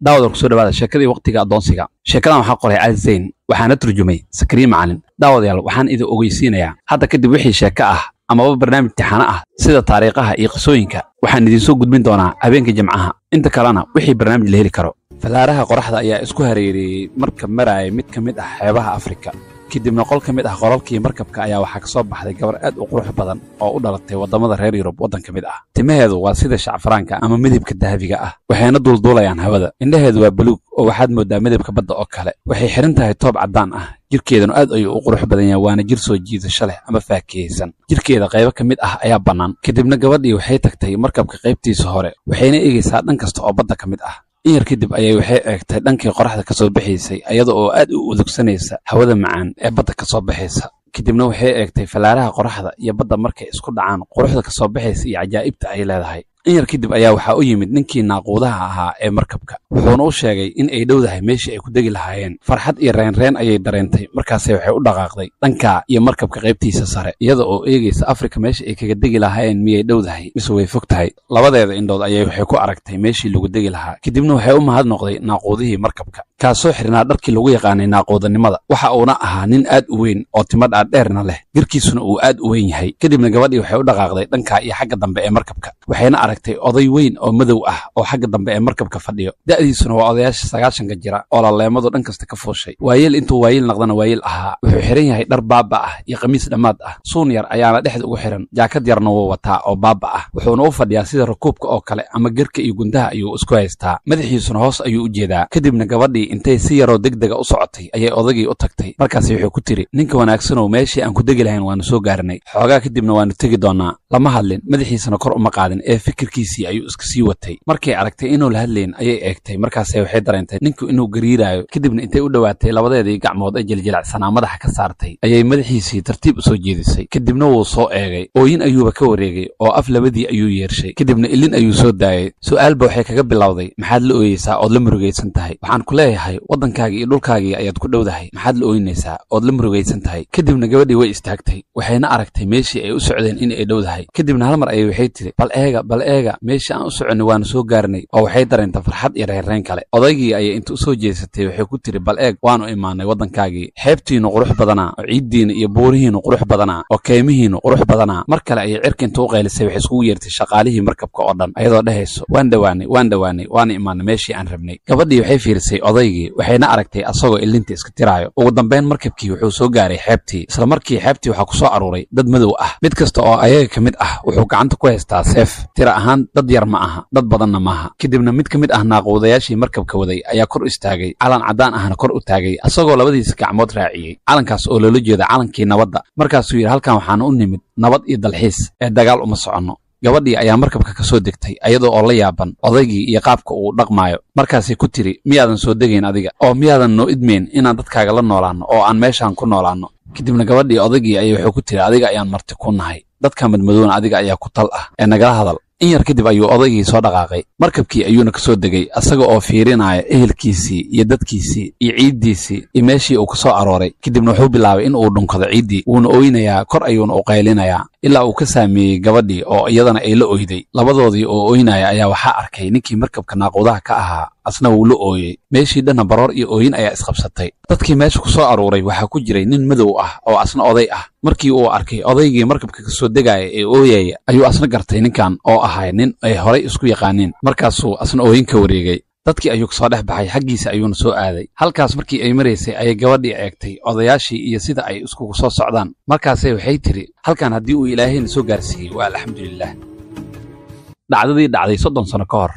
daawada kusoo dhawaada sheekadii waqtiga addoonsiga sheekadan waxaa qoray cali zayn waxaana turjumay sakriin macalin daawadayaal waxaan idin ogeysiinayaa hadda kadib wixii sheeko ah amaba barnaamij tixaano ah sida taariikhaha iyo qisooyinka waxaan idiin soo gudbin doonaa habeenka jimcaha inta kalena wixii barnaamij la heli karo falaaraha qoraxda ayaa isku hareeriyey marka maraaya mid ka mid ah xeebaha afrika kadibna qol ka mid ah qolalkii markabka ayaa waxaa ka soo baxday gabar aad u qurux badan oo u dhalatay waddamada reer yurub waddan ka mid ah timaheedu waa sida shacfaraanka ama midabka dahabiga ah waxayna duulduulayaan hawada indhaheedu waa baluug oo waxaad mooddaa midabka badda oo kale waxay xidhan tahay toob caddaan ah jirkeedanu aad ayuu u qurux badan yahay waana jir soo jiidasho leh ama faakiyaysan jirkeeda qaybo ka mid ah ayaa bannaan kadibna gabadhii waxay tagtay markabka qaybtiisa hore waxayna eegaysaa dhan kasta oo badda ka mid ah in yar kadib ayay waxay eegtay dhankii qoraxda kasoo baxaysay iyada oo aad u udugsanaysa hawada macaan ee badda kasoo baxaysa kadibna waxay eegtay fallaaraha qoraxda iyo badda markay isku dhacaan quruxda kasoo baxaysa iyo cajaa'ibta ay leedahay in yar kadib ayaa waxaa u yimid ninkii naaquudaha ahaa ee markabka wuxuuna u sheegay in ay dhowdahay meeshii ay ku degi lahaayeen farxad iyo reenreen ayay dareentay markaase waxay u dhaqaaqday dhankaa iyo markabka qaybtiisa sare iyada oo eegaysa afrika meesha ay kaga degi lahaayeen miyay dhowdahay mise way fog tahay labadeeda indhood ayay waxay ku aragtay meeshii lagu degi lahaa kadibna waxay u mahad noqday naaquudihii markabka kaasoo xirnaa dharkii lagu yaqaanay naaqoodanimada waxa uuna ahaa nin aad u weyn oo timadh aadheerna leh girkiisuna uu aad u weyn yahay kadibna gabadhii waxay u dhaqaaqday dhanka iyo xagga dambe ee markabka waxayna aragtay oday weyn oo madow ah oo xagga dambe ee markabka fadhiyo da'diisuna waa odayaasha sagaashanka jira oo laleemadu dhan kasta ka fuushay waayeel intuu waayeel naqdana waayeel ahaa wuxuu xiran yahay dhar baaba ah iyo khamiis dhammaad ah suun yar ayaana dhexda ugu xiran jaakad yarna wuu wataa oo baaba ah wuxuuna u fadhiyaa sida rakuubka oo kale ama gerka iyo gundaha ayuu isku haystaa madaxiisuna hoos ayuu u jeedaa kadibna gabadhii intay si yaroo degdega u socotay ayay odagii u tagtay markaas wuxuu ku tiri ninka wanaagsanow meeshii aan ku degi lahayn waannu soo gaarinay xoogaa kadibna waannu tegi doonnaa lama hadlin madaxiisana kor uma qaadin ee fikirkiisii ayuu iska sii watay markay aragtay inuu la hadlayn ayay eegtay markaase waxay dareentay ninku inuu gariiraayo kadibna intay u dhowaatay labadeedii gacmood ee jiljilacsanaa madaxa ka saartay ayay madaxiisii tartiib u soo jeedisay kadibna wuu soo eegay ooyin ayuuba ka wareegay oo af labadii ayuu yeershay kadibna ilin ayuu soo daayey su'aalba waxay kaga bilowday maxaad la ooyeysaa ood la murugaysan tahay waxaan ku leeyahay waddankaagii iyo dhulkaagii ayaad ku dhowdahay maxaad la ooynaysaa ood la murugaysan tahay kadibna gabadhii way istaagtay waxayna aragtay meeshii ay u socdeen in ay dhowdahay tahay kadibna hal mar ayay waxay tidhi bal eega bal eega meesha aan u soconnay waana soo gaarnay oo waxay dareentay farxad iyo reerreyn kale odaygii ayay inta u soo jeesatay waxay ku tidhi bal eeg waanu imaanay waddankaagii xeebtiinu qurux badanaa oo ciiddiinna iyo buurihiinnu qurux badanaa oo keymihiinnu qurux badanaa mar kale ayay cirka inta u qaylisay waxay iskugu yeertay shaqaalihii markabka oo dhan ayadoo dhehayso waan dhawaanay waan dhawaanay waana imaanay meeshii aan rabnay gabadhii waxay fiirisay odaygii waxayna aragtay asagoo ilinta iska tiraayo ugu dambayn markabkii wuxuu soo gaaray xeebtii isla markii xeebtii waxaa ku soo aruuray dad madow ah mid kasta oo ayaga kamid mid ah wuxuu gacanta ku haystaa seef tira ahaan dad yar ma aha dad badanna maaha kadibna mid ka mid ah naaquudayaashii markabka waday ayaa kor istaagay calan caddaan ahna kor u taagay asagoo labadiisa gacmood raaciyey calankaas oo loola jeeda calankii nabadda markaasuu yidhi halkan waxaana u nimid nabad iyo dalxiis ee dagaal uma soconno gabadhii ayaa markabka ka soo degtay ayadoo oo la yaaban odaygii iyo qaabka uu dhaqmaayo markaasay ku tiri miyaadan soo degayn adiga oo miyaadan noo idmayn inaan dadkaaga la noolaanno oo aan meeshaan ku noolaanno kadibna gabadhii odaygii ayay wuxuu ku tiri adiga ayaan marti ku nahay dadka madmadoon adiga ayaa ku tal ah ee nagala hadal in yar kadib ayuu odaygii soo dhaqaaqay markabkii ayuuna ka soo degay asaga oo fiirinaya ehelkiisii iyo dadkiisii iyo ciiddiisii iyo meeshii uu ka soo arooray kadibna wuxuu bilaabay in uu dhunkado ciiddii wuuna ooynayaa kor ayuuna u qaylinayaa ilaa uu ka saameeyey gabadhii oo iyadana ay la oyday labadoodii oo ooynaya ayaa waxaa arkay ninkii markabka naaquudaha ka ahaa asna wuu la ooyey meeshii dhanna baroor iyo ooyin ayaa isqabsatay dadkii meesha ku soo aruuray waxaa ku jiray nin madow ah oo asna oday ah markii uu arkay odaygii markabka ka soo degaaya ee ooyaya ayuu asna gartay ninkan oo ahay nin ay horay isku yaqaaneen markaasuu asna ooyin ka wareegay dadkii ayuu kasoo dhex baxay xaggiisa ayuuna soo aaday halkaas markii ay maraysay ayay gabadhii eegtay odayaashii iyo sida ay iskugu soo socdaan markaase waxay tidhi halkan haddii uu ilaahayna soo gaarsiiyey waa alxamdulilah dhacdadii dhacday soddon sano ka hor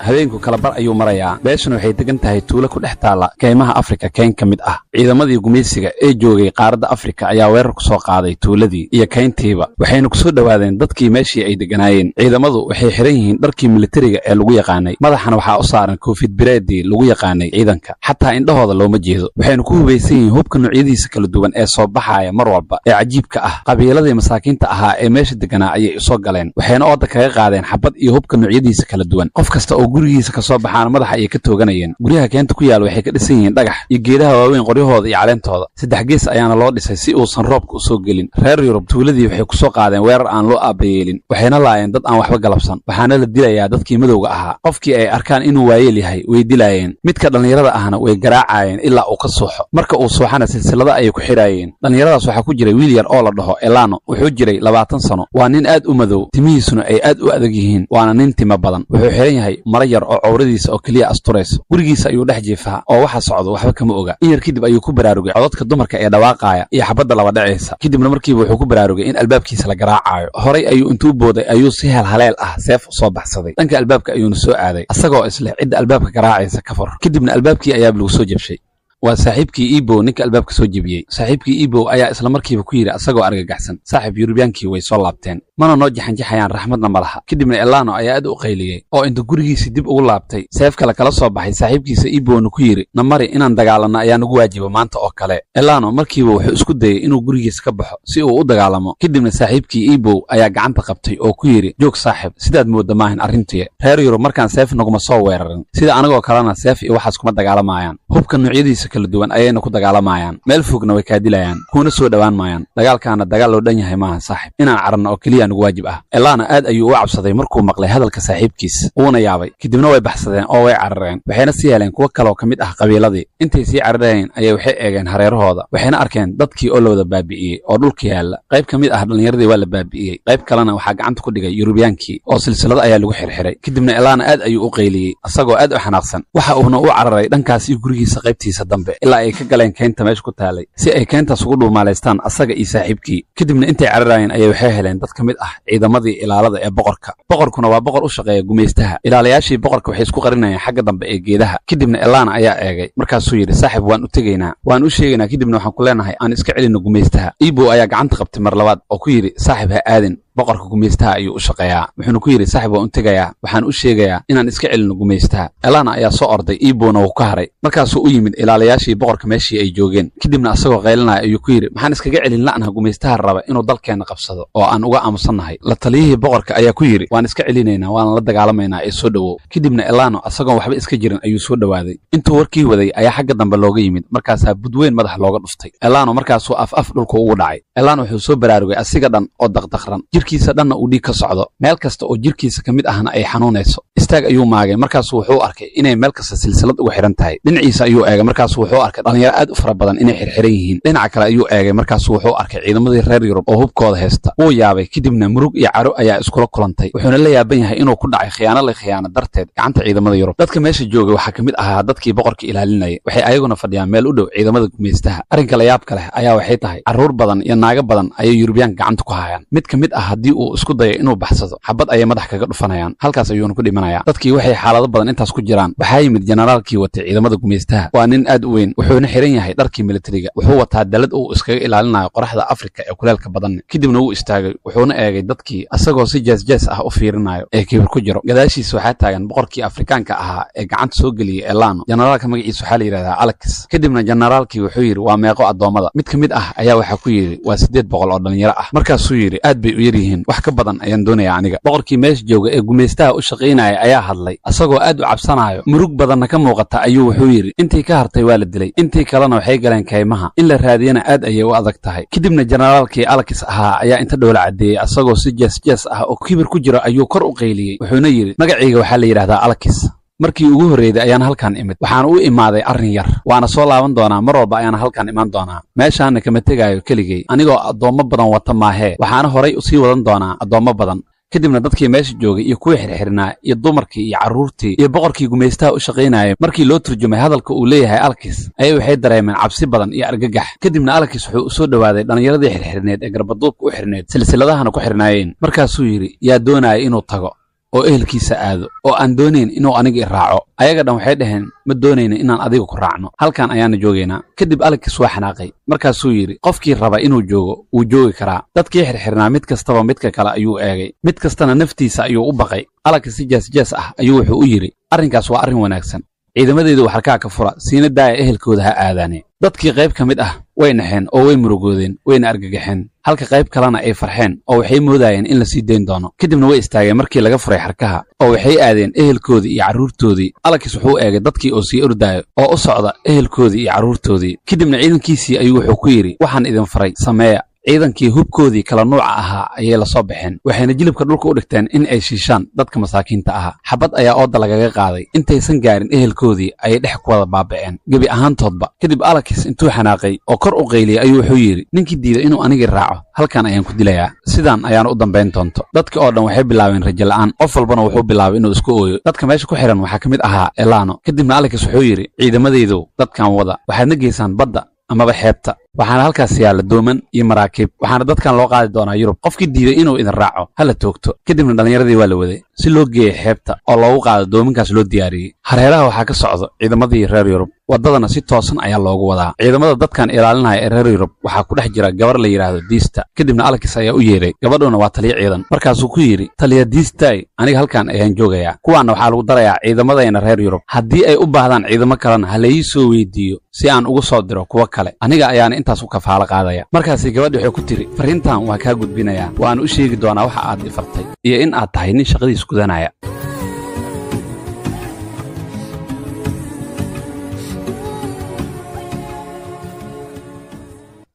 habeenku kalabar ayuu marayaa beeshan waxay degan tahay tuulo ku dhex taalla kaymaha afrika kayn ka mid ah ciidamadii gumaysiga ee joogay qaaradda afrika ayaa weerar ku soo qaaday tuuladii iyo kayntiiba waxayna ku soo dhowaadeen dadkii meeshii ay degganaayeen ciidamadu waxay xidhan yihiin dharkii militariga ee lagu yaqaanay madaxana waxaa u saaran koofid bireedii lagu yaqaanay ciidanka xataa indhahooda looma jeedo waxayna ku hubaysan yihiin hubka nuucyadiisa kala duwan ee soo baxaaya mar walba ee cajiibka ah qabiiladii masaakiinta ahaa ee meesha degganaa ayay usoo galeen waxayna ooda kaga qaadeen xabad iyo hubka noocyadiisa kala duwan qof kasta oo gurigiisa kasoo baxaan madaxa ayay ka tooganayeen guryaha keenta ku yaal waxay ka dhisan yihiin dhagax iyo geedaha waaweyn qoryahooda iyo caleentooda saddex gees ayaana loo dhisay si uusan roobka u soo gelin reer yurub tuuladii waxay kusoo qaadeen weerar aan loo aabayeelin waxayna laayeen dad aan waxba galabsan waxaana la dilayaa dadkii madowga ahaa qofkii ay arkaan inuu waayeel yahay way dilaayeen midka dhallinyarada ahna way garaacaayeen ilaa uu ka suuxo marka uu suuxana silsilada ayay ku xidhaayeen dhallinyaradaas waxaa ku jiray wiil yar oo la dhaho elano wuxuu jiray labaatan sano waa nin aad u madow timihiisuna ay aad u adag yihiin waana nin timo badan wuxuu xihan yahay mara yar oo cowradiisa oo keliya asturayso gurigiisa ayuu dhex jiifaa oo waxa socdo waxba kama oga in yar kadib ayuu ku baraarugay codadka dumarka ee dhawaaqaaya iyo xabadda laba dhacaysa kadibna markiiba wuxuu ku baraarugay in albaabkiisa la garaacaayo horay ayuu intuu booday ayuu si haleel ah seef u soo baxsaday dhanka albaabka ayuuna soo aaday asagoo isleh cidda albaabka garaacaysa ka for kadibna albaabkii ayaa lagu soo jabshay waa saaxiibkii ibo ninka albaabka soo jebiyey saaxiibkii ibo ayaa isla markiiba ku yidhi asagoo argagaxsan saaxib yurubyaankii way soo laabteen mana noo jaxanjaxayaan raxmadna malaha kadibna elaano ayaa aad u qayliyey oo inta gurigiisii dib ugu laabtay seef kale kala soo baxay saaxiibkiisa iboonu ku yidhi namari inaan dagaalanno ayaa nagu waajiba maanta oo kale elaano markiiba wuxuu isku dayay inuu gurigiisa ka baxo si uu u dagaalamo kadibna saaxiibkii iibow ayaa gacanta qabtay oo ku yidhi joog saaxib sidaad moodda maahan arrintiya reer yuru markaan seef naguma soo weerarin sida anagoo kalena seef iyo waxaas kuma dagaalamayaan hubka noocyadiisa kala duwan ayayna ku dagaalamayaan meel fogna way kaadilayaan kuuna soo dhowaan maayaan dagaalkaana dagaal loo dhan yahay maaha saaxib inaan caranno oo keliya anigu waajib ah elaana aad ayuu u cabsaday markuu maqlay hadalka saaxiibkiis wuuna yaabay kadibna way baxsadeen oo way carareen waxayna sii heleen kuwo kaloo ka mid ah qabiiladii intay sii carareen ayay waxay eegeen hareerahooda waxayna arkeen dadkii oo la wada baabi'iyey oo dhulka yaalla qayb ka mid ah dhallinyaradii waa la baabi'iyey qayb kalena waxaa gacanta ku dhigay yurubiyaankii oo silsilada ayaa lagu xirxiray kadibna elaana aad ayuu u qayliyey asagoo aad u xanaaqsan waxa uuna u cararay dhankaasi gurigiisa qaybtiisa dambe ilaa ay ka galeen keynta meesha ku taalay si ay keyntaas ugu dhuumaalaystaan asaga iyo saaxiibkii kadibna intay cararayeen ayay waxay heleen dad ka mid ah ciidamadii ilaalada ee boqorka boqorkuna waa boqor u shaqeeya gumaystaha ilaalayaashii boqorka waxay isku qarinayeen xagga dambe ee geedaha kadibna elaana ayaa eegay markaasuu yidhi saaxib waan u tegaynaa waan u sheegaynaa kadibna waxaan ku leenahay aan iska celinno gumaystaha iibow ayaa gacanta qabtay mar labaad oo ku yidhi saaxib ha aadin boqorka gumaystaha ayuu u shaqeeyaa wuxuuna ku yidhi saaxib waan u tegayaa waxaan u sheegayaa inaan iska celinno gumaystaha elana ayaa soo orday iibowna wuu ka haray markaasuu u yimid ilaalayaashii boqorka meeshii ay joogeen kadibna asagoo qaylanaya ayuu ku yidhi maxaan iskaga celin la'naha gumaystaha raba inuu dalkeenna qabsado oo aan uga aamusannahay la taliyihii boqorka ayaa ku yidhi waan iska celinaynaa waana la dagaalamaynaa ee soo dhowow kadibna elano asagoon waxba iska jirin ayuu soo dhowaaday intuu warkii waday ayaa xagga dambe looga yimid markaasaa budweyn madax looga dhuftay elano markaasuu af af dhulka ugu dhacay elano wuxuu soo baraarugay asiga dhan oo daqdaqran jirkiisa dhanna uu dhiig ka socdo meel kasta oo jirkiisa ka mid ahna ay xanuunayso istaag ayuu maagay markaasu wuxuu arkay inay meel kasta silsilad ugu xiran tahay dhinaciisa ayuu eegay markaasu wuxuu arkay dhallinyaro aad u fara badan inay xirxiran yihiin dhinaca kale ayuu eegay markaasu wuxuu arkay ciidamadii reer yurub oo hubkooda heysta wuu yaabay kadibna murug iyo caro ayaa iskula kulantay wuxuuna la yaaban yahay inuu ku dhacay khiyaano la khiyaano darteed gacanta ciidamada yurub dadka meesha jooga waxaa ka mid ahaa dadkii boqorka ilaalinaya waxay ayaguna fadhiyaan meel u dhow ciidamada gumaystaha arrinka layaabka leh ayaa waxay tahay carruur badan iyo naaga badan ayay yurubyaan gacanta ku hayaan mid ka mid ah haddii uu isku dayo inuu baxsado xabad ayay madax kaga dhufanayaan halkaas ayuuna ku dhimanayaa dadkii waxay xaalado badan intaas ku jiraan waxaa yimid jenaraalkii watay ciidamada gumaystaha waa nin aad u weyn wuxuuna xihan yahay dharkii milatariga wuxuu wataa dalad uu iskaga ilaalinayo qoraxda afrika ee kuleelka badanne kadibna wuu istaagay wuxuuna eegay dadkii asagoo si jeesjees ah u fiirinayo ee kibir ku jiro gadaashiisa waxaa taagan boqorkii afrikaanka ahaa ee gacanta soo geliyay elano jenaraalka magaciis waxaa la yidhahdaa alex kadibna jenaraalkii wuxuu yidhi waa meeqo addoommada mid ka mid ah ayaa waxaa ku yidhi waa siddeed boqol oo dhallinyaro ah markaasuu yidhi aad bay u yari leedihiin wax ka badan ayaan doonayaa aniga boqorkii meesha jooga ee gumaystaha u shaqaynaya ayaa hadlay asagoo aad u cabsanaayo murug badanna ka muuqata ayuu wuxuu yidhi intii ka hartay waa la dilay intii kalena waxay galeen kaymaha in la raadiyana aad ayay u adag tahay kadibna jenaraalkii alakis ahaa ayaa inta dhoola caddeeyey asagoo si jees jees ah oo kibir ku jiro ayuu kor u qayliyey wuxuuna yidhi magaciiga waxaa la yidhahdaa alakis markii ugu horreyday ayaan halkan imid waxaan u imaaday arrin yar waana soo laaban doonaa mar walba ayaana halkan iman doonaa meeshaana kama tegaayo keligay anigoo addoommo badan wata maahee waxaana horay u sii wadan doonaa addoommo badan kadibna dadkii meesha joogay iyo kuwii xirxirnaa iyo dumarkii iyo carruurtii iyo boqorkii gumaystaha u shaqaynayay markii loo turjumay hadalka uu leeyahay alkis ayay waxay dareemeen cabsi badan iyo argagax kadibna alkis wuxuu u soo dhowaaday dhallinyaradii xirxirneed ee garbaduubka u xirneed silsiladahana ku xirnaayeen markaasuu yidhi yaa doonaya inuu tago oo ehelkiisa aado oo aan doonayn inuu aniga i raaco ayaga dhan waxay dhaheen ma doonayna inaan adiga ku raacno halkan ayaana joogaynaa kadib alikis waa xanaaqay markaasuu yidhi qofkii raba inuu joogo wuu joogi karaa dadkii xirxirnaa mid kastaba midka kale ayuu eegay mid kastana naftiisa ayuu u baqay alaka si jaasjaas ah ayuu wuxuu u yidhi arrinkaas waa arrin wanaagsan ciidamadeedu wax harkaa ka fura siina daaya ehelkooda ha aadaane dadkii qayb ka mid ah way naxeen oo way murugoodeen wayna argagaxeen halka qayb kalena ay farxeen oo waxay moodaayeen in la sii dayn doono kadibna way istaageen markii laga furay xarkaha oo waxay aadeen ehelkoodii iyo carruurtoodii alakis wuxuu eegay dadkii oo sii ordaayo oo u socda ehelkoodii iyo carruurtoodii kadibna ciidankiisii ayuu wuxuu ku yidhi waxaan idin faray sameeya ciidankii hubkoodii kala nuuca ahaa ayay lasoo baxeen waxayna jilibka dhulka u dhigteen in ay shiishaan dadka masaakiinta ahaa xabad ayaa ooda lagaga qaaday intaysan gaarin ehelkoodii ayay dhex kuwada wada gebi ahaantoodba kadib alakis intuu xanaaqay oo kor u qayliyay ayuu wuxuu yidhi ninkii diiday inuu anigii raaco halkan ayaan ku dilayaa sidaan ayaan u dambayn doonto dadka oo dhan waxay bilaabeen rajala'aan qof walbana wuxuu bilaabay inuu isku ooyo dadka meesha ku xidhan waxaa ka mid ahaa elano kadibna alakis wuxuu yidhi ciidamadaydow dadkan wada waxaadna geysaan badda amaba xeebta waxaana halkaas yaalla dooman iyo maraakiib waxaana dadkan loo qaadi doonaa yurub qofkii diiday inuu idin raaco ha la toogto kadibna dhallinyaradii waa la waday si loo geeya xeebta oo loogu qaado doominkaas loo diyaariyey hareeraha waxaa ka socda ciidamadii reer yurub waddadana si toosan ayaa loogu wadaa ciidamada dadkan ilaalinaya ee reer yurub waxaa ku dhex jira gabar la yidhaahdo diista kadibna alakis ayaa u yeedhay gabadhuna waa taliyo ciidan markaasuu ku yidhi taliya diistay aniga halkan ayaan joogayaa kuwaanna waxaa lagu darayaa ciidamadayna reer yurub haddii ay u baahdaan ciidamo kalena ha layii soo weydiiyo si aan ugu soo diro kuwo kale aniga ayaana intaas u kafaalo qaadaya markaasay gabadhi waxay ku tidhi fariintan waa kaa gudbinayaa waaan u sheegi doonaa waxa aad ifartay iyo in aad tahay nin shaqadiis gudanaya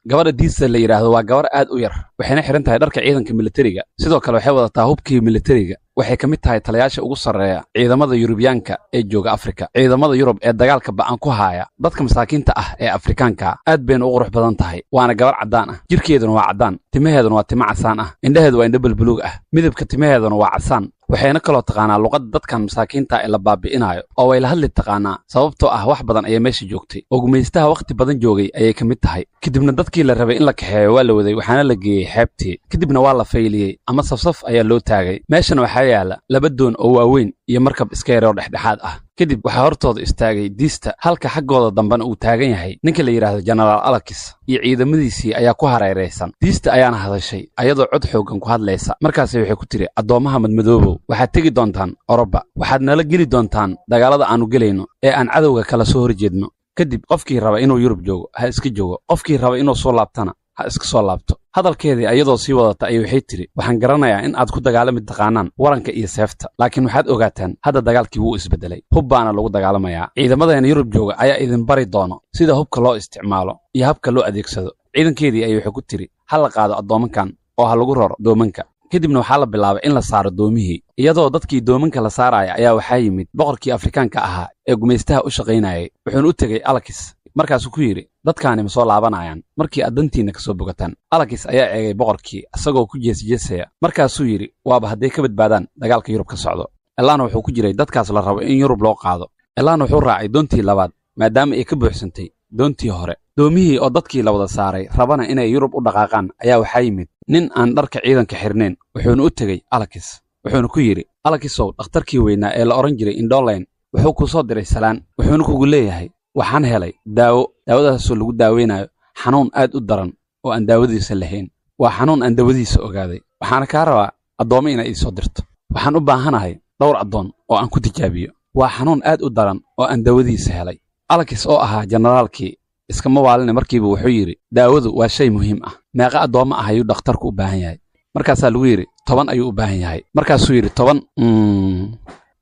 gabadha diisa la yidhaahdo waa gabar aad u yar waxayna xidhan tahay dharka ciidanka militariga sidoo kale waxay wadataa hubkii militariga waxay ka mid tahay talayaasha ugu sarreeya ciidamada yurubiyaanka ee jooga afrika ciidamada yurub ee dagaalka ba'an ku haaya dadka masaakiinta ah ee afrikaanka aad bayna u qurux badan tahay waana gabar caddaan ah jirkeeduna waa caddaan timaheeduna waa timo casaan ah indhaheedu waa indho balbuluug ah midabka timaheeduna waa casaan waxayna kaloo taqaanaa luqadda dadkan masaakiinta ee la baabi'inaayo oo way la hadli taqaanaa sababtoo ah wax badan ayay meesha joogtay oo gumaystaha wakhti badan joogay ayay ka mid tahay kadibna dadkii la rabay in la kaxeeyo waa la waday waxaana la geeyey xeebtii kadibna waa la fayliyey ama safsaf ayaa loo taagay meeshana waxaa yaala laba doon oo waaweyn iyo markab iska oo dhexdhexaad ah kadib waxaa hortooda istaagay diista halka xaggooda dambena uu taagan yahay ninka la yidhaahdo jenaraal alakis iyo ciidamadiisii ayaa ku hareeraysan diista ayaana hadashay ayadoo cod xooggan ku hadlaysa markaase waxay ku tidhi addoommaha madmadoobow waxaad tegi doontaan oroba waxaad nala geli doontaan dagaalada aannu gelayno ee aan cadowga kala soo horjeedno kadib qofkii raba inuu yurub joogo ha iska joogo qofkii raba inuu soo laabtana ha iska soo laabto hadalkeedii iyadoo sii wadata ayay waxay tidhi waxaan garanayaa in aad ku dagaalami taqaanaan waranka iyo seefta laakiin waxaad ogaataan hadda dagaalkii wuu isbeddelay hub baana lagu dagaalamayaa ciidamadeena yurub jooga ayaa idin bari doono sida hubka loo isticmaalo iyo habka loo adeegsado ciidankeedii ayay waxay ku tidhi ha la qaado addoomankan oo ha lagu roro doomanka kadibna waxaa la bilaabay in la saaro doomihii iyadoo dadkii doomanka la saaraya ayaa waxaa yimid boqorkii afrikaanka ahaa ee gumaystaha u shaqaynayay wuxuuna u tegey alakis markaasuu ku yidhi dadkaani ma soo laabanayaan markii aad dantiinna ka soo bogataan alakis ayaa eegay boqorkii isagoo ku jeesjeesaya markaasuu yidhi waaba hadday ka badbaadaan dagaalka yurub ka socdo ilaana wuxuu ku jiray dadkaas la rabo in yurub loo qaado elaan wuxuu raacay doontii labaad maadaama ay ka buuxsantay doontii hore doomihii oo dadkii la wada saaray rabana inay yurub u dhaqaaqaan ayaa waxaa yimid nin aan dharka ciidanka xirnayn wuxuuna u tegey alakis wuxuuna ku yidhi alakisow dhakhtarkii weynaa ee la odhan jiray indholayn wuxuu kuu soo diray salaan wuxuuna kugu leeyahay waxaan helay daawo daawadaasoo lagu daaweynayo xanuun aad u daran oo aan daawadiisa lahayn waa xanuun aan dawadiisa ogaaday waxaana kaa rabaa addoommo inay ii dirto waxaan u baahanahay dhowr addoon oo aan ku tijaabiyo waa xanuun aad u daran oo aan dawadiisa helay alakis oo ahaa jenaraalkii iskama waaline markiiba wuxuu yidhi daawadu waa shay muhiim ah meeqa addoommo ah ayuu dhakhtarku u baahan yahay markaasaa lagu yidhi toban ayuu u baahan yahay markaasuu yidhi toban mm,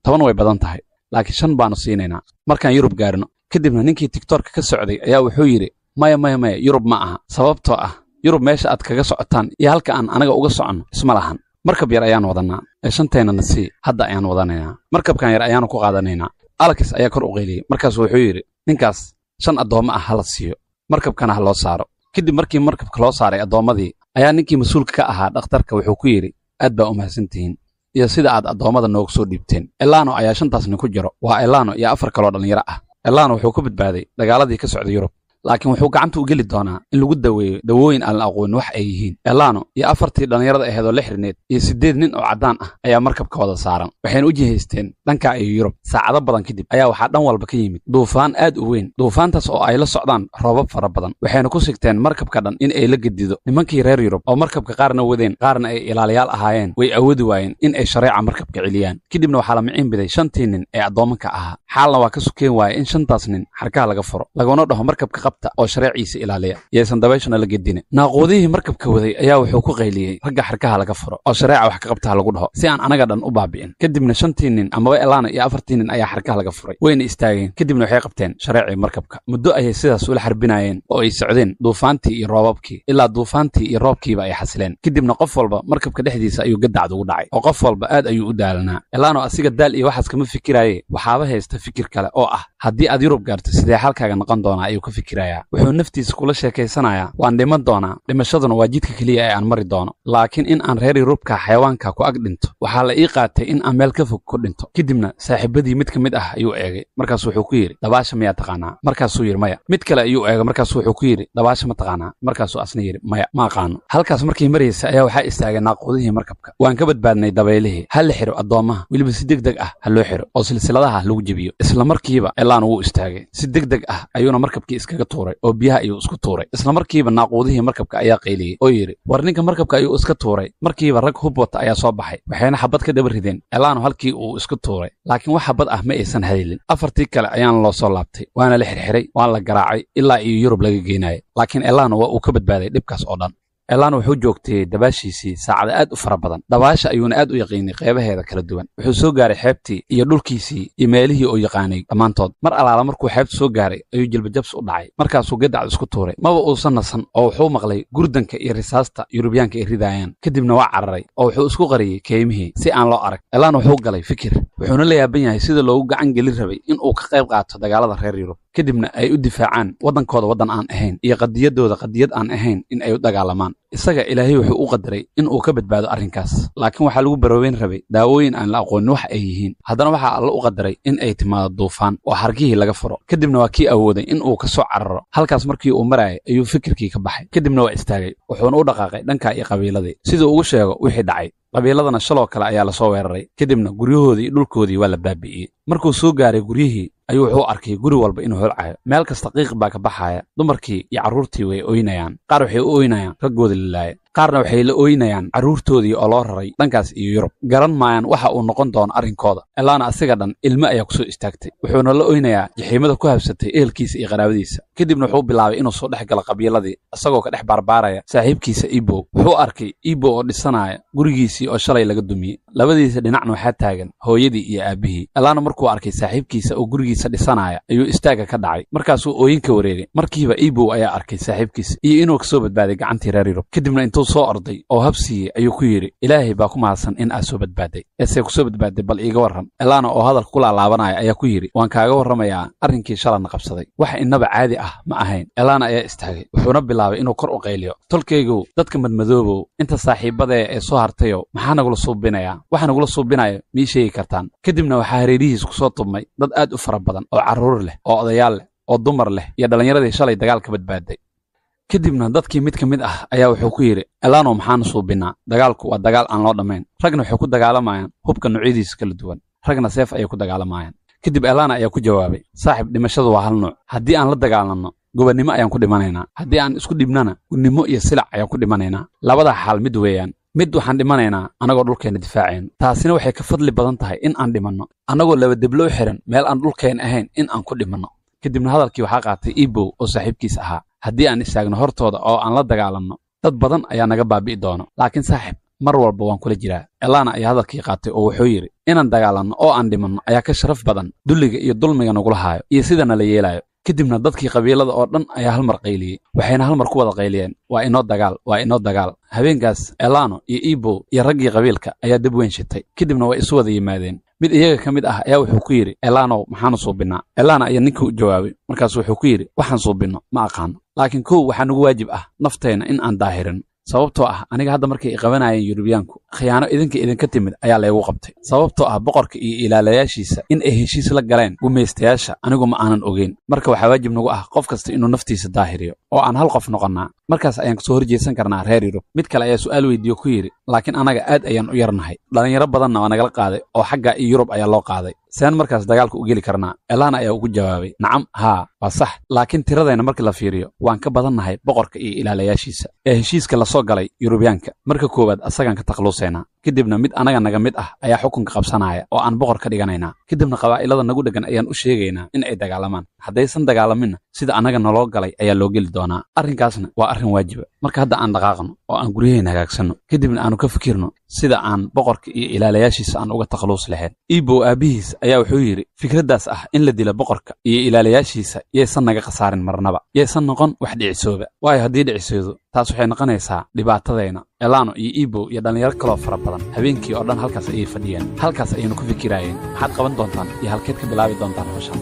toban way badan tahay laakiin shan baannu siinaynaa markaan yurub gaarno kadibna ninkii tictorka ka socday ayaa wuxuu yidhi maya maya maya yurub ma aha sababtoo ah yurub meesha aad kaga socotaan iyo halka aan anaga uga soconno isma lahan markab yar ayaan wadanaa ee shantaynana sii hadda ayaan wadanaynaa markabkan yar ayaanu ku qaadanaynaa alakis ayaa kor u qayliyey markaasu wuxuu yidhi ninkaas shan addoommo ah ha la siiyo markabkana ha loo saaro kadib markii markabka loo saaray addoommadii ayaa ninkii mas-uulka ka ahaa dhakhtarka wuxuu ku yidhi aad baa u mahadsantihiin iyo sida aad addoommada nooga soo dhiibteen elano ayaa shantaas ku jiro waa elano iyo afar kaloo dhallinyaro ah ellaan wuxuu ku badbaaday dagaaladii ka socday yurub laakiin wuxuu gacanta u geli doonaa in lagu daweeyo dawooyin aan la aqoonin wax ay yihiin elano iyo afartii dhallinyarada aheedoo oo xirneed iyo siddeed nin oo caddaan ah ayaa markabka wada saaran waxayna u jihaysteen dhanka iyo yurub saacado badan kadib ayaa waxaa dhan walba ka yimid duufaan aad u weyn duufaantaas oo ay la socdaan roobab fara badan waxayna ku sigteen markabka dhan in ay la gedido nimankii reer yurub oo markabka qaarna wadeen qaarna ay ilaaliyaal ahaayeen way awoodi waayeen in ay shareeca markabka celiyaan kadibna waxaa la miciin biday shantii nin ee addoomanka ahaa xaalna waa ka sukeen waaya in shantaas nin xarkaha laga furo laguna dhaho markabka qabta oo shareeciisa ilaaliya yaysan dabayshuna la gedinin naaquudihii markabka waday ayaa wuxuu ku qayliyey ragga xarkaha laga furo oo shareeca wax ka qabtaha lagu dhaho si aan anaga dhan u baabi'in kadibna shantii nin amaba elaana iyo afartii nin ayaa xarkaha laga furay wayna istaageen kadibna waxay qabteen shareecii markabka muddo ayay sidaas ula xarbinaayeen oo ay socdeen duufaantii iyo roobabkii ilaa duufaantii iyo roobkiiba ay xasileen kadibna qof walba markabka dhexdiisa ayuu gadacdu ugu dhacay oo qof walba aad ayuu u daalanaa elaano asiga daal iyo waxaas kama fikiraaye waxaaba haysta fikir kale oo ah haddii aad yurub gaarto sidee xalkaaga noqon doonaa ayuu ka fikirayaa wuxuu naftiisa kula sheekaysanayaa waan dhiman doonaa dhimashaduna waa jidka keliya ee aan mari doono laakiin in aan reer yurubka xayawaanka ku ag dhinto waxaa la ii qaatay in aan meel ka fog ku dhinto kadibna saaxiibadii mid ka mid ah ayuu eegay markaas wuxuu ku yidhi dabaasha miyaa taqaanaa markaasuu yidhi maya mid kale ayuu eegay markaasuu wuxuu ku yidhi dabaasha ma taqaanaa markaasuu asna yidhi maya ma aqaano halkaas markii maraysa ayaa waxaa istaagay naaqudihii markabka waan ka badbaadnay dabaylihii ha la xiro addoommaha weliba si deg deg ah ha loo xiro oo silsiladaha lagu jebiyo isla markiiba halaana wuu istaagay si deg deg ah ayuuna markabkii iskaga tuuray oo biyaha ayuu isku tuuray isla markiiba naaquudihii markabka ayaa qayliyey oo yidhi war ninka markabka ayuu iska tuuray markiiba rag hub wata ayaa soo baxay waxayna xabad ka daba rideen elaanu halkii uu isku tuuray laakiin wax xabad ah ma aysan hadilin afartii kale ayaana loosoo laabtay waana la xirxiray waana la garaacay ilaa iyo yurub laga geynaayay laakiin elaanu waa uu ka badbaaday dhibkaas oo dhan elaan wuxuu joogtay dabaashiisii saacada aad u fara badan dabaasha ayuuna aad u yaqiinay qaybaheeda kala duwan wuxuu soo gaaray xeebtii iyo dhulkiisii iyo meelihii oo yaqaanay dhammaantood mar alaala markuu xeebta soo gaaray ayuu jilbajabs u dhacay markaasuu gadacda isku tuuray maba uusan nasan oo wuxuu maqlay gurdanka iyo risaasta yurubiyaanka ay ridaayaan kadibna waa cararay oo wuxuu isku qariyey keymihii si aan loo arag elaan wuxuu galay fikir wuxuuna la yaaban yahay sida loogu gacan gelin rabay in uu ka qayb qaato dagaalada reer yurub kadibna ay u difaacaan waddankooda waddan aan ahayn iyo qadiyaddooda qadiyad aan ahayn in ay u dagaalamaan isaga ilaahay wuxuu u qadaray inuu ka badbaado arrinkaas laakiin waxaa lagu baroobeyn rabay daawooyin aan la aqoonin wax ay yihiin haddana waxaa alla u qadaray in ay timaado duufaan oo xargihii laga furo kadibna waa kii awooday in uu ka soo cararo halkaas markii uu maraayay ayuu fikirkii ka baxay kadibna waa istaagay wuxuuna u dhaqaaqay dhankaa iyo qabiiladii siduu ugu sheego wixii dhacay qabiiladana shaloo kale ayaa la soo weeraray kadibna guryahoodii dhulkoodii waa la baabi'iyey markuu soo gaaray guryihii ayuu wuxuu arkay guri walba inuu holcayo meel kasta qiiq baa ka baxaaya dumarkii iyo carruurtii way ooynayaan qaar waxay u ooynayaan raggooda lilaaya qaarna waxay la ooynayaan carruurtoodii oo loo raray dhankaas iyo yurub garan maayaan waxa uu noqon doono arrinkooda ilaana asiga dhan ilmo ayaa ku soo istaagtay wuxuuna la oynayaa jaxiimada ku habsatay ehelkiisa iyo qaraabadiisa kadibna wuxuu bilaabay inuu soo dhex galo qabiiladii isagoo ka dhex baarbaaraya saaxiibkiisa ibow wuxuu arkay ibow oo dhisanaya gurigiisii oo shalay laga dumiyey labadiisa dhinacna waxaa taagan hooyadii iyo aabbihii allaana markuu arkay saaxiibkiisa oo gurigiisa dhisanaaya ayuu istaaga ka dhacay markaasuu ooyinka wareegay markiiba iibow ayaa arkay saaxiibkiisa iyo inuu ka soo badbaaday gacantii reer yurub kadibna intuu soo orday oo hab siiyey ayuu ku yidhi ilaahay baa ku mahadsan in aad soo badbaaday eesee ku soo badbaaday bal iiga warran allaana oo hadalka ku laalaabanaya ayaa ku yidhi waan kaaga warramayaa arrinkii shalana qabsaday wax innaba caadi ah ma ahayn elaana ayaa istaagay wuxuuna bilaabay inuu kor u qayliyo tolkaygow dadka madmadoobow inta saaxiibbadae ee soo hartayow maxaa nagula suubinayaa waxaa ugula suubinayo mii sheegi kartaan kadibna waxaa hareerihiis ku soo tubmay dad aad u fara badan oo carruur leh oo odayaal leh oo dumar leh iyo dhallinyaradii shalay dagaalka badbaaday kadibna dadkii mid ka mid ah ayaa wuxuu ku yidhi elaanow maxaanu suubinnaa dagaalku waa dagaal aan loo dhammayn ragna waxay ku dagaalamayaan hubka nuucyadiisa kala duwan ragna seef ayay ku dagaalamayaan kadib elaana ayaa ku jawaabay saaxib dhimashadu waa hal nuuc haddii aan la dagaalanno gobannimo ayaan ku dhimanaynaa haddii aan isku dhibnana gunnimo iyo silac ayaan ku dhimanaynaa labadaa xaal mid weeyaan mid waxaan dhimanaynaa annagoo dhulkeenna difaaceen taasina waxay ka fadli badan tahay in aan dhimanno annagoo labadebloo xihan meel aan dhulkeen ahayn in aan ku dhimanno kadibna hadalkii waxaa qaatay iibow oo saaxiibkiis ahaa haddii aan istaagno hortooda oo aan la dagaalanno dad badan ayaa naga baabi'i doono laakiin saaxiib mar walba waan kula jiraa elana ayaa hadalkii qaatay oo wuxuu yidhi inaan dagaalanno oo aan dhimanno ayaa ka sharaf badan dulliga iyo dulmiga nagula haayo iyo sida nala yeelaayo kadibna dadkii qabiilada oo dhan ayaa halmar qayliyey waxayna halmar ku wada qayliyeen waa inoo dagaal waa inoo dagaal habeenkaas elano iyo ibo iyo raggii qabiilka ayaa dab weyn shitay kadibna way isu wada yimaadeen mid iyaga ka mid ah ayaa wuxuu ku yidhi elanow maxaanu suubinnaa elano ayaa ninkii u jawaabay markaas wuxuu ku yidhi waxaan suubinno ma aqaano laakiin kow waxaa nagu waajib ah nafteenna in aan daahirin sababtoo ah aniga hadda markay iqabanayeen yurubiyaanku khiyaano idinka idinka timid ayaa laygu qabtay sababtoo ah boqorka iyo ilaalayaashiisa in ay heshiis la galeen gumaystayaasha anigu ma aanan ogeyn marka waxaa waajib nagu ah qof kasta inuu naftiisa daahiriyo oo aan hal qof noqonnaa markaas ayaan kasoo horjeesan karnaa reer yurub mid kale ayaa su'aal weydiiyo ku yidhi laakiin annaga aad ayaan u yarnahay dhallinyaro badanna waa nagala qaaday oo xagga iyo yurub ayaa loo qaaday seen markaas dagaalka u geli karnaa elahna ayaa ugu jawaabay nacam haa waa sax laakiin tiradeenna markii la fiiriyo waan ka badannahay boqorka iyo ilaalayaashiisa ee heshiiska lasoo galay yurubyaanka marka koowaad asagaan ka takhluusaynaa kadibna mid anaga naga mid ah ayaa xukunka qabsanaya oo aan boqor ka dhiganaynaa kadibna qabaa'ilada nagu dheggan ayaan u sheegaynaa in ay dagaalamaan haddaysan dagaalaminna sida annaga naloo galay ayaa loo geli doonaa arrinkaasna waa arrin waajiba marka hadda aan dhaqaaqno oo aan guryaheen hagaagsanno kadibna aanu ka fikirno sida aan boqorka iyo ilaalayaashiisa aan uga takhluus lahayn iibow aabbihiis ayaa wuxuu yidhi fikraddaas ah in la dila boqorka iyo ilaalayaashiisa yaysan naga khasaarin marnaba yaysan noqon wax dhicisooba waayo haddii dhicisoodo taas waxay noqonaysaa dhibaatadayna elano iyo iibow iyo dhallinyaro kaloo fara badan habeenkii oo dhan halkaas ayay fadhiyeen halkaas ayaynu ku fikiraayeen maxaad qaban doontaan iyo halkeed ka bilaabi doontaan hawshan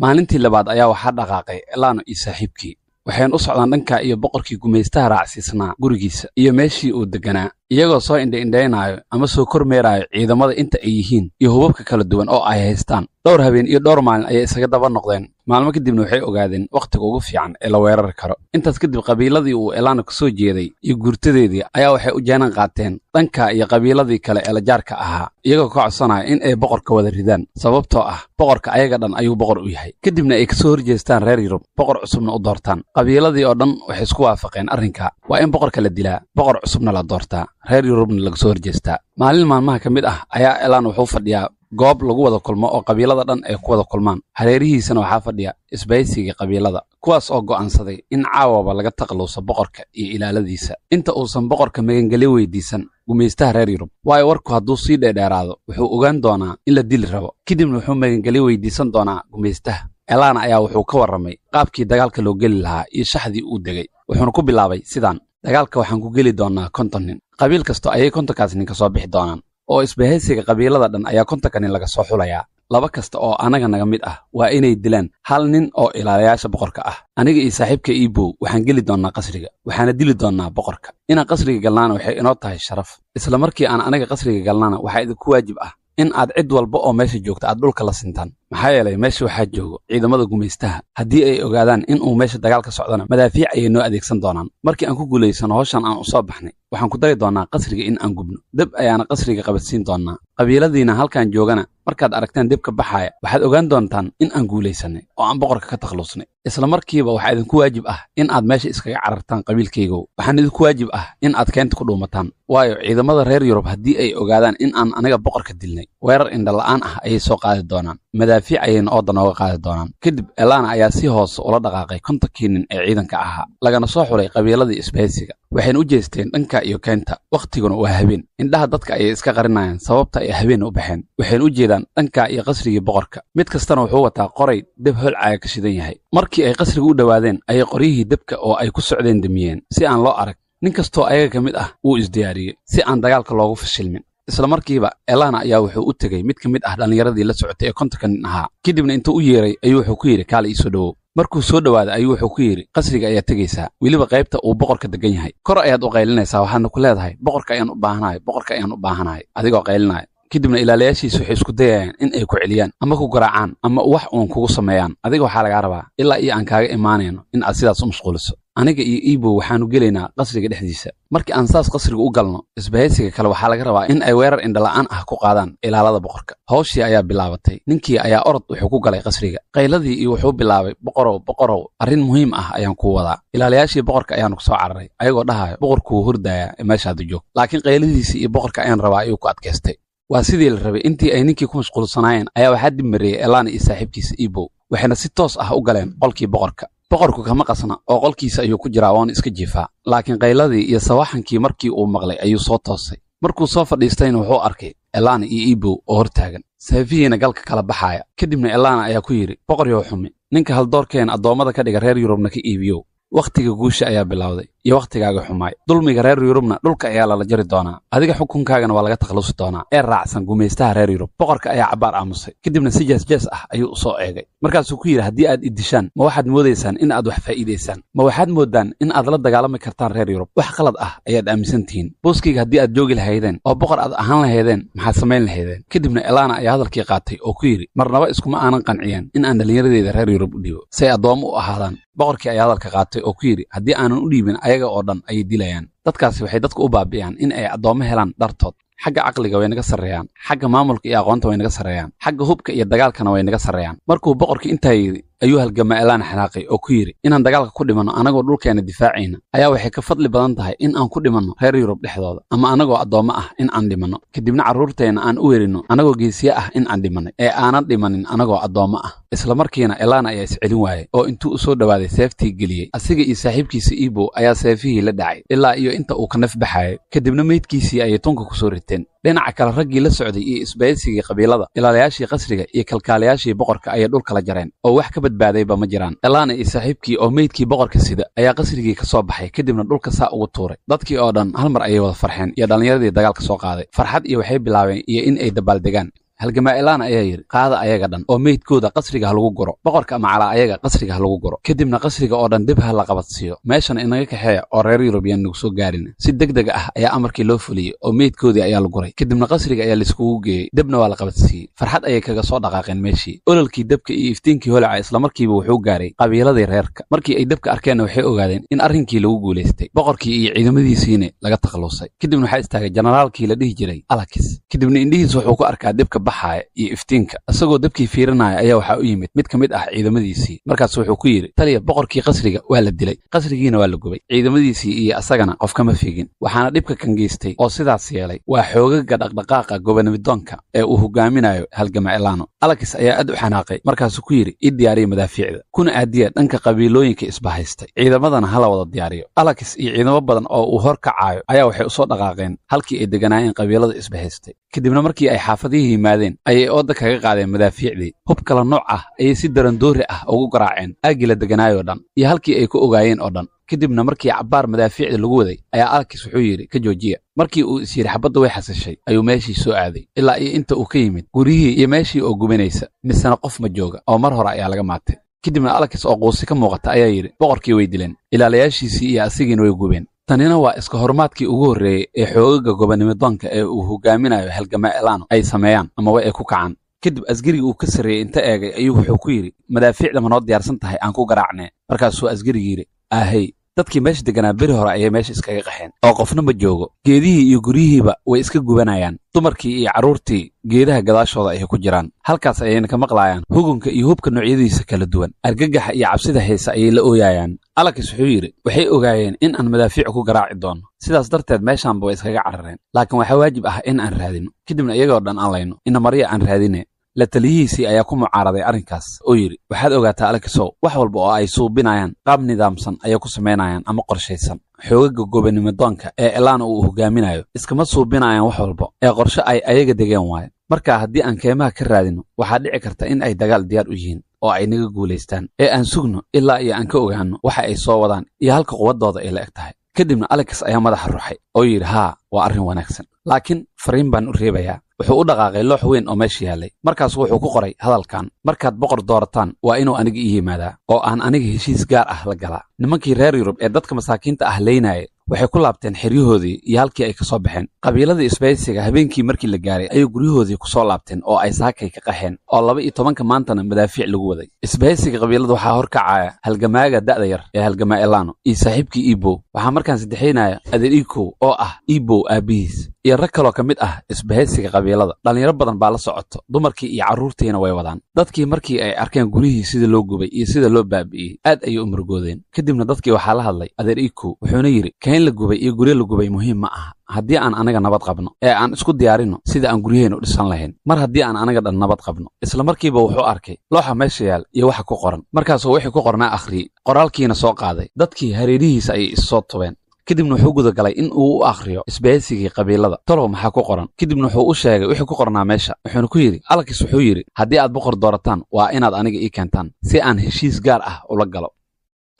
maalintii labaad ayaa waxaa dhaqaaqay elaano iyo saaxiibkii waxayn u socdaan dhankaa iyo boqorkii gumaystaha raacsiisnaa gurigiisa iyo meeshii uu degganaa iyagoo soo indhaindhaynaayo ama soo kormeeraayo ciidamada inta ay yihiin iyo hubabka kala duwan oo ay haystaan dhowr habeen iyo dhowr maalin ayay isaga daba noqdeen maalmo kadibna waxay ogaadeen wakhtiga ugu fiican ee la weerari karo intaas kadib qabiiladii uu elaana ka soo jeeday iyo guurtadeedii ayaa waxay u jeenan qaateen dhanka iyo qabiiladii kale ee lajaarka ahaa iyagoo ka codsanaya in ay boqorka wada ridaan sababtoo ah boqorka ayaga dhan ayuu boqor u yahay kadibna ay kasoo horjeestaan reer yurub boqor cusubna u doortaan qabiiladii oo dhan waxay isku waafaqeen arrinka waa in boqorka la dilaa boqor cusubna la doortaa reer yurubna soo horjeestaa maalin maalmaha ka mid ah ayaa elaan wuxuu fadhiyaa goob lagu wada kulmo oo qabiilada dhan ay ku wada kulmaan hareerihiisana waxaa fadhiya isbaysigii qabiilada kuwaas oo go'aansaday in caawaba laga takluuso boqorka iyo ilaaladiisa inta uusan boqorka magangelyo weydiisan gumaystaha reer yurub waayo warku hadduu sii dheedheeraado wuxuu ogaan doonaa in la dili rabo kadibna wuxuu magangelyo weydiisan doonaa gumaystaha elaan ayaa wuxuu ka warramay qaabkii dagaalka loo geli lahaa iyo shaxdii uu degay wuxuuna ku bilaabay sidaan dagaalka waxaan ku geli doonaa konton nin qabiil kasto ayay kontonkaas nin ka soo bixi doonaan oo isbahaysiga qabiilada dhan ayaa kontonka nin laga soo xulayaa laba kasta oo anaga naga mid ah waa inay dilaan hal nin oo ilaalayaasha boqorka ah aniga iyo saaxiibka iibow waxaan geli doonnaa qasriga waxaana dili doonnaa boqorka inaan qasriga galnaana waxay inoo tahay sharaf isla markii aan anaga qasriga galnana waxaa idinku waajib ah in aad cid walba oo meesha joogta aad dhulka la sintaan maxaa yeelay meesha waxaa joogo ciidamada gumaystaha haddii ay ogaadaan in uu meesha dagaal ka socdana madaafiic ayay noo adeegsan doonaan markii aan ku guulaysano howshan aan u soo baxnay waxaan ku dari doonnaa qasriga in aan gubno deb ayaana qasriga qabadsiin doonnaa qabiiladiina halkan joogana markaad aragtaan deb baxaaya waxaad ogaan doontaan in aan guulaysannay oo aan boqorka ka takhluusnay isla markiiba waxaa idinku waajib ah in aad meesha iskaga carartaan qabiilkaygow waxaan idinku waajib ah in aad keenta ku dhuumataan waayo ciidamada reer yurub haddii ay ogaadaan in aan aniga boqorka dilnay weerar indha la'aan ah ayay soo qaadi doonaan daaficayeen ooda nooga qaadi doonaan kadib elana ayaa si hoose ula dhaqaaqay kontankii nin ee ciidanka ahaa lagana soo xulay qabiiladii isbaysiga waxayna u jeesteen dhanka iyo kaynta wakhtiguna waa habeen indhaha dadka ayay iska qarinayaan sababta ay habeena u baxeen waxayna u jeedaan dhanka iyo qasrigii boqorka mid kastana wuxuu wataa qoray deb holcaaga ka shidan yahay markii ay qasriga u dhowaadeen ayay qoryihii debka oo ay ku socdeen demiyeen si aan loo arag nin kastoo ayaga ka mid ah wuu isdiyaariyey si aan dagaalka loogu fashilmin isla markiiba elana ayaa wuxuu u tegey mid ka mid ah dhallinyaradii la socotay ee kontanka nin ahaa kadibna intuu u yeeray ayuu wuxuu ku yidhi ii soo dhowow markuu soo dhowaaday ayuu wuxuu ku yidhi qasriga ayaa tegaysaa weliba qaybta uu boqorka deggan yahay kor ayaad u qaylinaysaa waxaadna ku leedahay boqorka ayaan u baahanahay boqorka ayaan u baahanahay adigoo qaylinaya kadibna ilaalayaashiisa waxay isku dayayaan in ay ku celiyaan ama ku garaacaan ama wax uun kugu sameeyaan adiga waxaa lagaa rabaa ilaa iyo aan kaaga imaanayno in aad sidaas u mashquuliso aniga iyo ibo waxaanu gelaynaa qasriga dhexdiisa markii aan saas qasriga u galno isbahaysiga kale waxaa laga rabaa in ay weerar indhala'aan ah ku qaadaan ilaalada boqorka howshii ayaa bilaabatay ninkii ayaa orod wuxuu ku galay qasriga qayladii iyo wuxuu bilaabay boqorow boqorow arrin muhiim ah ayaan kuu wadaa ilaalayaashii boqorka ayaanu kusoo cararay ayagoo dhahaya boqorku wuu hordaayaa meeshaadu joog laakiin qayladiisii iyo boqorka ayaan rabaa ayuu ku adkaystay waa sidii la rabay intii ay ninkii ku mashquulsanaayeen ayaa waxaa dib mariyey elaan iyo saaxiibkiisa ibow waxayna si toos ah u galeen qolkii boqorka boqorku kama qasna oo qolkiisa ayuu ku jiraa waanu iska jiifaa laakiin kayladii iyo sawaxankii markii uu maqlay ayuu soo toosay markuu soo fadhiistayna wuxuu arkay elaana iyo iibow oo hor taagan saafihiina galka kala baxaaya kadibna elaana ayaa ku yidhi boqoryow xumi ninka haldoorkeen addoommada ka dhiga reer yurubna ka iibiyow wakhtiga guusha ayaa bilowday iyo wakhtigaaga xumaay dulmiga reer yurubna dhulka ayaa lala jari doonaa adiga xukunkaagana waa laga takhluusi doonaa ee raacsan gumaystaha reer yurub boqorka ayaa cabbaar aamusay kadibna si jees jees ah ayuu u soo eegay markaasuu ku yidhi haddii aad iddishaan ma waxaad moodaysaan in aad wax faa'iidaysaan ma waxaad mooddaan in aad la dagaalami kartaan reer yurub wax qalad ah ayaad aaminsantihiin buuskayga haddii aad joogi lahaydeen oo boqor aad ahaan lahaydeen maxaad samayn lahaydeen kadibna elaana ayaa hadalkii qaatay oo ku yidhi marnaba iskuma aanan qanciyeen in aan dhallinyaradeeda reer yurub u dhiibo say addoommo u ahaadaan boqorkii ayaa hadalka qaatay oo ku yidhi haddii aanan u dhiibin ayaga oo dhan ayay dilayaan dadkaasi waxay dadku u baabi'iyaan in ay addoommo helaan dhartood xagga caqliga way naga sarreeyaan xagga maamulka iyo aqoonta way naga sarreeyaan xagga hubka iyo dagaalkana way naga sarreeyaan markuu boqorkii intaa yidhi ayuu halgama elaan xanaaqay oo ku yidhi inaan dagaalka ku dhimanno anagoo dhulkeenna difaacayna ayaa waxay ka fadli badan tahay in aan ku dhimanno reer yurub dhexdooda ama anagoo addoommo ah in aan dhimanno kadibna carruurteenna aan u weerinno anagoo geesiye ah in aan dhimannay ee aanan dhimanin anagoo addoommo ah isla markiina elaan ayaa iscelin waayay oo intuu u soo dhowaaday seeftii geliyey asiga iyo saaxiibkiisa iibow ayaa seefihii la dhacay ilaa iyo inta uu ka naf baxaayay kadibna meydkiisii ayay tunka ku soo riteen dhinaca kale raggii la socday iyo isbayadsigii qabiilada ilaalayaashii qasriga iyo kalkaalayaashii boqorka ayay dhul kala jareen oo wax ka bad badbaadayba ma jiraan dhallaana iyo saaxiibkii oo meydkii boqorka sida ayaa qasrigii ka soo baxay kadibna dhulka saa ugu tuuray dadkii oo dhan hal mar ayay wada farxeen iyo dhallinyaradii dagaalka soo qaaday farxad iyo waxay bilaabeen iyo in ay dabaaldegaan halgamaa'ilaan ayaa yidhi qaada ayaga dhan oo meydkooda qasriga ha lagu guro boqorka macalaa ayaga qasriga ha lagu guro kadibna qasriga oo dhan dib ha la qabadsiiyo meeshana inaga kaxee oo reer yurubiyan nagu soo gaarina si deg deg ah ayaa amarkii loo fuliyey oo meydkoodii ayaa la guray kadibna qasriga ayaa laiskugu geeyey debna waa la qabadsiiyey farxad ayay kaga soo dhaqaaqeen meeshii ololkii debka iyo iftiinkii holaca isla markiiba wuxuu gaaray qabiiladii reerka markii ay debka arkeenna waxay ogaadeen in arrinkii lagu guulaystay boqorkii iyo ciidamadiisiina laga takhalusay kadibna waxaa istaagay jenaraalkii la dhihi jiray alakis kadibna indhihiis wuxuu ku arkaa debka baxaya iyo iftiinka isagoo dabkii fiirinaya ayaa waxaa u yimid mid ka mid ah ciidamadiisii markaas wuxuu ku yidhi taliya boqorkii qasriga waa la dilay qasrigiina waa la gubay ciidamadiisii iyo asagana qof kama figin waxaana dhibka kangaystay oo sidaas yeelay waa xoogaga dhaqdhaqaaqa gobonimidoonka ee uu hoggaaminayo halgama elano alakis ayaa aad u xanaaqay markaasuu ku yidhi i diyaariya madaafiicda kuna aadiya dhanka qabiilooyinka isbahaystay ciidamadana hala wada diyaariyo alakis iyo ciidamo badan oo uu hor kacaayo ayaa waxay u soo dhaqaaqeen halkii ay deganaayeen qabiilada isbahaystay kadibna markii ay xaafadihii qaadeen ayay ooda kaga qaadeen madaafiicdii hub kala nooc ah ayay si darandoori ah ugu garaaceen aaggii la deganaayoo dhan iyo halkii ay ku ogaayeen oo dhan kadibna markii cabbaar madaafiicda lagu waday ayaa alkis wuxuu yidhi ka joojiya markii uu is yidhi xabadda way xasishay ayuu meeshii soo aaday ilaa iyo inta uu ka yimid guryihii iyo meeshii oo gubanaysa misena qof ma jooga oo mar hore ayaa laga maatay kadibna alkis oo quusi ka muuqata ayaa yidhi boqorkii way dileen ilaalayaashiisii iyo asigiina way gubeen tanina waa iska horumaadkii ugu horreeyey ee xoogaga gobonimo doonka ee uu hogaaminayo halgama elano ay sameeyaan amaba ay ku kacaan kadib asgarigii uu ka sarreeyey inta eegay ayuu wuxuu ku yidhi madaafiicdama noo diyaarsan tahay aan ku garaacnee markaasuu askarigii yidhi aahey dadkii meesha deganaa beri hore ayay meesha iskaga qaxeen oo qofna ma joogo geedihii iyo guryihiiba way iska gubanayaan dumarkii iyo carruurtii geedaha gadaashooda ayay ku jiraan halkaas ayayna ka maqlaayaan hugunka iyo hubka noocyadiisa kala duwan argagaxa iyo cabsida haysa ayay la ooyaayaan alakis wuxuu yidhi waxay ogaayeen in aan madaafiic ku garaaci doono sidaas darteed meeshaanba way iskaga carareen laakiin waxaa waajib ah in aan raadinno kadibna iyagoo dhan aan layno ina marya aan raadine la taliyihiisii ayaa ku mucaaraday arrinkaas oo yidhi waxaad ogaataa alkisow wax walba oo ay suubinayaan qaab nidaamsan ayay ku samaynayaan ama qorshaysan xoogaga gobonimodoonka ee elaana uu hogaaminayo iskama suubinayaan wax walba ee qorsho ay ayaga degeen waayo markaa haddii aan keemaha ka raadinno waxaa dhici karta in ay dagaal diyaar u yihiin oo ay naga guulaystaan ee aan sugno ilaa iyo aan ka ogaanno waxa ay soo wadaan iyo halka quwaddooda ay la eg tahay kadibna alex ayaa madaxa ruuxay oo yidhi haa waa arrin wanaagsan laakiin fariin baan u reebayaa wuxuu u dhaqaaqay loox weyn oo meesha yaallay markaasu wuxuu ku qoray hadalkan markaad boqor doorataan waa inuu aniga ii yimaadaa oo aan aniga heshiis gaar ah la galaa nimankii reer yurub ee dadka masaakiinta ah leynaya waxay ku laabteen xeryahoodii iyo halkii ay ka soo baxeen qabiilada sbaysiga habeenkii markii la gaaray ayay guryahoodii ku soo laabteen oo ay saakay ka qaxeen oo laba iyo tobanka maantana madaafiic lagu waday isbaysiga qabiilada waxaa horkacaya halgamaaga da'da yar ee halgama elano iyo saaxiibkii iibow waxaa markaan saddexaynaya adeer iikow oo ah ibow aabihiis iyo rag kaloo ka mid ah isbahaysiga qabiilada dhallinyaro badan baa la socoto dumarkii iyo carruurtiina way wadaan dadkii markii ay arkeen gurihii sida loo gubay iyo sida loo baabi'iyey aad ayay u murgoodeen kadibna dadkii waxaa la hadlay adeer iikow wuxuuna yidhi kayn la gubay iyo guryo la gubay muhiim ma aha haddii aan anaga nabad qabno ee aan isku diyaarinno sida aan guryaheennu dhisan lahayn mar haddii aan anaga dhan nabad qabno isla markiiba wuxuu arkay looxa meesha yaal iyo waxa ku qoran markaasuu wixii ku qornaa akhriyey qoraalkiina soo qaaday dadkii hareerihiisa ayay issoo tubeen kadibna wuxuu gudagalay in uu u akhriyo isbahaysigii qabiilada tolow maxaa ku qoran kadibna wuxuu u sheegay wixii ku qornaa meesha wuxuuna ku yidhi alakis wuxuu yidhi haddii aad boqor doorataan waa inaad aniga ii keentaan si aan heshiis gaar ah ula galo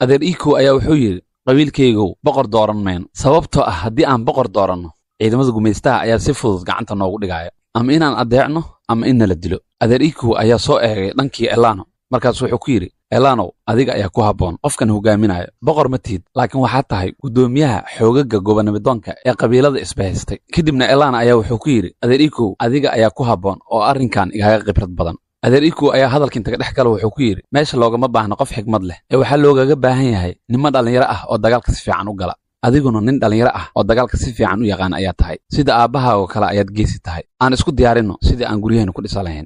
adeer iikow ayaa wuxuu yidhi qabiilkaygow boqor dooran mayno sababtoo ah haddii aan boqor dooranno ciidamada gumaystaha ayaa si fudud gacanta noogu dhigaya ama inaan addeecno ama in nala dilo adeer iikow ayaa soo eegay dhankii elano markaas wuxuu ku yidhi elanow adiga ayaa ku habboon qofkan hogaaminaya boqor ma tihid laakiin waxaa tahay guddoomiyaha xoogagga gobonamidoonka ee qabiilada isbahaystay kadibna elana ayaa wuxuu ku yidhi adeer iikow adiga ayaa ku habboon oo arrinkan igaga khibrad badan adeer iko ayaa hadalkiintaga dhex gala wuxuu ku yidhi meesha loogama baahno qof xigmad leh ee waxaa loogaga baahan yahay niman dhallinyaro ah oo dagaalka si fiican u gala adiguna nin dhallinyaro ah oo dagaalka si fiican u yaqaan ayaa tahay sida aabbahaaga kale ayaad geesi tahay aan isku diyaarinno sidii aan guryaheennu ku dhisa lahayn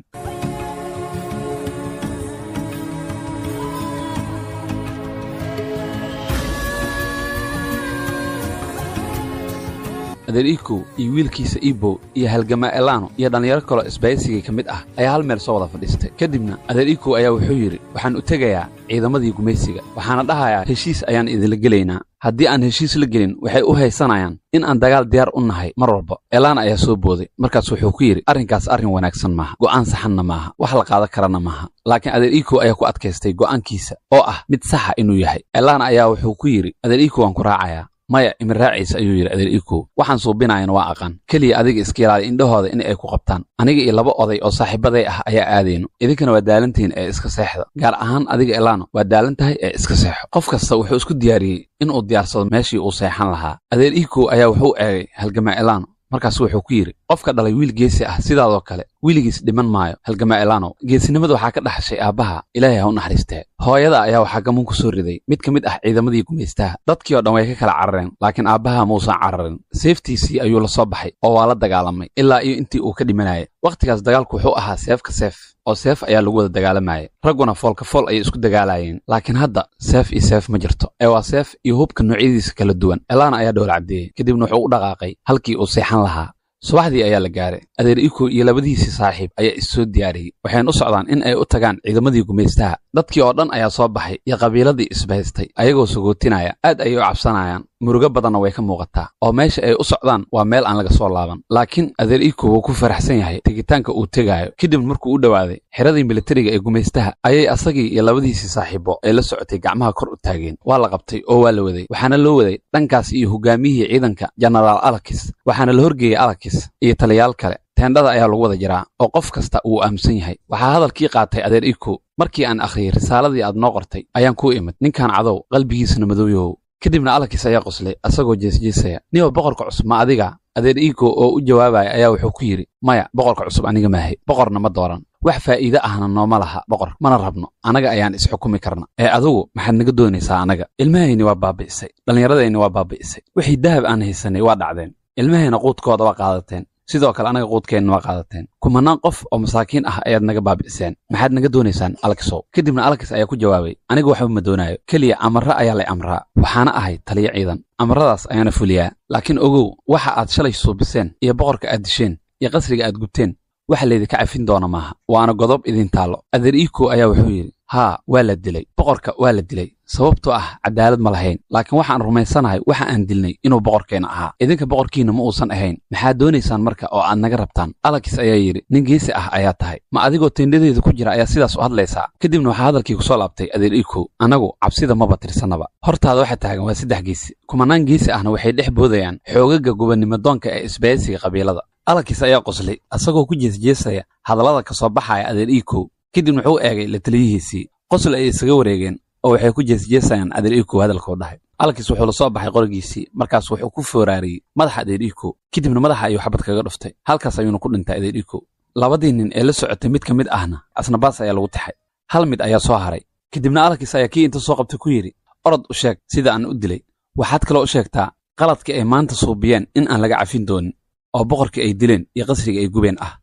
adeer iikow iyo wiilkiisa ibow iyo halgama elano iyo dhallinyaro kaloo isbaysigay ka mid ah ayaa hal meel soo wada fadhiistay kadibna adeer iikow ayaa wuxuu yidhi waxaan u tegayaa ciidamadii gumaysiga waxaana dhahayaa heshiis ayaan idinla gelaynaa haddii aan heshiis la gelin waxay u haysanayaan in aan dagaal diyaar u nahay mar walba eelaana ayaa soo booday markaas wuxuu ku yidhi arrinkaas arrin wanaagsan maaha go'aan saxanna maaha wax la qaadan karana maaha laakiin adeer iikow ayaa ku adkaystay go'aankiisa oo ah mid saxa inuu yahay eelaana ayaa wuxuu ku yidhi adeer iikow waan ku raacayaa maya imiraaciis ayuu yidhi adeer iikow waxaan suubinayan waa aqan keliya adiga iska ilaali indhahooda in ay ku qabtaan aniga iyo laba oday oo saaxiibaday ah ayaa aadayno idinkana waa daalantihiin ee iska seexda gaar ahaan adiga elaano waa daalan tahay ee iska seexo qof kasta wuxuu isku diyaariyey inuu diyaarsado meeshii uu seexan lahaa adeer iikow ayaa wuxuu eegay halgamaa elaano markaasu wuxuu ku yidhi qofka dhalay wiil geesi ah sidaadoo kale wiiligiis dhiman maayo halgama elano geesinimada waxaa ka dhaxashay aabbaha ilaahay ha u naxariistee hooyada ayaa waxaa gamuun ku soo riday mid ka mid ah ciidamadii gumaystaha dadkii oo dhan way ka kala carareen laakiin aabbaha muusan cararin seeftiisii ayuu la soo baxay oo waa la dagaalamay ilaa iyo intii uu ka dhimanayay wakhtigaas dagaalku wuxuu ahaa seefka seef oo seef ayaa lagu wada dagaalamaayay ragguna foolka fool ayay isku dagaalaayeen laakiin hadda seef iyo seef ma jirto ee waa seef iyo hubka noocyadiisa kala duwan elaana ayaa dhowr caddeeyey kadibna wuxuu u dhaqaaqay halkii uu seexan lahaa subaxdii ayaa la gaaray adeer iko iyo labadiisii saaxiib ayaa issoo diyaariyey waxayna u socdaan in ay u tagaan ciidamadii gumaystaha dadkii oo dhan ayaa soo baxay iyo qabiiladii isbahaystay ayagoo sugootinaya aad ayay u cabsanayaan murugo badanna way ka muuqataa oo meesha ay u socdaan waa meel aan laga soo laaban laakiin adeer iikow wuu ku faraxsan yahay tegitaanka uu tegaayo kadib markuu u dhowaaday xiradii milatariga ee gumaystaha ayay asagii iyo labadiisii saaxiibo ay la socotay gacmaha kor u taageen waa la qabtay oo waa la waday waxaana loo waday dhankaas iyo hogaamiyihii ciidanka jenaraal alakis waxaana la horgeeyey alakis iyo taliyaal kale teendhada ayaa lagu wada jiraa oo qof kasta uu aamusan yahay waxaa hadalkii qaatay adeer iko markii aan akhriyey risaaladii aad noo qortay ayaan kuu imid ninkan cadow qalbigiisna madooyow kadibna alankiis ayaa qoslay asagoo jeesjeesaya niba boqorka cusub ma adiga adeer iko oo u jawaabaya ayaa wuxuu ku yidhi maya boqorka cusub aniga maahe boqorna ma dooran wax faa'iide ahna nooma laha boqor mana rabno annaga ayaan isxukumi karna ee adugu maxaad naga doonaysaa annaga ilmahayni waa baabi'isay dhallinyaradayni waa baabi'isay wixii dahab aan haysanay waa dhacdeen ilmahayna quudkooda waa qaadateen sidoo kale anaga quudkeenna ma qaadateen kumanaan qof oo masaakiin ah ayaad naga baabi'iseen maxaad naga doonaysaan alkisow kadibna alkis ayaa ku jawaabay aniga waxba ma doonaayo keliya amarra ayaa lay amraa waxaana ahay taliyo ciidan amarradaas ayaana fuliyaa laakiin ogow waxa aad shalay suubiseen iyo boqorka aad disheen iyo qasriga aad gubteen waxa laydinka cafin doona maaha waana godob idin taallo adeer iikow ayaa wuxuu yidhi haa waa la dilay boqorka waa la dilay sababtoo ah cadaalad ma lahayn laakiin waxaan rumaysanahay waxa aan dilnay inuu boqorkeena ahaa idinka boqorkiinna ma uusan ahayn maxaad doonaysaan marka oo aad naga rabtaan alakis ayaa yidhi nin geesi ah ayaa tahay ma adigoo tindhadeeda ku jira ayaa sidaas u hadlaysaa kadibna waxaa hadalkii ku soo laabtay adeer iiko annagu cabsida maba tirsannaba hortaada waxaa taagan waa saddex geesi kumannaan geesi ahna waxay dhex boodayaan xoogagga gubannimo doonka ee isbaasiga qabiilada alakis ayaa qoslay isagoo ku jeesjeesaya hadallada ka soo baxaya adeer iikow kadibna wuxuu eegay la taliyihiisii qosol ayay isaga wareegeen oo waxay ku jeesjeesayaan adeer iikow hadalkuu dhahay alkiis wuxuu la soo baxay qorigiisii markaas wuxuu ku fooraariyey madaxa adeer iikow kadibna madaxa ayuu xabad kaga dhuftay halkaas ayuuna ku dhintay adeer iikow labadii nin ee la socotay mid ka mid ahna asnabaas ayaa lagu taxay hal mid ayaa soo haray kadibna alkiis ayaa kii inta soo qabtay ku yidhi orod u sheeg sida aan u dilay waxaad kaloo u sheegtaa qaladka ay maanta suubiyeen in aan laga cafin doonin oo boqorkii ay dileen iyo qasriga ay gubeen ah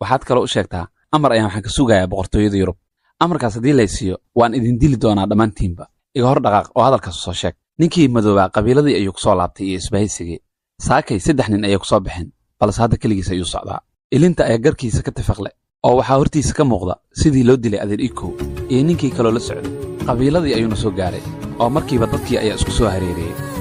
waxaad kaloo u sheegtaa amar ayaan waxaan ka sugayaa boqortooyada yurub amarkaas haddii laysiiyo waan idin dili doonaa dhammaantiinba iga hor dhaqaaq oo hadalkaas soo sheeg ninkii madoobaa qabiiladii ayuu ku soo laabtay iyo isbahaysigii saakay saddex nin ayay ku soo bixin balse hadda keligiis ayuu socdaa ilinta ayaa garkiisa ka tifaqle oo waxaa hortiisa ka muuqda sidii loo dilay adeer ikow iyo ninkii kaloo la socday qabiiladii ayuuna soo gaaray oo markiiba dadkii ayaa isku soo hareeriyey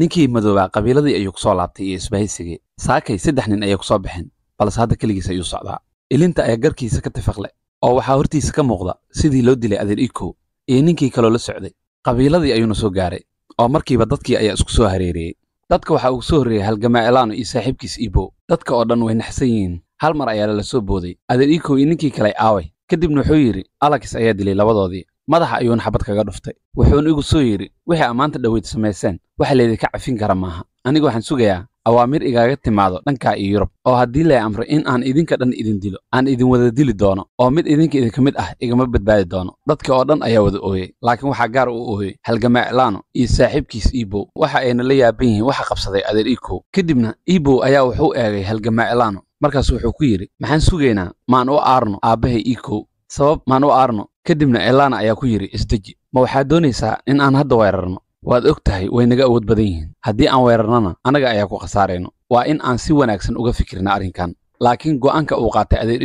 ninkii madoobaa ah, qabiiladii ayuu ku soo laabtay iyo isbahaysigii saakay saddex nin ayay ku soo baxeen balse hadda keligiis ayuu socdaa ilinta ayaa garkiisa ka tifaqle oo waxaa hortiisa ka muuqda sidii loo dilay adeer ikow iyo ninkii kaloo la socday qabiiladii ayuuna soo gaaray oo markiiba dadkii ayaa isku soo hareeriyey dadka waxaa ugu soo horreeyey halgamaa elaano iyo saaxiibkiis iibo dadka oo dhan way naxsan yihiin hal mar ayaa lala soo booday adeer iko iyo ninkii kale aaway kadibna wuxuu yidhi alex ayaa dilay labadoodii madaxa ayuuna xabad kaga dhuftay wuxuuna igu soo yidhi wixii ammaanta dhoweyd samayseen waxa laydinka cafin kara maaha aniga waxaan sugayaa awaamir igaaga timaado dhankaa iyo yurub oo haddii lay amray in aan idinka dhan idin dilo aan idin wada dili doono oo mid idinka idinka mid ah igama badbaadi doono dadka oo dhan ayaa wada ooyey laakiin waxaa gaar u ooyey halgamaclaano iyo saaxiibkiis iibow waxa ayna la yaaban yihiin waxa qabsaday adeer iikow kadibna iibow ayaa wuxuu eegay halgamaclaano markaas wuxuu ku yidhi maxaan sugaynaa maan u aarno aabbahay iikow sabab maan u aarno kadibna elana ayaa ku yidhi isdeji ma waxaad doonaysaa in aan hadda weerarno waad og tahay way naga awood badan yihiin haddii aan weerarnana annaga ayaa ku khasaarayno waa in aan si wanaagsan uga fikirna arrinkan laakiin go'aanka uu qaatay adeer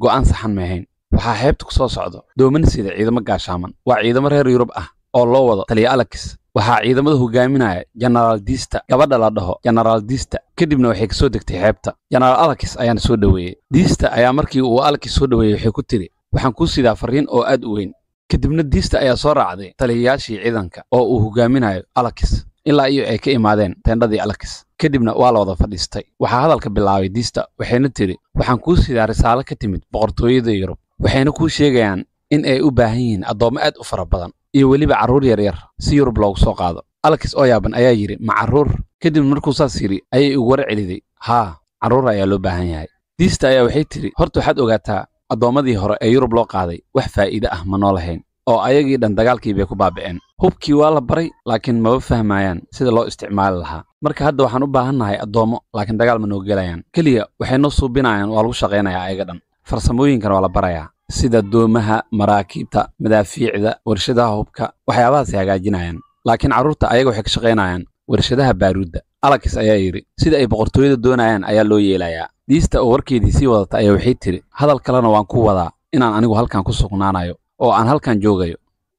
go'aan saxan mahayn waxaa xeebta ku soo socda doomanisiida ciidamo gaashaaman waa ciidamo reer yurub ah oo loo wado taliya alakis waxaa ciidamada hogaaminaya jenaraal diista gabadha la dhaho jenaraal diista kadibna waxay ka soo degtay xeebta jenaraal alakis ayaana soo dhoweeyey diista ayaa markii uu alakis soo dhoweeyey waxay ku tidhi waxaan kuu sidaa farriin oo aad u weyn kadibna diista ayaa soo raacday taliyayaashii ciidanka oo uu hogaaminayo alakis ilaa iyo ay ka imaadeen teendhadii alakis kadibna waa la wada fadhiistay waxaa hadalka bilaabay diista waxayna tidhi waxaan kuu sidaa risaalo ka timid boqortooyada yurub waxayna kuu sheegayaan in ay u baahan yihiin addoommo aad u fara badan iyo weliba carruur yaryar si yurub loogu soo qaado alakis oo yaaban ayaa yidhi ma carruur kadib markuu saas yidhi ayay ugu war celiday haa carruur ayaa loo baahan yahay diista ayaa waxay tidhi horta waxaad ogaataa addoommadii hore ee yurub loo qaaday wax faa'iido ah ma noo lahayn oo ayagii dhan dagaalkii bay ku baabi'een hubkii waa la baray laakiin maba fahmayaan sida loo isticmaali lahaa marka hadda waxaan u baahannahay addoommo laakiin dagaal ma noo gelayaan keliya waxay noo suubinayaan waa lagu shaqaynayaa ayaga dhan farsamooyinkan waa la barayaa sida doomaha maraakiibta madaafiicda warshadaha hubka waxyaabahaasay hagaajinayaan laakiin carruurta ayaga waxay ka shaqaynayaan warshadaha baaruudda alakis ayaa yidhi sida ay boqortooyada doonayaan ayaa loo yeelayaa diista oo warkeedii sii wadata ayaa waxay tidhi hadal kalena waan ku wadaa inaan anigu halkan ku sugnaanayo oo aan halkan joogayo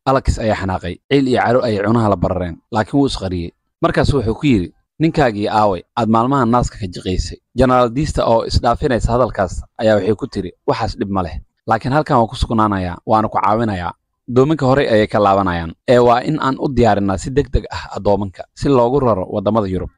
alagis ayaa xanaaqay ciil iyo cadho ayay cunaha la barareen laakiin wuu isqariyey markaas wuxuu ku yidhi ninkaagii aaway aad maalmaha naaska ka jiqaysay jenaraal diista oo isdhaafinaysa hadalkaas ayaa waxay ku tidhi waxaas dhib ma leh laakiin halkan waan ku sugnaanayaa waana ku caawinayaa doominka horey ayay ka laabanayaan ee waa in aan u diyaarinaa si deg deg ah addoomanka si loogu raro waddammada yurub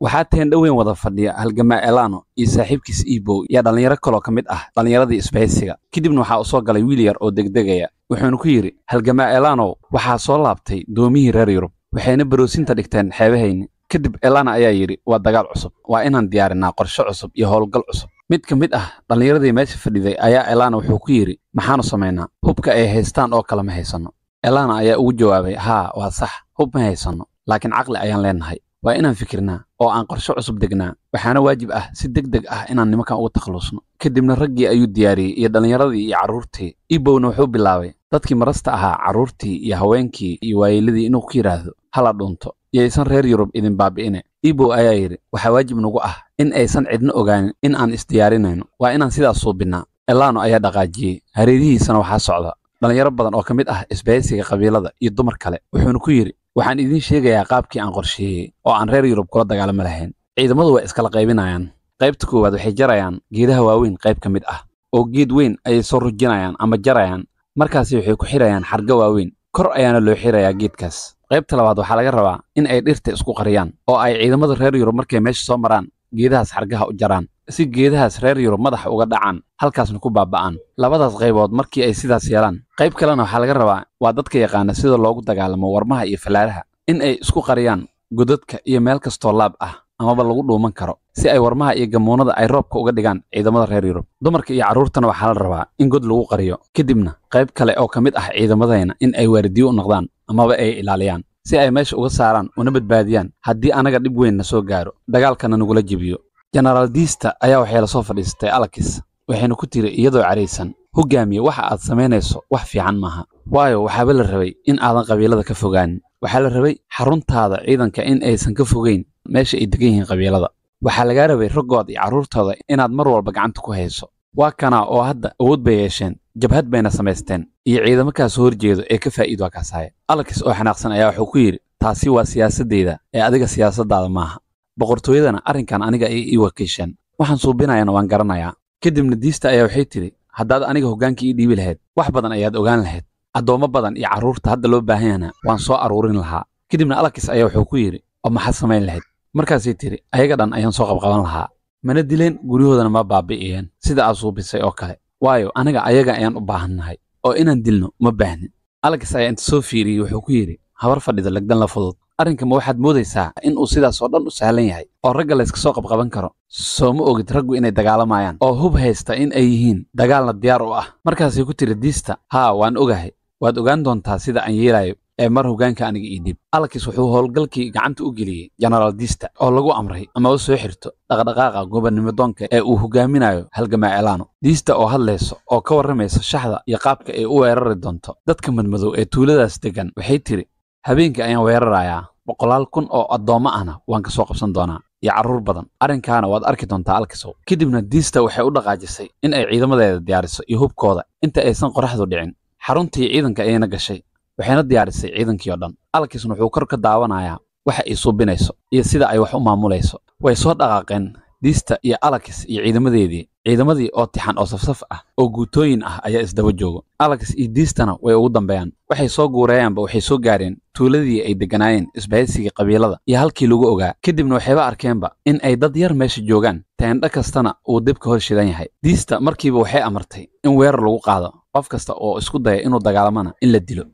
waxaa teendhoweyn wada fadhiya halgama elano iyo saaxiibkiis ibow yaa dhallinyaro kaloo ka mid ah dhallinyaradii isbahaysiga kadibna waxaa u soo galay wiil oo degdegaya wuxuuna ku yidhi halgama elanow waxaa soo laabtay doomihii reer yurub waxayna baroosinta dhigteen xeebahayni kadib elana ayaa yidhi waa dagaal cusub waa inaan diyaarinaa qorsho cusub iyo howlgal cusub mid ka mid ah dhallinyaradii meesha fadhiday ayaa elana wuxuu ku yidhi maxaanu samaynaa hubka ay haystaan oo kale ma haysanno elana ayaa ugu jawaabay haa waa sax hub ma haysanno laakiin caqli ayaan leenahay waa inaan fikirnaa oo aan qorsho cusub degnaa waxaana waajib ah si deg deg ah inaan nimankan ugu takhalusno kadibna raggii ayuu diyaariyey iyo dhallinyaradii iyo carruurtii ibowna wuxuu bilaabay dadkii marasta ahaa carruurtii iyo haweenkii iyo waayeeladii inuu ku yidhaahdo hala dhunto yaysan reer yurub idin baabi'ine ibow ayaa yidhi waxaa waajib nagu ah in aysan cidna ogaanin in aan isdiyaarinayno waa inaan sidaas suubinnaa elaano ayaa dhaqaajiyey hareerihiisana waxaa socda dhallinyaro badan oo ka mid ah isbahaysiga qabiilada iyo dumar kale wuxuuna ku yidhi waxaan idiin sheegayaa qaabkii aan qorsheeyey oo aan reer yurub kula dagaalamo lahayn ciidamadu way iskala qaybinayaan qaybta koowaad waxay jarayaan geedaha waaweyn qayb ka mid ah oo geed weyn ayay soo rujinayaan ama jarayaan markaasi waxay ku xidhayaan xarga waaweyn kor ayaana loo xirayaa geedkaas qaybta labaad waxaa laga rabaa in ay dhirta isku qariyaan oo ay ciidamada reer yurub markay meesha soo maraan geedahaas xargaha u jaraan si geedahaas reer yurub madaxa uga dhacaan halkaasna ku baaba'aan labadaas qaybood markii ay sidaas yeelaan qayb kalena waxaa laga rabaa waa dadka yaqaana sida loogu dagaalamo warmaha iyo fallaaraha in ay isku qariyaan godadka iyo meel kastoo laab ah amaba lagu dhuuman karo si ay warmaha iyo gamuunada ay roobka uga dhigaan ciidamada reer yurub dumarka iyo carruurtana waxaa la rabaa in god lagu qariyo kadibna qayb kale oo ka mid ah ciidamadayna in ay waardiyo u noqdaan amaba ay ilaaliyaan si ay meesha uga saaraan una badbaadiyaan haddii anaga dhib weyn na soo gaaro dagaalkana nagula jibiyo jenaraal diista ayaa waxay la soo fadhiistay alakis waxaynu ku tiri iyadoo caraysan hoggaamiye waxa aad samaynayso wax fiican maaha waayo waxaaba la rabay in aadan qabiilada ka fogaanin waxaa la rabay xaruntaada ciidanka in aysan ka fogayn meesha ay degan yihiin qabiilada waxaa lagaa rabay raggood iyo carruurtooda inaad mar walba gacanta ku hayso waa kanaa oo hadda awood bay yeesheen jabhad bayna samaysteen iyo ciidamo kaasoo horjeedo ee ka faa'iido akaasaya alakis oo xanaaqsan ayaa wuxuu ku yidhi taasi waa siyaasaddayda ee adiga siyaasaddaada maaha boqortooyadana arrinkan aniga ayay ii wakiisheen waxaan suubinayana waan garanayaa kadibna diista ayaa waxay tidhi haddaad aniga hoggaankii ii dhiibi lahayd wax badan ayaad ogaan lahayd addoommo badan iyo carruurta hadda loo baahan yahna waan soo aruurin lahaa kadibna alakis ayaa wuxuu ku yidhi oo maxaad samayn lahayd markaasay tidhi ayaga dhan ayaan soo qabqaban lahaa mana dileen guryahoodana ma baabi'iyeen sida aad suubisay oo kale waayo aniga ayaga ayaan u baahannahay oo inaan dilno ma baahnin alakis ayaa inta soo fiiriyey wuxuu ku yidhi habar fadhida legdan la fudud arrinka ma waxaad moodaysaa in uu sidaas oo dhan u sahlan yahay oo ragga layska soo qabqaban karo soo ma ogid raggu inay dagaalamayaan oo hub haysta in ay yihiin dagaalna diyaar u ah markaasay ku tiri diista haa waan ogahay waad ogaan doontaa sida aan yeelayo ee mar hoggaanka aniga ii dhib alkis wuxuu howlgalkii gacanta u geliyey jenaraal diista oo lagu amray ama u soo xirto dhaqdhaqaaqa gobonnimo ee uu hogaaminayo halgama elano diista oo hadlayso oo ka warramaysa shaxda iyo qaabka ay u weerari doonto dadka madmadow ee tuuladaas deggan waxay tiri habeenkii ayaan weerarayaa boqolaal kun oo addoommo ahna waan ka soo qabsan doonaa iyo carruur badan arrinkaana waad arki doontaa alkisow kadibna diista waxay u dhaqaajisay in ay ciidamadeeda diyaariso iyo hubkooda inta aysan qoraxdu dhicin xaruntii ciidanka ayayna gashay waxayna diyaarisay ciidankii oo dhan alkisna wuxuu kor ka daawanayaa waxa ay suubinayso iyo sida ay wax u maamulayso way soo dhaqaaqeen diista iyo alax iyo ciidamadeedii ciidamadii oo tixan oo safsaf ah oo guutooyin ah ayaa isdaba joogo alax iyo diistana way ugu dambeeyaan waxay soo guureeyaanba waxay soo gaareen tuuladii ay degganaayeen isbahaysigii qabiilada iyo halkii lagu ogaa kadibna waxayba arkeenba in ay dad yar meesha joogaan teendha kastana uu dibka hor shidan yahay diista markiiba waxay amartay in weerar lagu qaado qof kasta oo isku daya inuu dagaalamana in la dilo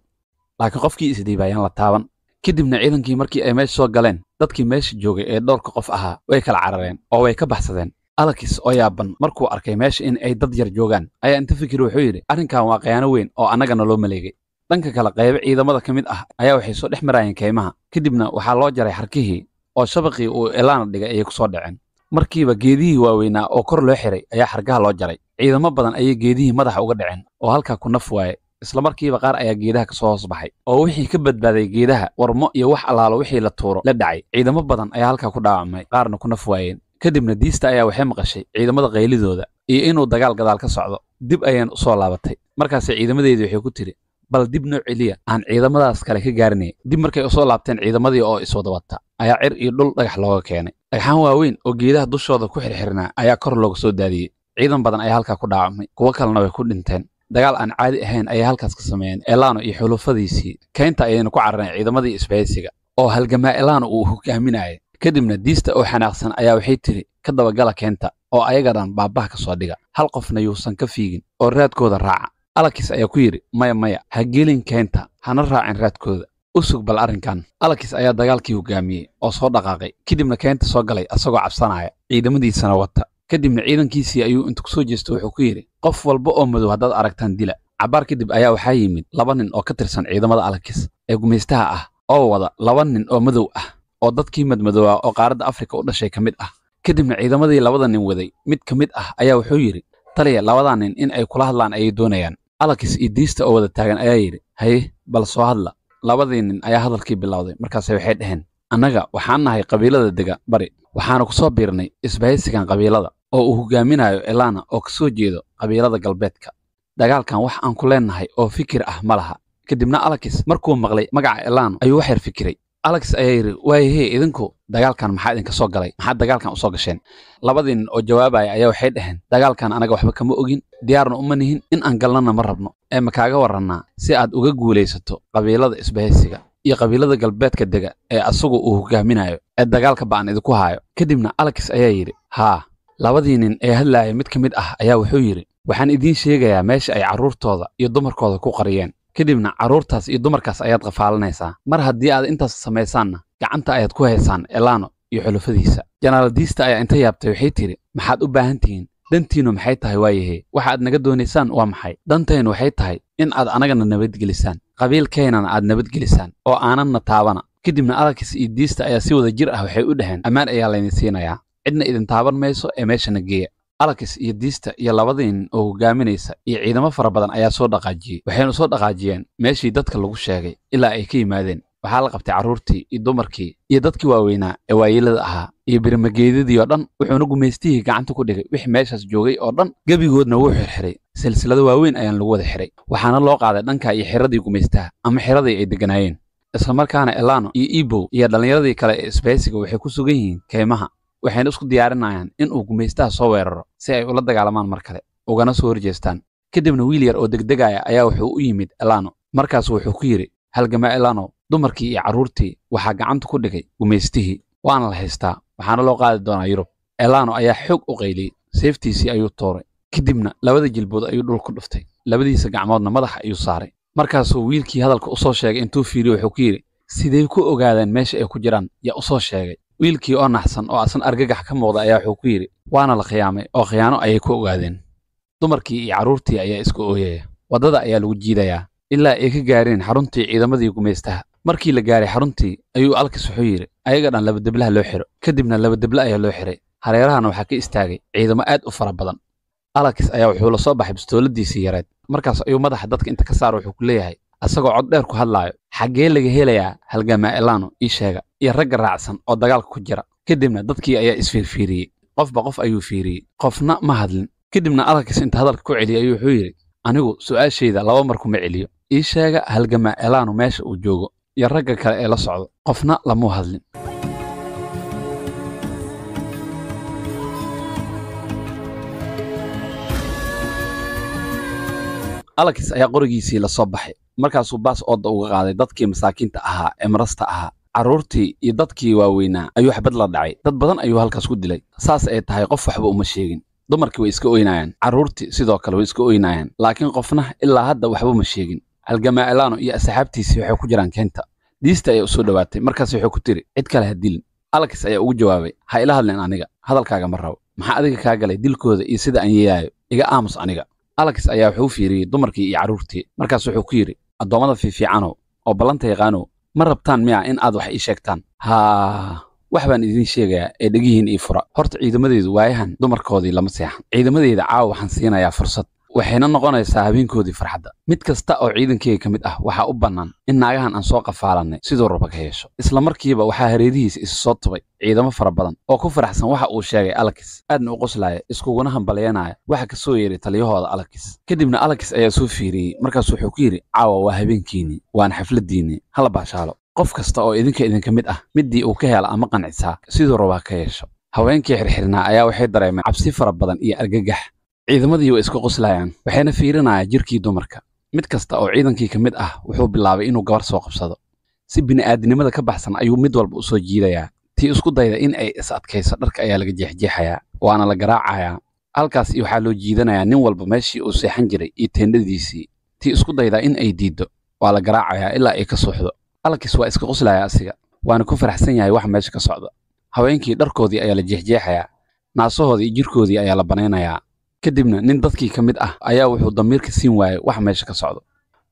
laakiin qofkii isdhiibaayaan la taaban kadibna ciidankii markii ay meesha soo galeen dadkii meesha joogay ee dhowrka qof ahaa way kala carareen oo way ka baxsadeen alakis oo yaaban markuu arkay meesha in ay dad yar joogaan ayaa inta fikir wuxuu yidhi arrinkan waa khayaano weyn oo annagana loo maleegay dhanka kale qaybo ciidamada ka mid ah ayaa waxay soo dhex maraayeen kaymaha kadibna waxaa loo jaray xarkihii oo shabaqii uu ilaana dhigay ayay ku soo dhaceen markiiba geedihii waaweynaa oo kor loo xiray ayaa xargaha loo jaray ciidamo badan ayay geedihii madaxa uga dhaceen oo halkaa ku naf waayay islamarkiiba qaar ayaa geedaha kasoo baxay oo wixii ka badbaaday geedaha warmo iyo wax allaalo wixii la tuuro la dhacay ciidamo badan ayaa halkaa ku dhaawacmay qaarna ku naf waayeen kadibna diista ayaa waxay maqashay ciidamada qaylidooda iyo inuu dagaal gadaal ka socdo dib ayaan u soo laabatay markaase ciidamadeedii waxay ku tiri bal dib noo celiya aan ciidamadaas kale ka gaarinay dib markay usoo laabteen ciidamadii oo iswada ayaa cir iyo dhul dhagax looga keenay dhagxaan waaweyn oo geedaha dushooda ku xirxirnaa ayaa kor looga soo daadiyey ciidan badan ayaa halkaa ku dhaawacmay kuwo kalena way ku dhinteen dagaal aan caadi ahayn ayay halkaas ka sameeyeen elano iyo xulufadiisii keynta ayayna ku carareen ciidamadii isbahaysiga oo halgamaa elano uu hogaaminayay kadibna diista oo xanaaqsan ayaa waxay tiri ka dabagala keenta oo ayaga dhan baabaha ka soo dhiga hal qofna yuusan ka fiigin oo raadkooda raaca alakis ayaa ku yidhi maya maya ha gelin keenta hana raacin raadkooda u sug bal arrinkan alakis ayaa dagaalkii hogaamiyey oo soo dhaqaaqay kadibna keenta soo galay asagoo cabsanaya ciidamadiisana wata kadibna ciidankiisii ayuu inta kusoo jeesta wuxuu ku yidhi qof walba oo madow haddaad aragtaan dila cabaar kadib ayaa waxaa yimid laba nin oo ka tirsan ciidamada alakis ee gumaystaha ah oo wada laba nin oo madow ah oo dadkii madmadowaa ah oo qaaradda afrika u dhashay ka mid ah kadibna ciidamadii labada nin waday mid ka mid ah ayaa wuxuu yidhi taliya labadaa nin in ay kula hadlaan ayay doonayaan alakis iyo diista oo wada taagan ayaa yidhi haye bal soo hadla labadii nin ayaa hadalkii bilowday markaase waxay dhaheen annaga waxaan nahay qabiilada dega bari waxaanu ku soo biirnay isbahaysigan qabiilada oo uu hogaaminayo elana oo ka soo jeedo qabiilada galbeedka dagaalkan wax aan ku leennahay oo fikir ah ma laha kadibna alexis markuu maqlay magaca elano ayuu wax yar fikiray alex ayaa yidhi waayahe idinku dagaalkan maxaa idinka soo galay maxaad dagaalkan usoo gasheen labadii nin oo jawaabaya ayaa waxay dhaheen dagaalkan anaga waxba kama ogin diyaarna uma nihin in aan galnana ma rabno ee ma kaaga warrannaa si aad uga guulaysato qabiilada isbahaysiga iyo qabiilada galbeedka dega ee asagu uu hogaaminayo ee dagaalka ba'an idinku haayo kadibna alex ayaa yidhi haa labadii nin ee hadlaaya mid ka mid ah ayaa wuxuu yidhi waxaan idiin sheegayaa meesha ay carruurtooda iyo dumarkooda ku qariyeen kadibna carruurtaas iyo dumarkaas ayaad qafaalanaysaa mar haddii aad intaas samaysaanna gacanta ayaad ku haysaan elaano iyo xulufadiisa janaaladiista ayaa inta yaabtay waxay tidhi maxaad u baahan tihiin dantiinnu maxay tahay waayahe waxa aad naga doonaysaan waa maxay dantaynu waxay tahay in aad anagana nabadgelisaan qabiilkaynana aad nabadgelisaan oo aananna taabana kadibna adarkiis iyo diista ayaa si wada jir ah waxay u dhaheen ammaan ayaa laydin siinayaa cidna idin taaban mayso ee meeshana geeya alax iyo diista iyo labadiin oo hogaaminaysa iyo ciidamo fara badan ayaa soo dhaqaajiyey waxaynu soo dhaqaajiyeen meeshii dadka lagu sheegay ilaa ay ka yimaadeen waxaa la qabtay carruurtii iyo dumarkii iyo dadkii waaweynaa ee waayilada ahaa iyo birmageedadii oo dhan wuxuuna gumaystihii gacanta ku dhigay wixii meeshaas joogay oo dhan gebigoodna wuu xirxiray silsilado waaweyn ayaan lagu wada xiray waxaana loo qaaday dhanka iyo xiradii gumaystaha ama xiradii ay degganaayeen isla markaana elano iyo ibow iyo dhallinyaradii kale ee isbaysiga waxay ku sugan yihiin kaymaha waxayna isku diyaarinayaan in uu gumaystaha soo weeraro si ay ula dagaalamaan mar kale ugana soo horjeestaan kadibna wiil yar oo degdegaya ayaa wuxuu u yimid elano markaasu wuxuu ku yidhi halgama elano dumarkii iyo carruurtii waxaa gacanta ku dhigay gumaystihii waana la haystaa waxaana loo qaadi doonaa yurub elano ayaa xoog u qayliyey seeftiisii ayuu tooray kadibna labada jilbood ayuu dhul ku dhuftay labadiisa gacmoodna madaxa ayuu saaray markaasuu wiilkii hadalka u soo sheegay intuu fiiriyo wuxuu ku yidhi sidee ku ogaadeen meesha ay ku jiraan yaa u soo sheegay wiilkii oo naxsan oo asan argagax ka muuqda ayaa wuxuu ku yidhi waana la khiyaamay oo khiyaano ayay ku ogaadeen dumarkii iyo carruurtii ayaa iska ooyaya waddada ayaa lagu jiidayaa ilaa ay ka gaareen xaruntii ciidamadii gumaystaha markii la gaaray xaruntii ayuu alkis wuxuu yidhi ayaga dhan labadeblaha loo xiro kadibna labadebla ayaa loo xiray hareerahana waxaa ka istaagay ciidamo aad u fara badan alakis ayaa wuxuu la soo baxay bistooladiisii yareed markaas ayuu madaxa dadka inta ka saara wuxuu ku leeyahay asagoo cod dheer ku hadlaayo xaggee laga helayaa halgama elano ii sheega iyo ragga raacsan oo dagaalka ku jira kadibna dadkii ayaa isfiirfiiriyey qofba qof ayuu fiiriyey qofna ma hadlin kadibna alarkiis inta hadalka ku celiyay ayuu wuxuu yidhi anigu su'aashayda laba mar kuma celiyo ii sheega halgama elano meesha uu joogo iyo ragga kale ee la socdo qofna lamuu hadlin alarkiis ayaa qorigiisii la baxay markaasuu baas ooda uga qaaday dadkii masaakiinta ahaa ee marasta ahaa carruurtii iyo dadkii waaweynaa ayuu xabad la dhacay dad badan ayuu halkaas ku dilay saas ay tahay qof waxba uma sheegin dumarkii way iska oynaayaan carruurtii sidoo kale way iska oynaayaan laakiin qofna ilaa hadda waxba uma sheegin halgamaa'ilaano iyo asxaabtiisii waxay ku jiraan keenta dhiista ayaa u soo dhowaatay markaas wuxuu ku tiri cid kale ha dilin alakis ayaa ugu jawaabay ha ila hadleen aniga hadalkaaga ma rabo maxaa adiga kaa galay dilkooda iyo sida aan yeeyaayo iga aamus aniga alex ayaa wuxuu u fiiriyey dumarkii iyo carruurtii markaas wuxuu ku yidhi addoommada fiifiicanow oo ballanta yaqaanow ma rabtaan miya in aad wax ii sheegtaan haa wax baan idiin sheegayaa ee dhegihiin ii fura horta ciidamadeedu waayahan dumarkoodii lama seexan ciidamadeeda caawa waxaan siinayaa fursad waxayna noqonaysaa habeenkoodii farxadda mid kasta oo ciidankeega ka mid ah waxaa u bannaan in naagahan aan soo qafaalannay siduu ka yeesho isla markiiba waxaa hareedihiisa isu soo tubay ciidamo fara badan oo ku faraxsan waxa uu sheegay alakis aadna u qoslaaya iskuguna hambalyanaya waxa ka soo yeedhay taliyahooda alakis kadibna alakis ayaa soo fiiriyey markaasuu wuxuu ku yidhi caawa waa habeenkiinnii waana xafladdiinnii hala baashaalo qof kasta oo idinka idinka mid ah middii uu ka hela ama qancisaa siduu rabaa ka yeesho haweenkii xirxirnaa ayaa waxay dareemeen cabsi fara badan iyo argagax ciidamadii way iska qoslayaan waxayna fiirinayaa jirkii dumarka mid kasta oo ciidankii ka mid ah wuxuu bilaabay inuu gabar soo qabsado si bini'aadinimada ka baxsan ayuu mid walba u soo jiidayaa tii isku dayda in ay is adkayso dharka ayaa laga jeexjeexayaa waana la garaacayaa halkaas waxaa loo jiidanayaa nin walba meeshii uu seexan jiray iyo teendhadiisii tii isku dayda in ay diiddo waa la garaacayaa ilaa ay ka suuxdo halkiis waa iska qoslaya asiga waana ku faraxsan yahay wax meesha ka socda haweenkii dharkoodii ayaa la jeexjeexayaa naasahoodii iyo jirkoodii ayaa la banaynayaa kadibna nin dadkii ka mid ah ayaa wuxuu damiirka siin waayey wax meesha ka socdo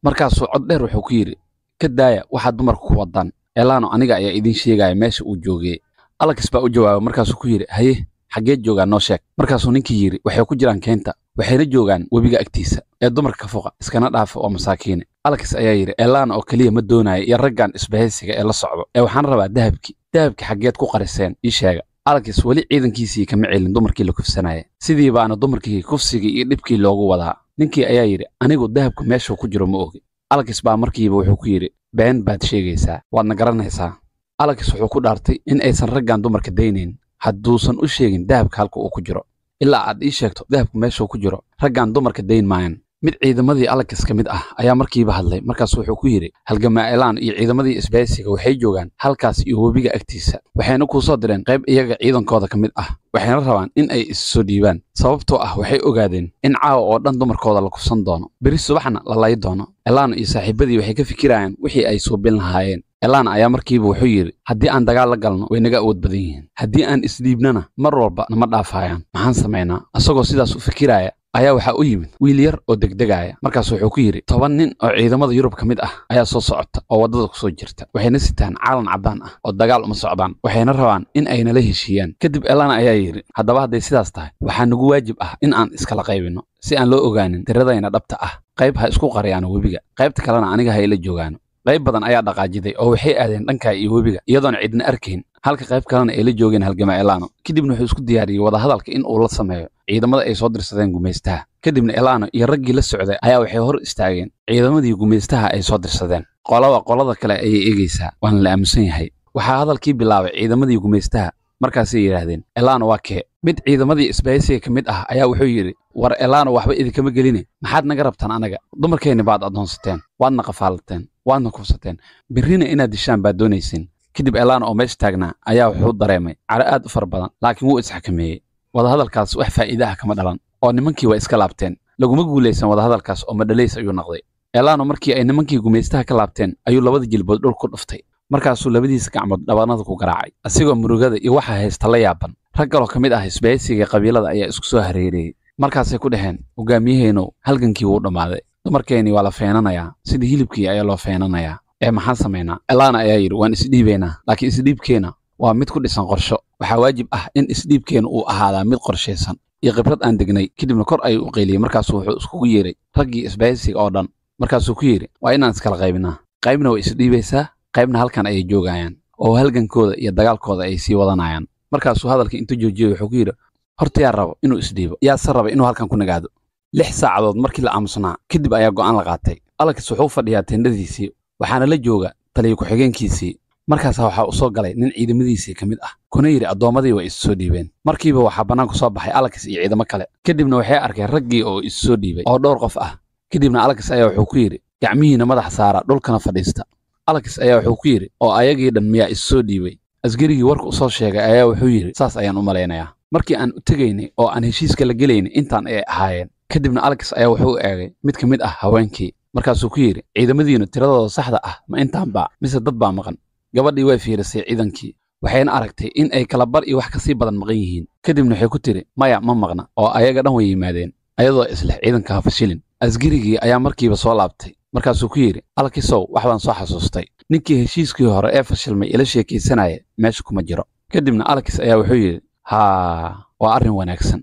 markaasuu cod dheer wuxuu ku yidhi ka daaya waxaa dumarka ku wadaan elaano aniga ayaa idiin sheegaya meesha uu joogee alax baa u jawaabay markaasuu ku yidhi haye xaggee joogaan noo sheeg markaasuu ninkii yidhi waxay ku jiraan keenta waxayna joogaan webiga agtiisa ee dumarka ka fuqa iskana dhaafa oo masaakiine alax ayaa yidhi elaano oo keliya ma doonaya iyo raggan isbahaysiga ee la socdo ee waxaan rabaa dahabkii dahabkii xaggeed ku qariseen ii sheega alagis weli ciidankiisii kama celin dumarkii la kufsanaya sidii baana dumarkii kufsigii iyo dhibkii loogu wadaa ninkii ayaa yidhi anigu dahabku meeshuu ku jiro ma ogi alagis baa markiiba wuxuu ku yidhi been baad sheegaysaa waadna garanaysaa alagis wuxuu ku dhaartay in aysan raggan dumarka daynayn hadduusan u sheegin dahabka halka uu ku jiro ilaa aad ii sheegto dahabku meeshuu ku jiro raggan dumarka dayn maayan mid ciidamadii alakas ka mid ah ayaa markiiba hadlay markaas wuxuu ku yidhi halgamaa'ilaan iyo ciidamadii isbaysiga waxay joogaan halkaas iyo webiga agtiisa waxayna kuu soo direen qayb iyaga ciidankooda ka mid ah waxayna rabaan in ay issoo dhiibaan sababtoo ah waxay ogaadeen in caawa oo dhan dumarkooda la kufsan doono beri subaxna la lay doono elaano iyo saaxiibadii waxay ka fikirayaan wixii ay suubin lahaayeen elana ayaa markiiba wuxuu yidhi haddii aan dagaal la galno way naga awood badan yihiin haddii aan isdhiibnana mar walba nama dhaafaayaan maxaan samaynaa isagoo sidaas u fikiraaya ayaa waxaa u yimid wiil yar oo degdegaaya markaas wuxuu ku yidhi toban nin oo ciidamada yurub ka mid ah ayaa soo socota oo waddada ku soo jirta waxayna sitaan caalan caddaan ah oo dagaal uma socdaan waxayna rabaan in aynala heshiiyaan kadib elana ayaa yidhi haddaba hadday sidaas tahay waxaa nagu waajib ah in aan iskala qaybinno si aan loo ogaanin tiradayna dhabta ah qayb ha isku qariyaano webiga qaybta kalena aniga ha ila joogaano qayb badan ayaa dhaqaajiday oo waxay aadeen dhankaa iyo webiga iyadoona cidna arkayn halka qayb kalena ay la joogeen halgamaa elano kadibna wuxuu isku diyaariyey wadahadalka in uu la sameeyo ciidamada ay soo dirsadeen gumaystaha kadibna elano iyo raggii la socday ayaa waxay hor istaageen ciidamadii gumaystaha ay soo dirsadeen qolaba qolada kale ayay eegaysaa waana la aaminsan yahay waxaa hadalkii bilaabay ciidamadii gumaystaha markaasay yidhaahdeen elano waa kee mid ciidamadii isbaysiga ka mid ah ayaa wuxuu yidhi war elano waxba idinkama geline maxaad naga rabtaan anaga dumarkeenni baad addoonsateen waadna qafaalateen waadna kufsateen birrina inaad dishaan baad doonayseen kadib elaan oo meesha taagnaa ayaa wuxuu dareemay caro aad u fara badan laakiin wuu isxakameeyey wadahadalkaas wax ah kama dhalan oo nimankii waa iska laabteen laguma guulaysan wadahadalkaas oo madhalays ayuu noqday eelaano markii ay nimankii gumaystaha ka laabteen ayuu labada jilbood dhul ku dhuftay markaasuu labadiisa gacmood dhabanada ku garaacay asigoo murugada iyo waxaa haysta la yaaban rag kaloo ka mid ah isbahaysiga qabiilada ayaa isku soo hareeriyey markaasay ku dhaheen hogaamiyahaynow halgankii wuu dhammaaday dumarkeennii waa la feenanayaa sidii hilibkii ayaa loo feenanayaa ee maxaan samaynaa elana ayaa yidhi waan isdhiibaynaa laakiin isdhiibkeena waa mid ku dhisan qorsho waxaa waajib ah in isdhiibkeenu uu ahaadaa mid qorshaysan iyo khibrad aan degnay kadibna kor ayuu u qayliyey markaasuu wuxuu iskugu yeeray raggii isbaysiga oo dhan markaasuu ku yidhi waa inaan iskala qaybnaa qaybna way isdhiibaysaa qaybna halkan ayay joogayaan oo halgankooda iyo dagaalkooda ay sii wadanayaan markaasuu hadalkii intu joojiyey wuxuu ku yidhi horta yaa rabo inuu isdhiibo yaase raba inuu halkan ku nagaado lix saacadood markii la aamusnaa kadib ayaa go'aan la qaatay alakis wuxuu fadhiyaa teendhadiisii waxaana la jooga taliya ku-xigeenkiisii markaasa waxaa u soo galay nin ciidamadiisii ka mid ah kuna yidhi addoommadii way isu soo dhiibeen markiiba waxaa bannaanku soo baxay alax iyo ciidamo kale kadibna waxay arkeen raggii oo isu soo dhiibay oo dhowr qof ah kadibna alax ayaa wuxuu ku yidhi gacmihiina madax saara dhulkana fadhiista alax ayaa wuxuu ku yidhi oo ayagii dhan miyaa isu soo dhiibay askarigii warka u soo sheegay ayaa wuxuu yidhi saas ayaan u malaynayaa markii aan u tegaynay oo aan heshiiska la gelaynay intaan ay ahaayeen kadibna alax ayaa wuxuu eegay mid ka mid ah haweenkii markaasuu ku yidhi ciidamadiinnu tiradooda saxda ah ma intaanbaa mise dad baa maqan gabadhii way fiirisay ciidankii waxayna aragtay in ay kala bar iyo wax kasii badan maqan yihiin kadibna waxay ku tiri maya ma maqna oo ayaga dhan way yimaadeen ayadoo isleh ciidanka ha fashilin asgarigii ayaa markiiba soo laabtay markaasuu ku yidhi alkisow wax baan soo xasuustay ninkii heshiiskii hore ee fashilmay ila sheekaysanaya meesha kuma jiro kadibna alkis ayaa wuxuu yidhi haa waa arrin wanaagsan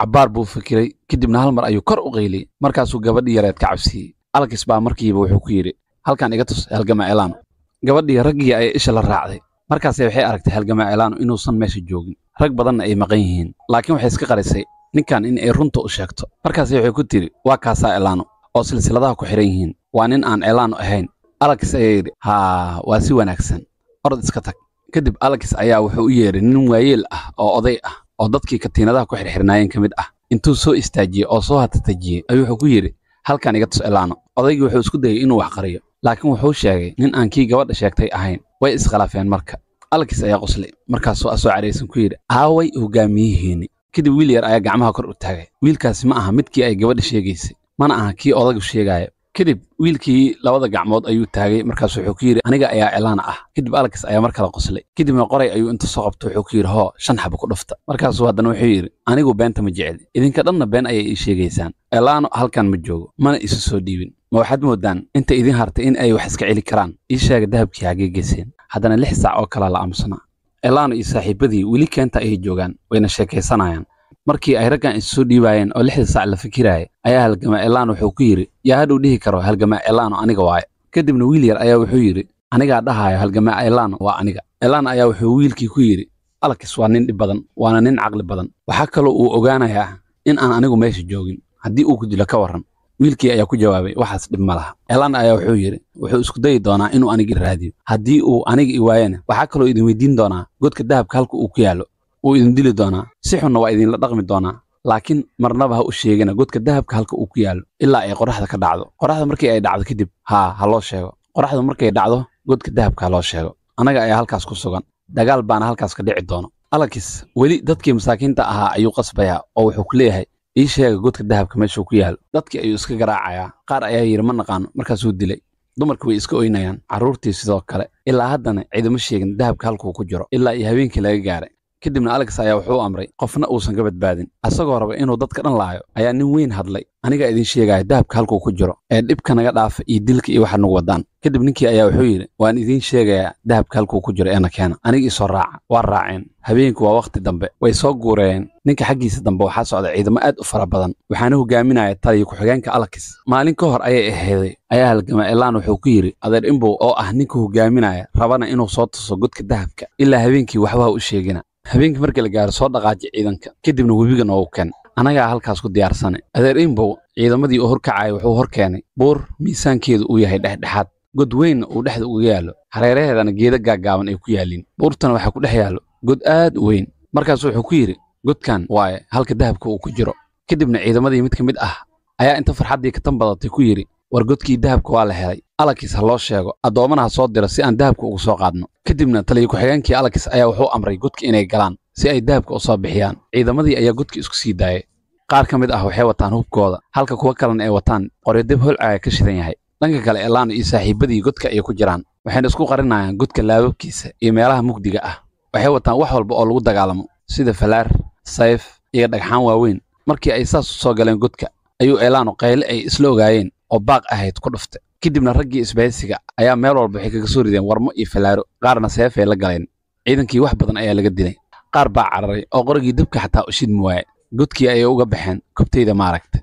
cabbaar buu fikiray kadibna hal mar ayuu kor u qayliyey markaasuu gabadhii yareed ka cabsiyey alkis baa markiiba wuxuu ku yidhi halkaan iga tus halgama elaano gabadhii raggii ayaa isha la raacday markaase waxay aragtay halgama elaano inuusan meesha joogin rag badanna ay maqan yihiin laakiin waxay iska qarisay ninkan in ay runta u sheegto markaase waxay ku tidhi waa kaasaa elaano oo silsiladaha ku xidhan yihiin waa nin aan elaano ahayn alkis ayaa yidhi haa waa si wanaagsan orod iska tag kadib alkis ayaa wuxuu u yeedhay nin waayeel ah oo oday ah oo dadkii katiinadaha ku xirxirnaayeen ka mid ah intuu soo istaajiyey oo soo hatatajiyey ayuu wuxuu ku yidhi halkaan iga tuslaano odaygii wuxuu isku dayay inuu wax qariyo laakiin wuxuu sheegay nin aan kii gabadha sheegtay ahayn way iskhalaafeen marka alkiis ayaa qosli markaasuu asoo cadhaysan ku yidhi aaway hogaamiyihiinni kadib wiil yar ayaa gacmaha kor u taagay wiilkaasi ma aha midkii ay gabadha sheegaysay mana aha kii odagu sheegaaya kadib wiilkii labada gacmood ayuu taagay markaas wuxuu ku yidhi aniga ayaa celaana ah kadib alex ayaa mar kale qoslay kadibna qoray ayuu inta soo qabto wuxuu ku yidhi hoo shan xaba ku dhufta markaasuu haddana wuxuu yidhi anigu beenta ma jecli idinka dhanna been ayay ii sheegaysaan elaano halkan ma joogo mana isu soo dhiibin ma waxaad moodaan inta idiin hartay in ay wax iska celi karaan ii sheega dahabkii hagee geyseen haddana lix saac oo kalea la aamusanaa elaano iyo saaxiibadii weli keenta ayay joogaan wayna sheekaysanayaan markii ay raggan isusoo dhiibaayeen oo lixda saac la fikiraayay ayaa halgama elaan wuxuu ku yidhi yaa hadhuu dhihi karo halgama elaano aniga waayo kadibna wiil yar ayaa wuxuu yidhi anigaa dhahaayo halgama elaan waa aniga elaan ayaa wuxuu wiilkii ku yidhi alakis waa nin dhib badan waana nin caqli badan waxaa kaloo uu ogaanayaa in aan anigu meesha joogin haddii uu kudilo ka warran wiilkii ayaa ku jawaabay waxaas dhib ma laha elaan ayaa wuxuu yidhi wuxuu isku dayi doonaa inuu aniga raadiyo haddii uu aniga i iwaayana waxaa kaloo idin weydiin doonaa godka dahabka halka uu ku yaallo wuu idin dili doonaa si xunna waa idinla dhaqmi doonaa laakiin marnaba ha u sheegina godka dahabka halka uu ku yaalo ilaa ay qoraxda ka dhacdo qoraxda markii ay dhacdo kadib haa ha loo sheego qoraxdu markay dhacdo godka dahabka ha loo sheego annaga ayaa halkaas ku sugan dagaal baana halkaas ka dhici doono alakis weli dadkii masaakiinta ahaa ayuu qasbayaa oo wuxuu ku leeyahay ii sheega godka dahabka meeshuu ku yaalo dadkii ayuu iska garaacayaa qaar ayaa yidhi ma naqaano markaasuu dilay dumarkii way iska oynayaan carruurtii sidoo kale ilaa haddana cidama sheegin dahabka halkuu ku jiro ilaa iyo habeenkii laga gaaray kadibna alex ayaa wuxuu amray qofna uusan ka badbaadin asagoo raba inuu dadka dhan laayo ayaa nin weyn hadlay anigaa idiin sheegaya dahabka halkuu ku jiro ee dhibka naga dhaafa iyo dilka iyo waxa nagu waddaan kadib ninkii ayaa wuxuu yidhi waan idiin sheegayaa dahabka halkuu ku jiro eena keena aniga isoo raaca waa raaceen habeenku waa wakhti dambe way soo guureen ninka xaggiisa dambe waxaa socda ciidamo aad u fara badan waxaana hogaaminaya taliyo ku-xigeenka alakis maalin ka hor ayay ahayday ayaa halgama elaan wuxuu ku yidhi adeer imbow oo ah ninka hogaaminaya rabana inuu soo tuso godka dahabka ilaa habeenkii waxbaha u sheegina habeenkii markii la gaaro soo dhaqaaji ciidanka kadibna webiga noogu keen annagaa halkaas ku diyaarsane adeer imbow ciidamadii uu horkacaya wuxuu hor keenay buur miisaankeedu uu yahay dhexdhexaad god weynna uu dhexda uga yaallo hareeraheedana geeda gaaggaaban ay ku yaalliin buurtana waxaa ku dhex yaallo god aad u weyn markaas wuxuu ku yidhi godkan waaye halka dahabka uu ku jiro kadibna ciidamadii mid ka mid ah ayaa inta farxaddii ka tan badatay ku yidhi war godkii dahabka waa la helay alankiis ha loo sheego addoommana ha soo dira si aan dahabka ugu soo qaadno kadibna taliya ku-xigeenkii alex ayaa wuxuu amray godka inay galaan si ay dahabka u soo bixiyaan ciidamadii ayaa godka isku sii daayay qaar ka mid ah waxay wataan hubkooda halka kuwo kalena ay wataan qoryo dib holcaaga ka shidan yahay dhanka kale elaan iyo saaxiibadii godka ayay ku jiraan waxayna isku qarinayaan godka laababkiisa iyo meelaha mugdiga ah waxay wataan wax walba oo lagu dagaalamo sida falaar sayf iyo dhagxaan waaweyn markii ay saas u soo galeen godka ayuu eelaanu qayle ay isla ogaayeen oo baaq ahayd ku dhufta kadibna raggii isbaaysiga ayaa meel walba waxay kaga soo rideen warmo iyo falaaro qaarna seefay la galeen ciidankii wax badan ayaa laga dilay qaar baa cararay oo qoragii dabka xataa u shidmi waaye godkii ayay uga baxeen kobtayda maaragta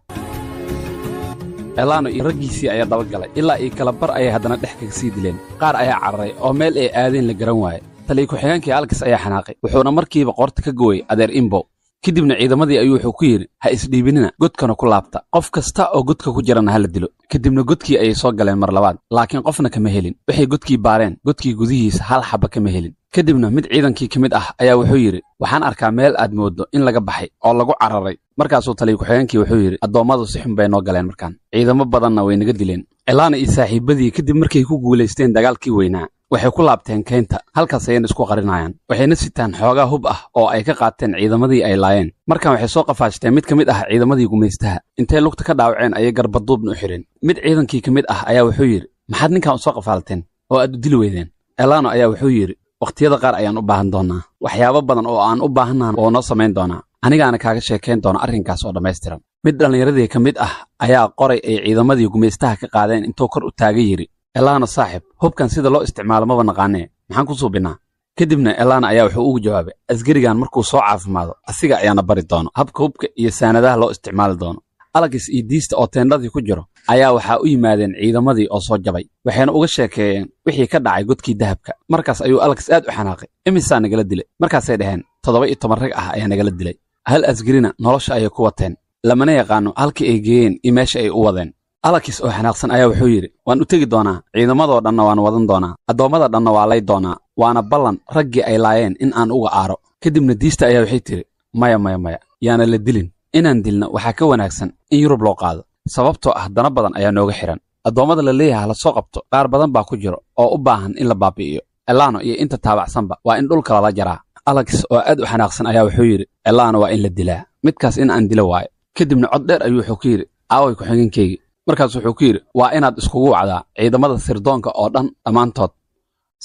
elaano iyo raggiisii ayaa dabagalay ilaa iyo kala bar ayay haddana dhex kaga sii dileen qaar ayaa cararay oo meel ay aadeen la garan waaye taliyo ku-xigeenkii alkis ayaa xanaaqay wuxuuna markiiba qoorta ka gooyey adeer imbow kadibna ciidamadii ayuu wuxuu ku yidhi ha isdhiibinina godkana ku laabta qof kasta oo godka ku jirana ha la dilo kadibna godkii ayay soo galeen mar labaad laakiin qofna kama helin waxay godkii baareen godkii gudihiisa hal xabba kama helin kadibna mid ciidankii ka mid ah ayaa wuxuu yidhi waxaan arkaa meel aad mooddo in laga baxay oo lagu cararay markaasuu taliyi ku-xigeenkii wuxuu yidhi addoommadu si xun bay noo galeen markaan ciidamo badanna way naga dileen cilaana iyo saaxiibadii kadib markay ku guulaysteen dagaalkii weynaa waxay ku laabteen keynta halkaas ayayna isku qarinayaan waxayna sitaan xoogaa hub ah oo ay ka qaateen ciidamadii ay laayeen markaan waxay soo qafaashteen mid ka mid ah ciidamadii gumaystaha intay lugta ka dhaawaceen ayay garbaduubna u xidheen mid ciidankii ka mid ah ayaa wuxuu yidhi maxaad ninkan u soo qafaalteen oo aad u dili weydeen elano ayaa wuxuu yidhi wakhtiyada qaar ayaan u baahan doonaa waxyaabo badan oo aan u baahannahan oo noo samayn doonaa anigaana kaaga sheekayn doona arrinkaas oo dhammaystiran mid dhallinyaradii ka mid ah ayaa qoray ay ciidamadii gumaystaha ka qaadeen intuu kor u taagan yidhi elaano saaxib hubkan sida loo isticmaalo maba naqaanee maxaan ku suubinnaa kadibna elaana ayaa wuxuu ugu jawaabay askarigan markuu soo caafimaado asiga ayaana bari doono habka hubka iyo saanadaha loo isticmaali doono alagis iyo diista oo teendhadii ku jiro ayaa waxaa u yimaadeen ciidamadii oo soo jabay waxayna uga sheekeeyeen wixii ka dhacay godkii dahabka markaas ayuu alags aad u xanaaqay imisaa nagala dilay markaasay dhaheen toddoba iyo toban rag ah ayaa nagala dilay hal asgarina nolosha ayay ku wateen lamana yaqaano halkii ay geeyeen iyo meesha ay u wadeen alakis oo xanaaqsan ayaa wuxuu yidhi waan u tegi doonaa ciidamadoo dhanna waan wadan doonaa addoommada dhanna waa lay doonaa waana ballan raggii ay laayeen in aan uga aaro kadibna diista ayaa waxay tidhi maya maya maya yaana la dilin inaan dilna waxaa ka wanaagsan in yurub loo qaado sababtoo ah dana badan ayaa nooga xidhan addoommada la leeyahay la soo qabto qaar badan baa ku jiro oo u baahan in la baabi'iyo elano iyo inta taabacsanba waa in dhulka lala jaraa alakis oo aad u xanaaqsan ayaa wuxuu yidhi elano waa in la dilaa midkaas in aan dilo waayo kadibna cod dheer ayuu wuxuu ku yidhi aaway ku-xigeenkaygii markaas wuxuu ku yidhi waa inaad iskugu wacdaa ciidamada sirdoonka oo dhan dhammaantood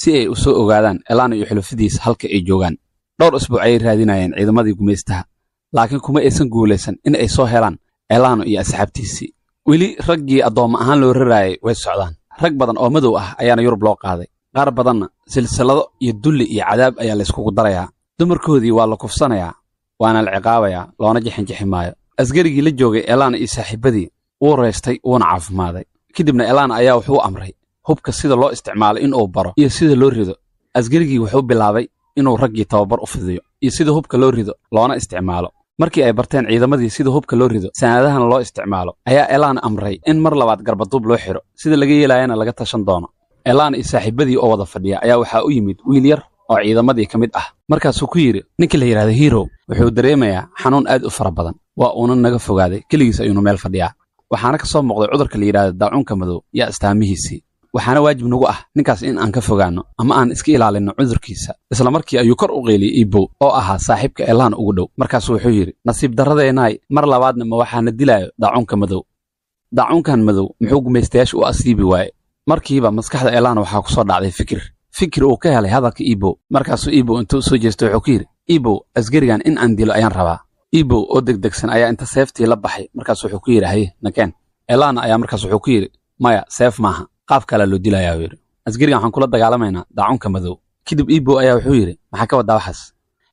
si ay u soo ogaadaan elaan iyo xulufadiisa halka ay joogaan dhowr isbuuc ayay raadinayeen ciidamadii gumaystaha laakiin kuma aysan guulaysan in ay soo helaan elaano iyo asxaabtiisii weli raggii addoomma ahaan loo raraayay way socdaan rag badan oo madow ah ayaana yurub loo qaaday qaar badanna silsilado iyo dulli iyo cadaab ayaa layskugu darayaa dumarkoodii waa la kufsanayaa waana la ciqaabayaa loona jixinjixi maayo asgarigii la joogay elaan iyo saaxiibbadii wuu raystay wuuna caafimaaday kadibna elaan ayaa wuxuu amray hubka sida loo isticmaalo inuu baro iyo sida loo rido askarigii wuxuu bilaabay inuu raggii tababar u fidiyo iyo sida hubka loo rido loona isticmaalo markii ay barteen ciidamadii sida hubka loo rido sannadahana loo isticmaalo ayaa elaan amray in mar labaad garbaduub loo xidho sida laga yeelaayana laga tashan doono elaan iyo saaxiibadii oo wada fadhiya ayaa waxaa u yimid wiil yar oo ciidamadii ka mid ah markaasuu ku yidhi ninkii la yidhahda hirow wuxuu dareemayaa xanuun aad u fara badan waa uuna naga fogaaday keligiis ayuunu meel fadhiyaa waxaana ka soo muuqday cudurka la yidhahda daacunka madow iyo astaamihiisii waxaana waajib nagu ah ninkaas in aan ka fogaanno ama aan iska ilaalinno cudurkiisa isla markii ayuu kor u qeeliyey ibow oo ahaa saaxiibka elaan ugu dhow markaasu wuxuu yidhi nasiib darradeenaay mar labaadna ma waxaana dilaayo daacunka madow daacunkan madow muxuu gumaystayaasha u asiibi waaye markiiba maskaxda elaan waxaa ku soo dhacday fikir fikir uu ka helay hadalka ibow markaasuu ibow intuu soo jeesta wuxuu ku yidhi ibow asgerigan in aan dilo ayaan rabaa ibow oo degdegsan ayaa inta seeftii la baxay markaas wuxuu ku yidhi haye nakeen elana ayaa markaas wuxuu ku yidhi maya seef maaha qaab kalaa loo dilaya uu yidhi asgarigan waxaan kula dagaalamaynaa daacunka madow kadib ibow ayaa wuxuu yidhi maxaa ka waddaa waxaas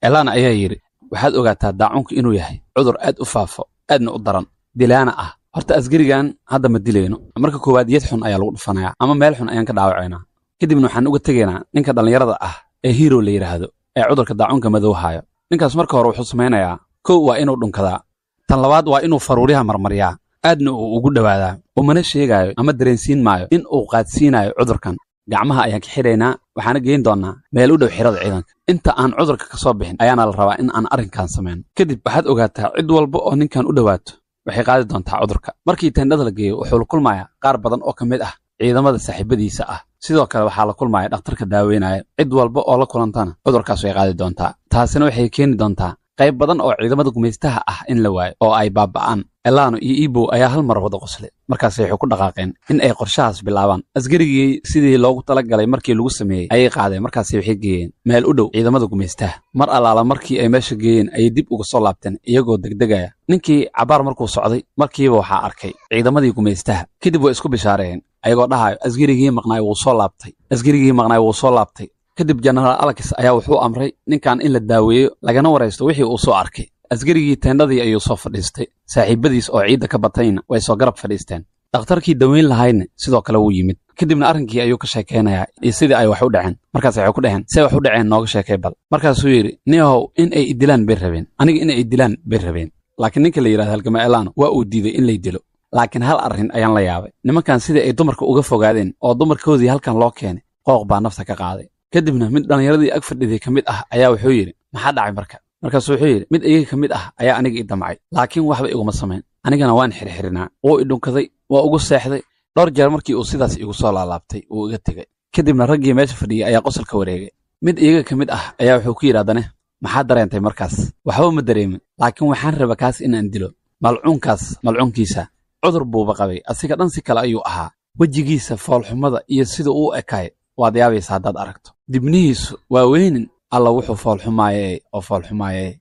elana ayaa yidhi waxaad ogaataa daacunku inuu yahay cudur aad u faafo aadna u daran dilaana ah horta asgarigan hadda ma dilayno marka koowaad yad xun ayaa lagu dhufanayaa ama meel xun ayaan ka dhaawacaynaa kadibna waxaan uga tegaynaa ninka dhallinyarada ah ee hirow la yidhaahdo ee cudurka daacunka madow haayo ninkaas marka hore wuxuu samaynayaa kow waa inuu dhunkadaa tan labaad waa inuu faruuryaha marmaryaa aadna uu ugu dhowaadaa umana sheegaayo ama dareensiin maayo in uu qaadsiinaayo cudurkan gacmaha ayaan ka xidhaynaa waxaana geyn doonnaa meel u dhow xirada ciidanka inta aan cudurka ka soo bixin ayaana la rabaa in aan arrinkan samayno kadib waxaad ogaataa cid walba oo ninkan u dhowaato waxay qaadi doontaa cudurka markii tandhada la geeyo wuxuu la kulmayaa qaar badan oo ka mid ah ciidamada saaxiibadiisa ah sidoo kale waxaa la kulmaya dhakhtarka daaweynaya cid walba oo la kulantana cudurkaas way qaadi doontaa taasina waxay keeni doontaa qayb badan oo ciidamada gumaystaha ah in la waayo oo ay baaba'aan elano iyo iibow ayaa hal mar wada qoslay markaasay waxay ku dhaqaaqeen in ay qorshahaas bilaabaan askarigii sidii loogu tala galay markii lagu sameeyey ayay qaadeen markaasay waxay geeyeen meel u dhow ciidamada gumaystaha mar allaala markii ay meesha geeyeen ayay dib uga soo laabteen iyagoo degdegaya ninkii cabaar markuu socday markiiba waxaa arkay ciidamadii gumaystaha kadib way isku bishaareen ayagoo dhahayo asgarigii maqnaay wuu soo laabtay asgarigii maqnaay wuu soo laabtay kadib jenaraal alex ayaa wuxuu amray ninkan in la daaweeyo lagana waraysto wixii uu soo arkay asgarigii teendhadii ayuu soo fadhiistay saaxiibadiis oo ciidda ka batayna way soo garab fadhiisteen dhakhtarkii daweyn lahaydna sidoo kale wuu yimid kadibna arrinkii ayuu ka sheekaynayaa iyo sidii ay wax u dhaceen markaas waxay ku dhaheen see wax u dhaceen nooga sheekay bal markaasuu yidhi niyahow in ay idilaan bay rabeen aniga inay idilaan bay rabeen laakiin ninka la yidhahda halgama elano waa uu diiday in lay dilo laakiin hal arrin ayaan la yaabay nimankan sidii ay dumarka uga fogaadeen oo dumarkoodii halkan loo keenay qooq baa nafta ka qaaday kadibna mid dhallinyaradii ag fadhiday ka mid ah ayaa wuxuu yidhi maxaa dhacay marka markaasu wuxuu yidhi mid iyaga ka mid ah ayaa aniga i damcay laakiin waxba iguma samayn anigana waan xirxirinaa wuu idhunkaday waa ugu seexday dhowr jeer markii uu sidaas igu soo laalaabtay wuu iga tegay kadibna raggii meesha fadhiyey ayaa qosolka wareegay mid iyaga ka mid ah ayaa wuxuu ku yidhahdane maxaad dareentay markaas waxba ma dareemin laakiin waxaan raba kaas inaan dilo malcuunkaas malcuunkiisa cudur buuba qabay asiga dhan si kale ayuu ahaa wejigiisa foolxumada iyo sida uu ekaay waad yaabaysa hadaad aragto dibnihiisu waa weynin alla wuxuu foolxumaayey oo foolxumaayey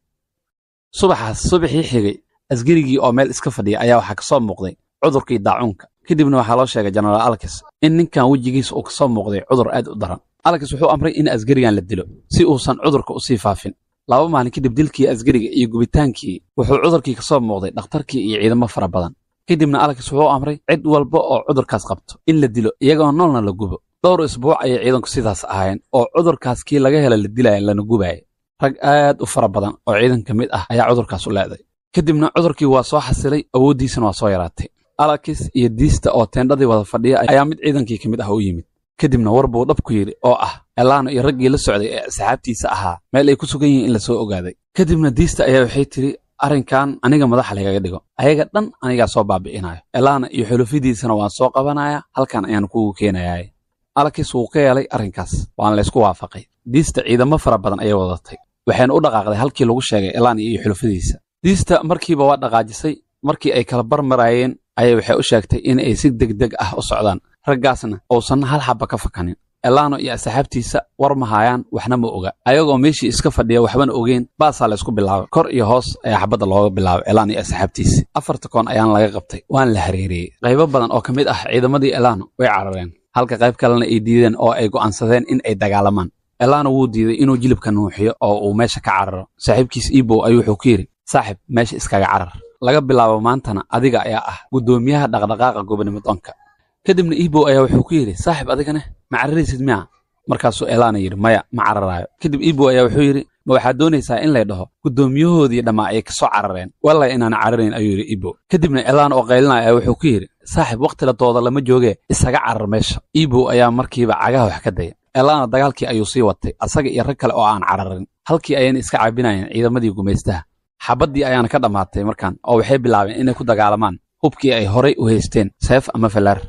subaxaas subaxii xigay askarigii oo meel iska fadhiya ayaa waxaa ka soo muuqday cudurkii daacuunka kadibna waxaa loo sheegay jenaraal alkis in ninkan wejigiisa uu ka soo muuqday cudur aad u daran alkis wuxuu amray in askarigan la dilo si uusan cudurka usii faafin laba maalin kadib dilkii asgariga iyo gubitaankii wuxuu cudurkii ka soo muuqday dhakhtarkii iyo ciidamo fara badan kadibna alkis wuxuu amray cid walba oo cudurkaas qabto in la dilo iyagoo noolna la gubo dhowr isbuuc ayay ciidanku sidaas ahaayeen oo cudurkaas kii laga hela la dilaya lana gubaayay rag aad u fara badan oo ciidan ka mid ah ayaa cudurkaas u leeday kadibna cudurkii waa soo xasilay awooddiisana waa soo yaraatay alakis iyo diista oo teendhadii wada fadhiya ayaa mid ciidankii ka mid ah u yimid kadibna war buu dhabku yidhi oo ah elaano iyo raggii la socday ee saxaabtiisa ahaa meel ay ku sugan yihiin in la soo ogaaday kadibna diista ayaa waxay tidhi arrinkan aniga madaxa lagaga dhigo ayaga dhan anigaa soo baabi'inayo elaana iyo xulufidiisana waan soo qabanayaa halkan ayaanu kugu keenayaa alkiisuu ka yeelay arrinkaas waana laysku waafaqay diista ciidamo fara badan ayay wadatay waxayna u dhaqaaqday halkii lagu sheegay elania iyo xulufadiisa diista markiiba waa dhaqaajisay markii ay kala barmaraayeen ayay waxay u sheegtay in ay si deg deg ah u socdaan raggaasna uusan hal xaba ka fakanin elano iyo asxaabtiisa war ma haayaan waxna ma oga ayagoo meeshii iska fadhiya waxbana ogeyn baasaa laysku bilaabay kor iyo hoos ayaa xabadda looga bilaabay elano iyo asxaabtiisa afarta koon ayaan laga qabtay waana la hareeriyey qaybo badan oo ka mid ah ciidamadii elano way carareen halka qayb kalena ay diideen oo ay go'aansadeen in ay dagaalamaan ellaana wuu diiday inuu jilibka nuuxiyo oo uu meesha ka cararo saaxiibkiis iibow ayuu wuxuu ku yidhi saaxib meesha iskaga carar laga bilaabo maantana adiga ayaa ah guddoomiyaha dhaqdhaqaaqa gobanimo doonka kadibna iibow ayaa wuxuu ku yidhi saaxib adigane ma cararaysid miya markaasuu elaana yidhi maya ma cararaayo kadib iibow ayaa wuxuu yidhi ma waxaad doonaysaa in lay dhaho guddoomiyahoodii dhammaa ayay kasoo carareen wallay inaana cararayn ayuu yidhi iibow kadibna elaan oo qaylinaya ayaa wuxuu ku yidhi saaxib wakhtila dooda lama joogee isaga carar meesha iibow ayaa markiiba cagaha wax ka daya elaana dagaalkii ayuu sii watay asaga iyo rag kale oo aan cararin halkii ayayna iska cabinayeen ciidamadii gumaystaha xabaddii ayaana ka dhammaatay markaan oo waxay bilaabeen inay ku dagaalamaan hubkii ay horay u haysteen seef ama falaar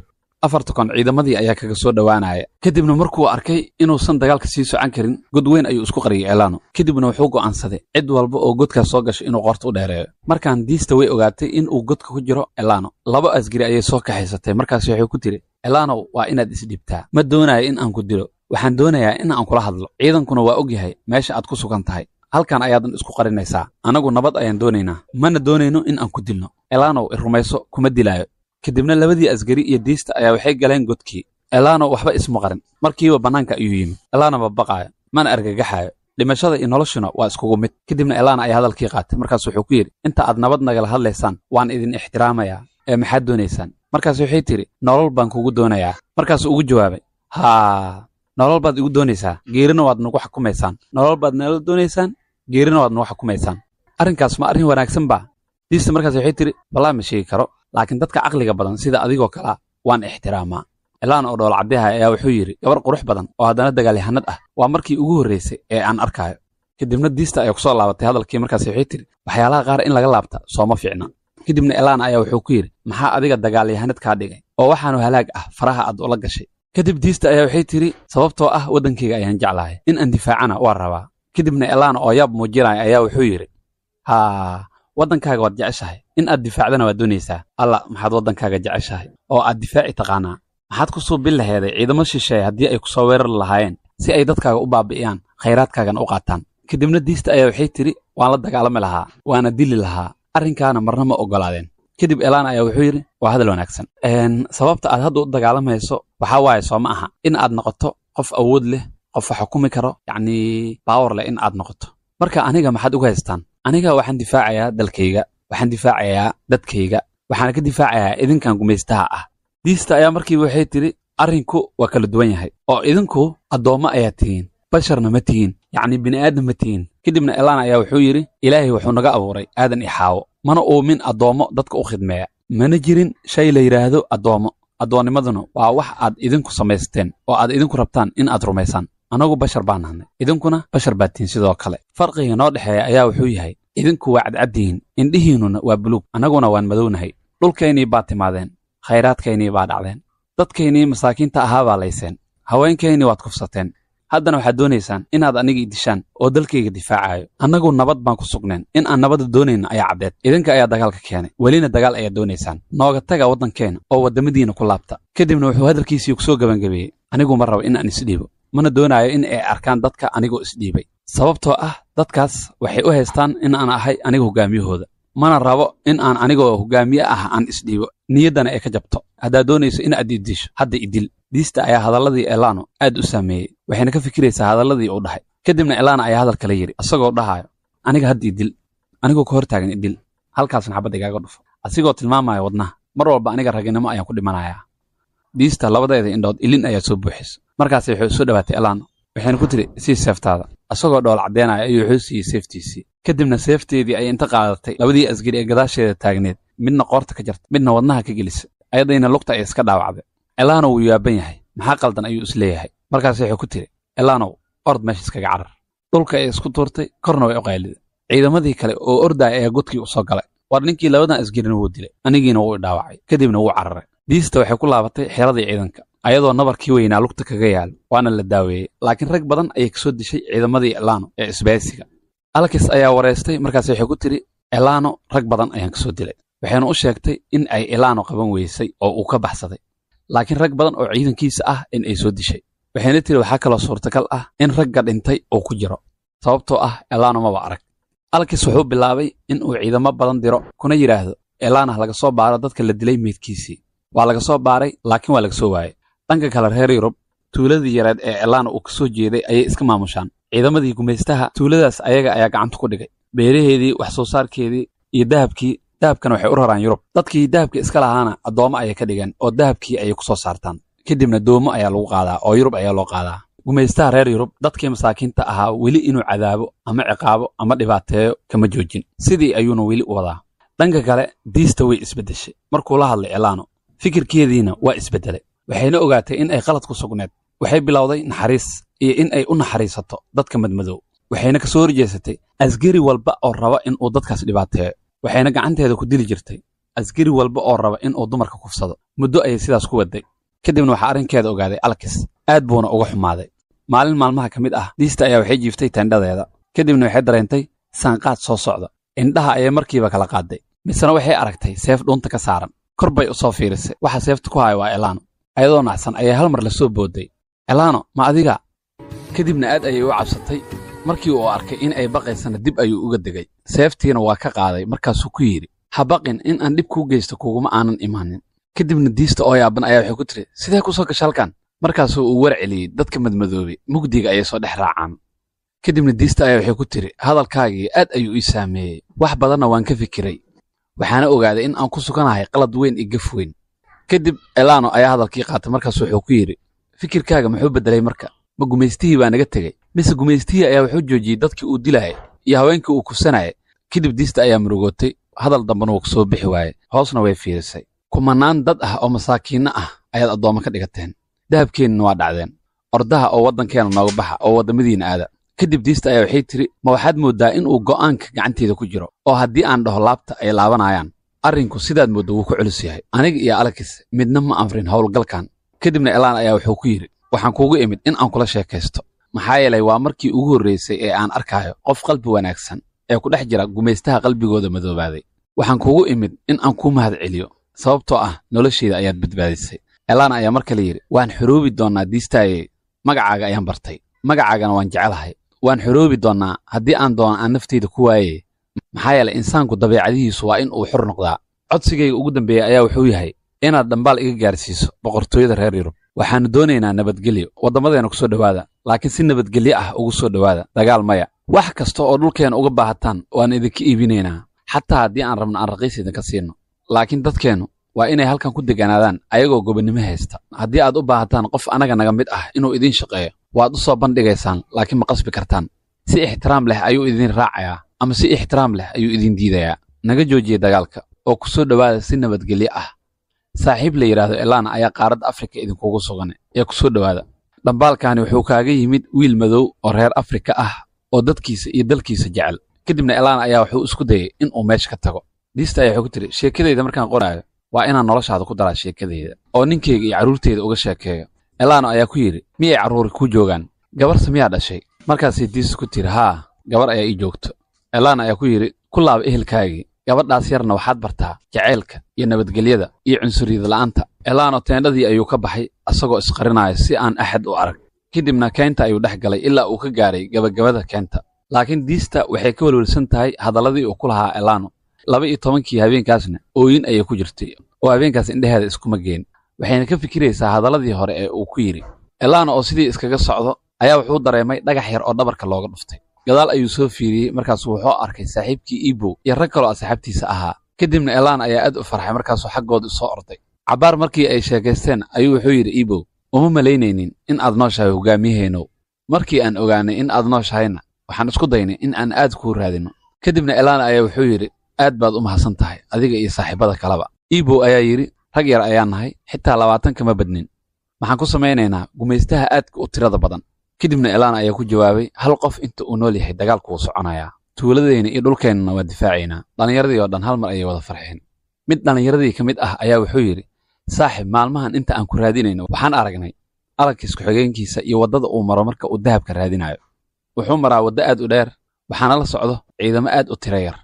afarta kon ciidamadii ayaa kaga soo dhowaanaya kadibna markuu arkay inuusan dagaalka sii socan karin god weyn ayuu isku qariyay eelaano kadibna wuxuu go'aansaday cid walba oo godkaas soo gasha inuu qorta u dheereeyo markaan diista way ogaatay in uu godka ku jiro elano laba asgari ayay soo kaxaysatay markaas waxuu ku tiri eelaanow waa inaad isdhibtaa ma doonayo in aan ku dilo waxaan doonayaa in aan kula hadlo ciidankuna waa og yahay meesha aad ku sugan tahay halkan ayaadan isku qarinaysaa anagu nabad ayaan doonaynaa mana doonayno in aan ku dilno elaanow i rumayso kuma dilaayo kadibna labadii asgari iyo diista ayaa waxay galeen godkii elaano waxba ismu markiiba bannaanka ayuu yimi elaana ma baqaayo mana argagaxaayo dhimashada iyo noloshuna waa iskugu mid kadibna elaana ayaa hadalkii qaatay markaas wuxuu ku yidhi inta aad nabad nagala hadlaysaan waan idin ixtiraamayaa ee maxaad doonaysaan markaas waxay tidhi nolol baan kugu doonayaa markaasuu ugu jawaabay haa nolol baad igu doonaysaa geerina waad nagu xakumaysaan nolol baad nala doonaysaan geerina waad nagu xakumaysaan arrinkaas ma arrin wanaagsan ba diista markaas waxay tidhi ballaa ma sheegi karo laakiin dadka caqliga badan sida adigoo kalea waan ixtiraamaa cilaan oo dhoolcaddeha ayaa wuxuu yidhi gabar qurux badan oo haddana dagaalyahanad ah waa markii ugu horraysay ee aan arkaayo kadibna diista ayaa ku soo laabatay hadalkii markaas waxay tidhi waxyaalaha qaar in laga laabta sooma fiicna kadibna elaan ayaa wuxuu ku yidhi maxaa adiga dagaalyahanad kaa dhigay oo waxaanu halaag ah faraha aad ula gashay kadib diista ayaa waxay tidhi sababtoo ah waddankayga ayaan jeclahay in aan difaacana waa rabaa kadibna elaan oo yaab muujinaya ayaa wuxuu yidhi haa waddankaaga waad jeceshahay in aad difaacdana waad doonaysaa alla maxaad waddankaaga jeceshahay oo aad difaaci taqaanaa maxaad ku suu bil laheeday ciidamo shisheeye haddii ay ku soo weerari lahaayeen si ay dadkaaga u baabi'iyaan khayraadkaagana u qaataan kadibna diista ayaa waxay tidhi waan la dagaalami lahaa waana dili lahaa arrinkaana marna ma oggolaadeen kadib elaan ayaa wuxuu yidhi waa hadal wanaagsan sababta aad hadda u dagaalamayso waxaa waaya soo ma aha in aad noqoto qof awood leh qoffa xukumi karo yacnii baawar leh in aad noqoto marka aniga maxaad ugu haystaan aniga waxaan difaacayaa dalkayga waxaan difaacayaa dadkayga waxaana ka difaacayaa idinkan gumaystaha ah diista ayaa markiiba waxay tidhi arrinku waa kala duwan yahay oo idinku addoommo ayaa tihiin basharna ma tihiin yacnii bini'aadam ma tihiin kadibna elaan ayaa wuxuu yidhi ilaahay wuxuu naga abuuray aadan i xaawo mana uumin addoommo dadka u khidmeeya mana jirin shay la yidhaahdo addoommo addoonnimaduna waa wax aad idinku samaysteen oo aad idinku rabtaan in aad rumaysaan annagu bashar baan nahnay idinkuna bashar baatiin sidoo kale farqiga noo dhexeeya ayaa wuxuu yahay idinku waa cadcaddihiin indhihiinnuna waa buluug annaguna waan madownahay dhulkaynii baad timaadeen khayraadkaynii baa dhacdeen dadkaynii masaakiinta ahaa baa layseen haweenkaynii waad kufsateen haddana waxaad doonaysaan inaad anigii dishaan oo dalkayga difaacaayo annagu nabad baan ku sugneen in aan nabadda doonayna ayaa caddeed idinka ayaa dagaalka keenay welina dagaal ayaad doonaysaan nooga taga waddankeena oo waddamadiina ku laabta kadibna wuxuu hadalkiisii ku soo gabangabeeyey anigu ma rabo in aan isdhiibo mana doonaayo in ay arkaan dadka anigoo isdhiibay sababtoo ah dadkaas waxay u haystaan in aan ahay aniga hogaamiyahooda mana rabo in aan anigoo hogaamiye ah aan isdhiibo niyaddana ay ka jabto haddaad doonayso inaad aad hadda idil diista ayaa hadalladii elano aad u saameeyey waxayna ka fikiraysaa hadalladii uu dhahay kadibna elaana ayaa hadal kale yidhi asagoo dhahayo aniga hadda idil anigoo ka hortaagan idil halkaasna xabad igaaga dhufo asigoo tilmaamaya wadnaha mar walba aniga raginimo ayaan ku dhimanayaa diista labadeeda indhood ilin ayaa soo buuxaysa markaas waxay u soo dhowaatay elaano waxayna ku tidhi sii seeftaada asagoo dhool caddeynaya ayuu xoosiiyey seeftiisii kadibna seefteedii ayay inta qaadatay labadii asgari ee gadaasheeda taagneed midna qoorta ka jarta midna wadnaha ka gelisa ayadayna lugta ay iska dhaawacday elaana wuu yaaban yahay maxaa qaldan ayuu isleeyahay markaasi wuxuu ku tiri elaanow ord meesha iskaga carar dhulka ay isku tuurtay korna way u qaylida ciidamadii kale oo ordaya ayaa godkii u soo galay war ninkii labadan asgarina wuu dilay anigiina wuu idhaawacay kadibna wuu cararay diista waxay ku laabatay xeradii ciidanka ayadoo nabarkii weynaa lugta kaga yaal waana la daaweeyey laakiin rag badan ayay kasoo dishay ciidamadii elano ee isbaaysiga alkis ayaa wareystay markaas waxay ku tidhi elano rag badan ayaan kasoo dilay waxayna u sheegtay in ay elano qaban weysay oo uu ka baxsaday laakiin rag badan oo ciidankiisa ah in ay soo dishay waxayna tiri waxaa kaloo suurtagal ah in ragga dhintay uu ku jiro sababtoo ah elano maba arag alkis wuxuu bilaabay in uu ciidamo badan diro kuna yidhaahdo elana laga soo baaro dadka la dilay meydkiisii waa laga soo baaray laakiin waa laga soo waayay dhanka kale reer yurub tuuladii yareed ee cellaana uu ka soo jeeday ayay iska maamushaan ciidamadii gumaystaha tuuladaas ayaga ayaa gacanta ku dhigay beeraheedii wax soo saarkeedii iyo dahabkii dahabkana waxay u raraan yurub dadkii dahabka iska lahaana addoommo ayay ka dhigeen oo dahabkii ayay ku soo saartaan kadibna doomo ayaa lagu qaadaa oo yurub ayaa loo qaadaa gumaystaha reer yurub dadkii masaakiinta ahaa weli inuu cadaabo ama ciqaabo ama dhibaateeyo kama joojin sidii ayuuna weli wadaa dhanka kale diista way isbeddeshay markuu la hadlay cellaano fikirkeediina waa isbeddelay waxayna ogaatay in ay qalad ku sugneed waxay bilowday naxariis iyo in ay u naxariisato dadka madmadow waxayna ka soo horjeesatay asgeri walba oo raba in uu dadkaas dhibaateeyo waxayna gacanteeda ku dili jirtay asgeri walba oo raba in uu dumarka kufsado muddo ayay sidaas ku waday kadibna waxaa arrinkeeda ogaaday alkis aad buuna uga xumaaday maalin maalmaha ka mid ah diista ayaa waxay jiiftay teendhadeeda kadibna waxay dareentay sanqaad soo socda indhaha ayay markiiba kala qaaday misena waxay aragtay seef dhuunta ka saaran kor bay u soo fiirisay waxa seefta ku haya waa elaano ayadoo nacsan ayaa hal mar la soo booday elaano ma adiga kadibna aad ayay u cabsatay markii uu arkay in ay baqaysana dib ayuu uga degay seeftiina waa ka qaaday markaasuu ku yidhi ha baqin in aan dhib kuu geysto kuguma aanan imaanin kadibna diista oo yaaban ayaa waxay ku tiri sidee ku soo gasha halkan markaasuu uu war celiyey dadka madmadoobey mugdiga ayay soo dhex raacaan kadibna diista ayaa waxay ku tiri hadalkaagii aad ayuu ii saameeyey wax badanna waan ka fikiray waxaana ogaaday in aan ku suganahay qalad weyn iyo gaf weyn kadib elano ayaa hadalkii qaatay markaas wuxuu ku yidhi fikirkaaga muxuu beddelay marka ma gumaystihii baa naga tegey mise gumaystihii ayaa wuxuu joojiyey dadkii uu dilaayay iyo haweenkii uu kufsanayay kadib diista ayaa murugootay hadal dambana wuu ka soo bixi waayey hoosna way fiirisay kumanaan dad ah oo masaakiinno ah ayaad addoommo ka dhigateen dahabkeenna waa dhacdeen ordaha oo waddankeenna nooga baxa oo waddamadiinna aada kadib diista ayaa waxay tidhi ma waxaad mooddaa in uu go'aanka gacanteeda ku jiro oo haddii aan dhaho laabta ay laabanayaan arrinku sidaad mooddo wuu ku culus yahay aniga iyo alakis midna ma amrin howlgalkan kadibna elaan ayaa wuxuu ku yidhi waxaan kuugu imid in aan kula sheekaysto maxaa yeelay waa markii ugu horraysay ee aan arkaayo qof qalbi wanaagsan ee ku dhex jira gumaystaha qalbigooda madoobaaday waxaan kuugu imid in aan kuu mahad celiyo sababtoo ah noloshayda ayaad badbaadisay elaana ayaa mar kale yidhi waan xoroobi doonnaa diistaayey magacaaga ayaan bartay magacaagana waan jecelahay waan xoroobi doonnaa haddii aan doona aan naftayda ku waayey maxaa yeeley insaanku dabeecadihiisu waa in uu xor noqdaa codsigayga ugu dambeeya ayaa wuxuu yahay inaad dhambaal iga gaarsiiso boqortooyada reer yurub waxaannu doonaynaa nabadgelyo waddammadeenna ku soo dhowaada laakiin si nabadgelyo ah ugu soo dhowaada dagaal maya wax kasta oo dhulkeenna uga baahataan waan idinka iibinaynaa xataa haddii aan rabno aan raqiis idinka siino laakiin dadkeennu waa inay halkan ku deganaadaan ayagoo gobonnimo haysta haddii aad u baahataan qof annaga naga mid ah inuu idiin shaqeeyo waad u soo bandhigaysaan laakiin ma qasbi kartaan si ixtiraam leh ayuu idiin raacayaa ama si ixtiraam leh ayuu idin diidayaa naga joojiya dagaalka oo ku soo dhowaada si nabadgelyo ah saaxiib la yidhaahdo elana ayaa qaaradda afrika idinkugu sugan ee ku soo dhowaada dhambaalkaani wuxuu kaaga yimid wiil madow oo reer afrika ah oo dadkiisa iyo dalkiisa jecel kadibna elana ayaa wuxuu isku dayay in uu meesha ka tago diista ayaa wuxuu ku tiri sheekadayda markaan qoraayo waa inaan noloshaada ku daraa sheekadayda oo ninkayga iyo carruurteyda uga sheekeeyo elano ayaa ku yidhi miyay carruuri kuu joogaan gabarse miyaa dhashay markaasay diis ku tiri haa gabar ayaa ii joogto elaan ayaa ku yidhi ku laaba ehelkaagii gabadhaas yarna waxaad bartaa jaceylka iyo nabadgelyada iyo cunsuriyad la'aanta elaanoo teendhadii ayuu ka baxay asagoo isqarinaayo si aan axad u arag kadibna keynta ayuu dhex galay ilaa uu ka gaadhay gabagabada keynta laakiin diista waxay ka welwelsan tahay hadalladii uu ku lahaa elano laba iyo tobankii habeenkaasna ooyin ayay ku jirtay oo habeenkaas indheheeda iskuma geen waxayna ka fikiraysaa hadalladii hore ee uu ku yidhi elano oo sidii iskaga socdo ayaa wuxuu dareemay dhagax yar oo dhabarka looga dhuftay gadaal ayuu soo fiiriyey markaasuu wuxuu arkay saaxiibkii iibow iyo rag kaloo asxaabtiisa ahaa kadibna elaan ayaa aad u farxay markaasuu xaggooda soo orday cabbaar markii ay sheekaysteen ayuu wuxuu yidhi iibow uma malaynaynin in aad nooshahay hogaamiyaheennow markii aan ogaanay in aad nooshahayna waxaan isku daynay in aan aad kuu raadino kadibna elaan ayaa wuxuu yidhi aad baad u mahadsan tahay adiga iyo saaxiibada kaleba iibow ayaa yidhi rag yar ayaan nahay xitaa labaatan kama badnin maxaan ku samaynaynaa gumaystaha aadka u tirada badan kadibna elaan ayaa ku jawaabay hal qof inta uu nool yahay dagaalku wuu soconayaa tuuladeenna iyo dhulkeennana waa difaacaynaa dhallinyaradii oo dhan hal mar ayay wada farxeen mid dhallinyaradii ka mid ah ayaa wuxuu yidhi saaxib maalmahan inta aan ku raadinayno waxaan aragnay aragka isku-xigeenkiisa iyo waddada uu maro marka uu dahabka raadinayo wuxuu maraa waddo aad u dheer waxaana la socdo ciidamo aad u tiro yar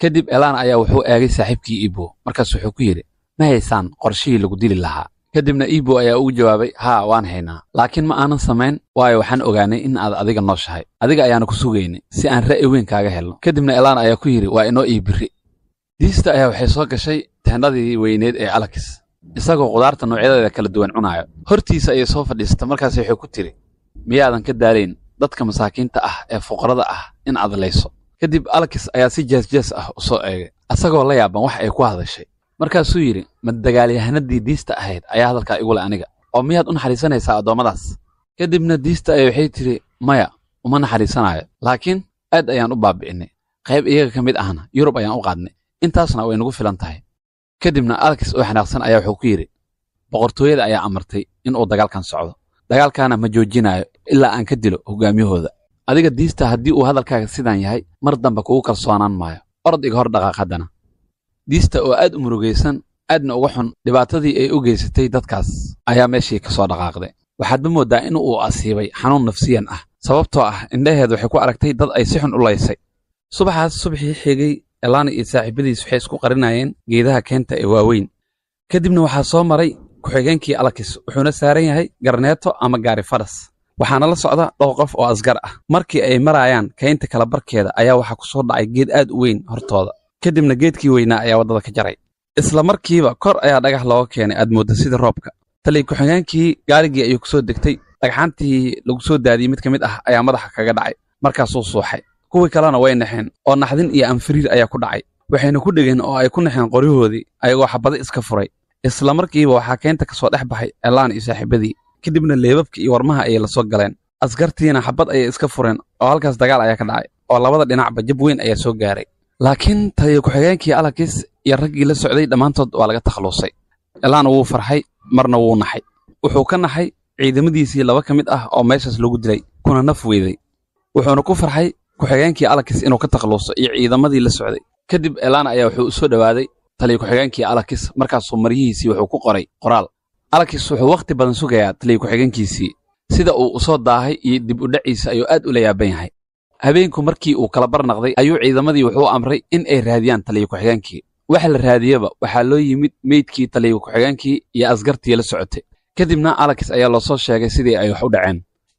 kadib elaan ayaa wuxuu eegay saaxiibkii ibo markaas wuxuu ku yidhi ma haysaan qorshihii lagu dili lahaa kadibna ibo ayaa ugu jawaabay haa waan haynaa laakiin ma aanan samayn waayo waxaan ogaanay in aad adiga nooshahay adiga ayaana ku sugaynay si aan ra'yi weyn kaaga helno kadibna elaan ayaa ku yidhi waa inoo iibiri diista ayaa waxay soo gashay tehendhadii weyneed ee alakis isagoo khudaarta noocyadeeda kala duwan cunaayo hortiisa ayay soo fadhiista markaas waxay ku tidhi miyaadan ka daalayn dadka masaakiinta ah ee fuqarada ah in aad layso kadib alakis ayaa si jees jees ah u soo eegay asagoo la yaaban wax ay ku hadashay markaasuu yidhi ma dagaalyahanadii diista ahayd ayaa hadalkaa igu leh aniga oo miyaad u naxariisanaysaa addoommadaas kadibna diista aya waxay tidhi maya uma naxariisanaayo laakiin aad ayaan u baabi'innay qayb iyaga ka mid ahna yurub ayaan u qaadnay intaasna way nagu filan tahay kadibna alkis oo xanaaqsan ayaa wuxuu ku yidhi boqortooyada ayaa amartay inuu dagaalkan socdo dagaalkaana ma joojinaayo ilaa aan ka dilo hoggaamiyahooda adiga diista haddii uu hadalkaaga sidaan yahay mar dambe kugu kalsoonaan maayo orod iga hor dhaqaaq haddana diista oo aad u murugaysan aadna uga xun dhibaatadii ay u geysatay dadkaas ayaa meeshii ka soo dhaqaaqday waxaadba mooddaa in uu asiibay xanuun nafsiyan ah sababtoo ah indhaheed waxay ku aragtay dad ay si xun u laysay subaxaas subaxii xigay elaani iyo saaxiibadiis waxay isku qarinayeen geedaha keenta ee waaweyn kadibna waxaa soo maray ku-xigeenkii alakis wuxuuna saaran yahay garneeto ama gaari faras waxaana la socda dhow qof oo asgar ah markii ay maraayaan kaynta kala barkeeda ayaa waxaa ku soo dhacay geed aad u weyn hortooda kadibna geedkii weynaa ayaa waddada ka jaray isla markiiba kor ayaa dhagax looga keenay aad moodda sidii roobka taliya ku-xigeenkii gaarigii ayuu ku soo degtay dhagxaantii lagu soo daadiyey mid ka mid ah ayaa madaxa kaga dhacay markaasuu suuxay kuwii kalena way naxeen oo naxdin iyo anfiriir ayaa ku dhacay waxayna ku dhegeen oo ay ku naxeen qoryahoodii ayagoo xabado iska furay isla markiiba waxaa keynta ka soo dhex baxay elaan iyo saaxiibadii kadibna leebabka iyo warmaha ayay lasoo galeen askartiina xabad ayay iska fureen oo halkaas dagaal ayaa ka dhacay oo labada dhinacba jab weyn ayaa soo gaaray laakiin taliya ku-xigeenkii alakis iyo raggii la socday dhammaantood waa laga takhluusay ilaana wuu farxay marna wuu naxay wuxuu ka naxay ciidamadiisii laba ka mid ah oo meeshaas lagu dilay kuna naf weeday wuxuuna ku farxay ku-xigeenkii alakis inuu ka takhluuso iyo ciidamadii la socday kadib elaana ayaa wuxuu u soo dhowaaday taliya ku-xigeenkii alakis markaasuu maryihiisii wuxuu ku qoray qoraal alakis wuxuu wakhti badan sugayaa taliya ku-xigeenkiisii sida uu u soo daahay iyo dib u dhaciisa ayuu aad u la yaaban yahay habeenku markii uu kala barnaqday ayuu ciidamadii wuxuu amray in ay raadiyaan taliya ku xigeenkii waxa la raadiyaba waxaa loo yimid meydkii taliya ku xigeenkii iyo askartii la socotay kadibna alex ayaa loosoo sheegay sidii ay wax u dhaceen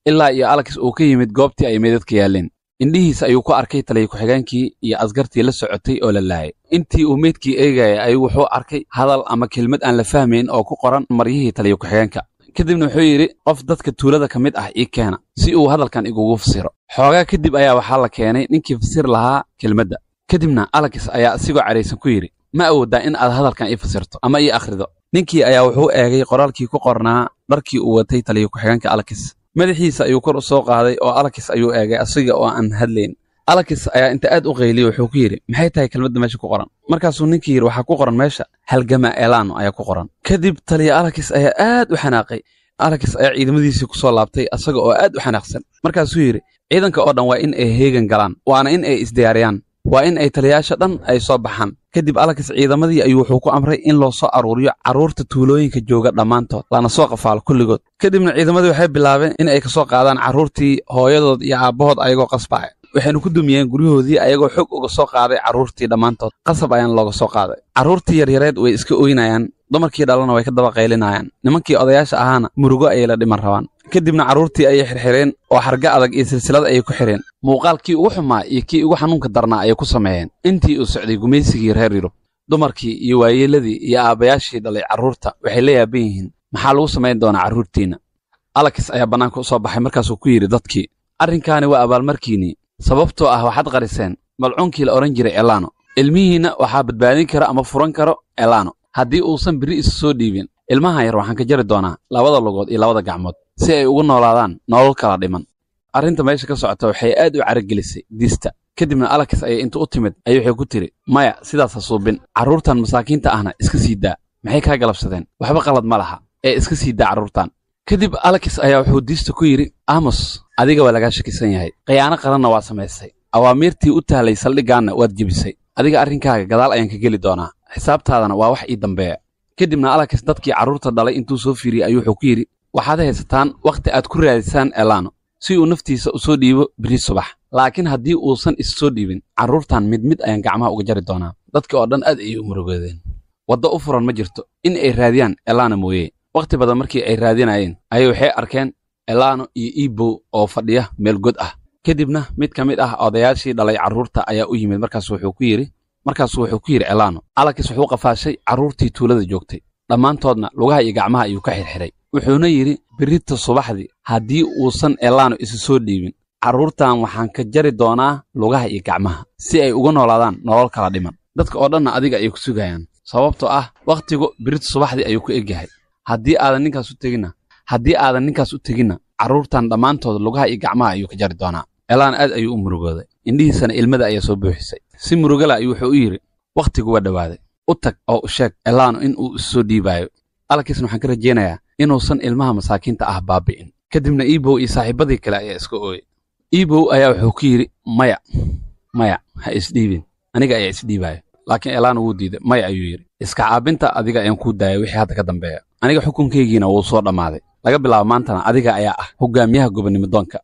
ilaa iyo alex uu ka yimid goobtii ay meydadka yaalleen indhihiis ayuu ku arkay taliya ku xigeenkii iyo askartii la socotay oo la laayay intii uu meydkii eegaya ayuu wuxuu arkay hadal ama kelmad aan la fahmayn oo ku qoran maryihii taliya ku-xigeenka kadibna wuxuu yidhi qof dadka tuulada ka mid ah ii keena si uu hadalkan igugu fasiro xoogaa kadib ayaa waxaa la keenay ninkii fasir lahaa kelmadda kadibna alagis ayaa isigoo cadhaysan ku yidhi ma awooddaa in aad hadalkan ii fasirto ama ii akhrido ninkii ayaa wuxuu eegay qoraalkii ku qornaa dharkii uu watay taliyo ku-xigeenka alakis madaxiisa ayuu kor u soo qaaday oo alakis ayuu eegay asiga oo aan hadlayn alakis ayaa inta aad u qayliyey wuxuu ku yidhi maxay tahay kelmadda meesha ku qoran markaasuu ninkii yidhi waxaa ku qoran meesha halgama elano ayaa ku qoran kadib taliya alakis ayaa aad u xanaaqay alakis ayaa ciidamadiisii kusoo laabtay asaga oo aad u xanaaqsan markaasuu yidhi ciidanka oo dhan waa in ay heegan galaan waana in ay isdiyaariyaan waa in ay taliyaasha dhan ay soo baxaan kadib alakis ciidamadii ayuu wuxuu ku amray in loosoo aruuriyo carruurta tuulooyinka jooga dhammaantood lana soo qafaalo kulligood kadibna ciidamadii waxay bilaabeen in ay ka soo qaadaan carruurtii hooyadood iyo aabbahood ayagoo qasbacay waxaynu ku dumiyeen guryahoodii ayagoo xog uga soo qaaday carruurtii dhammaantood qasab ayaan looga soo qaaday caruurtii yaryareed way iska oynayaan dumarkii dhalana way ka daba qaylinayaan nimankii odayaasha ahaana murugo ayay la dhiman rabaan kadibna carruurtii ayay xirxireen oo xarga adag iyo silsilad ayay ku xidheen muuqaalkii ugu xumaa iyo kii ugu xanuunka darnaa ayay ku sameeyeen intii uu socday gumaysigii reer yurub dumarkii iyo waayeelladii iyo aabayaashii dhalay carruurta waxay la yaaban yihiin maxaa lagu samayn doonaa carruurtiinna alakis ayaa bannaanka u soo baxay markaasuu ku yidhi dadkii arrinkaani waa abaalmarkiinnii sababtoo ah waxaad qariseen malcuunkii la odhan jiray elano ilmihiinna waxaa badbaadin karo ama furan karo elano haddii uusan birri isu soo dhiibin ilmahan yar waxaan ka jari doonaa labada lugood iyo labada gacmood si ay ugu noolaadaan nolol kala dhiman arrinta meesha ka socota waxay aad u caragelisay diista kadibna alax ayay inta u timid ayay waxay ku tidhi maya sidaas ha suubin carruurtan masaakiinta ahna iska sii daa maxay kaa galabsadeen waxba qalad ma laha ee iska sii daa carruurtan kadib alex ayaa wuxuu diista ku yidhi amos adiga waa lagaa shakisan yahay khiyaano qaranna waa samaysay awaamiirtii u tahlay saldhiggaanna waad jebisay adiga arrinkaaga gadaal ayaan ka geli doonaa xisaabtaadana waa wax ii dambeeya kadibna alex dadkii carruurta dhalay intuu soo fiiriyey ayuu wuxuu ku yidhi waxaad haysataan wakhti aad ku raadisaan elano si uu naftiisa u soo dhiibo biri subax laakiin haddii uusan issoo dhiibin carruurtan mid mid ayaan gacmaha uga jari doonaa dadka oo dhan aad ayay u murugoodeen waddo u furan ma jirto in ay raadiyaan elana mooye wakhti badan markii ay raadinayeen ayay waxay arkeen elano iyo iibow oo fadhiya meel god ah kadibna mid ka mid ah odayaashii dhalay carruurta ayaa u yimid markaas wuxuu ku yidhi markaasu wuxuu ku yidhi elano alakis wuxuu qafaashay carruurtii tuulada joogtay dhammaantoodna lugaha iyo gacmaha ayuu ka xirxiray wuxuuna yidhi berita subaxdii haddii uusan elano isu soo dhiibin carruurtan waxaan ka jari doonaa lugaha iyo gacmaha si ay uga noolaadaan nolol kala dhiman dadka oo dhanna adiga ayay ku sugayaan sababtoo ah wakhtigu berita subaxdii ayuu ku egyahay haddii aadan ninkaas u teginna haddii aadan ninkaas u teginna carruurtan dhammaantood lugaha iyo gacmaha ayuu ka jari doonaa elaan aad ayuu u murugooday indhihiisana ilmada ayaa soo buuxisay si murugala ayuu wuxuu u yidhi wakhtigu waa dhowaaday u tag oo u sheeg elaano in uu is soo dhiibaayo alkiisna waxaan ka rajaynayaa inuusan ilmaha masaakiinta ah baabi'in kadibna iibow iyo saaxiibadii kale ayaa iska ooyey iibow ayaa wuxuu ku yidhi maya maya ha isdhiibin aniga ayaa isdhiibaayo laakiin elaano wuu diiday maya ayuu yidhi iska caabinta adiga ayaan kuu daaya wixii hadda ka dambeeya aniga xukunkaygiina wuu soo dhammaaday laga bilaabo maantana adiga ayaa ah hogaamiyaha gobonnimo doonka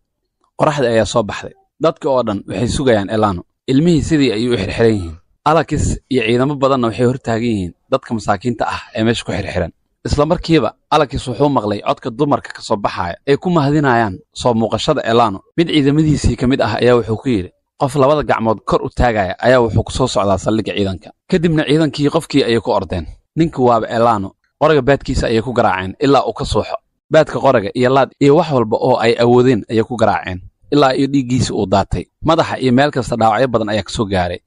qoraxda ayaa soo baxday dadka oo dhan waxay sugayaan elano ilmihii sidii ayuu u xirxiran yihiin alakis iyo ciidamo badanna waxay hor taagan yihiin dadka masaakiinta ah ee meesha ku xirxiran isla markiiba alakis wuxuu maqlay codka dumarka ka soo baxaaya ay ku mahadinayaan soo muuqashada elano mid ciidamadiisii ka mid ah ayaa wuxuu ku yidhi qof labada gacmood kor u taagaya ayaa wuxuu ku soo socdaa saldhigga ciidanka kadibna ciidankii qofkii ayay ku ordeen ninka waaba elano qoraga baadkiisa ayay ku garaaceen ilaa uu ka suuxo baadka qoraga iyo laad iyo wax walba oo ay awoodeen ayay ku garaaceen ilaa iyo dhiiggiisa uu daatay madaxa iyo meel kasta dhaawacyo badan ayaa ka soo gaaray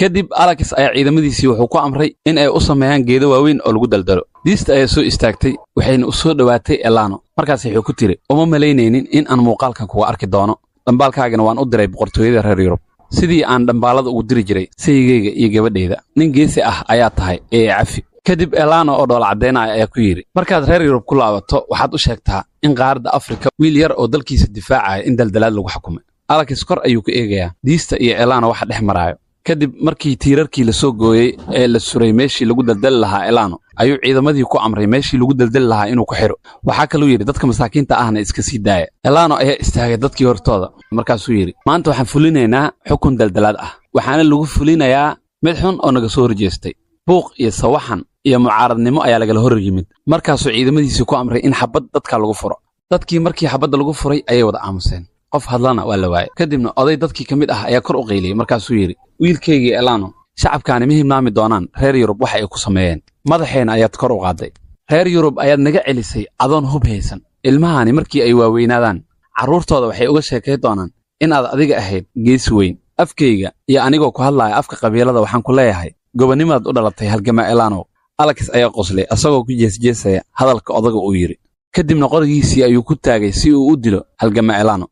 kadib alakis ayaa ciidamadiisii wuxuu ku amray in ay u sameeyaan geedo waaweyn oo lagu daldalo diista ayaa soo istaagtay waxayna u soo dhowaatay elano markaasi wuxuu ku tiri uma malaynaynin in aan muuqaalkan kuga arki doono dhambaalkaagana waan u diray boqortooyada reer yurub sidii aan dhambaalada ugu diri jiray sayigeyga iyo gabadhayda nin geesi ah ayaa tahay ee cafi kadib elano oo dhoola caddaynaya ayaa ku yidhi markaad reer yurub ku laabato waxaad u sheegtaa in qaaradda afrika wiil yar oo dalkiisa difaacaya in daldalaad lagu xukumay alakis kor ayuu ku eegayaa diista iyo elano waxa dhex maraayo kadib markii tiirarkii lasoo gooyey ee la suray meeshii lagu daldali lahaa elano ayuu ciidamadii ku amray meeshii lagu daldali lahaa inuu ku xidho waxaa kaluu yidhi dadka masaakiinta ahna iska sii daaya elano ayaa istaagay dadkii hortooda markaasuu yidhi maanta waxaan fulinaynaa xukun daldalaad ah waxaana lagu fulinayaa mid xun oo naga soo horjeestay buuq iyo sawaxan iyo mucaaradnimo ayaa lagala hor yimid markaasuu ciidamadiisii ku amray in xabad dadka lagu furo dadkii markii xabadda lagu furay ayay wada aamuseen qof hadlana waa la waaye kadibna oday dadkii ka mid ah ayaa kor u qayliyey markaasuu yidhi wiilkaygii elano shacabkaani ma himnaami doonaan reer yurub waxa ay ku sameeyeen madaxeena ayaad kor u qaaday reer yurub ayaad naga celisay adoon hub haysan ilmahaani markii ay waaweynaadaan carruurtooda waxay uga sheekay doonaan inaad adiga ahayd geesi weyn afkayga iyo anigoo ku hadlaaya afka qabiilada waxaan ku leeyahay gobonnimaad u dhalatay halgamaa elanow alax ayaa qoslay asagoo ku jeesjeesaya hadalka odaga uu yidhi kadibna qorigiisii ayuu ku taagay si uu u dilo halgamacelano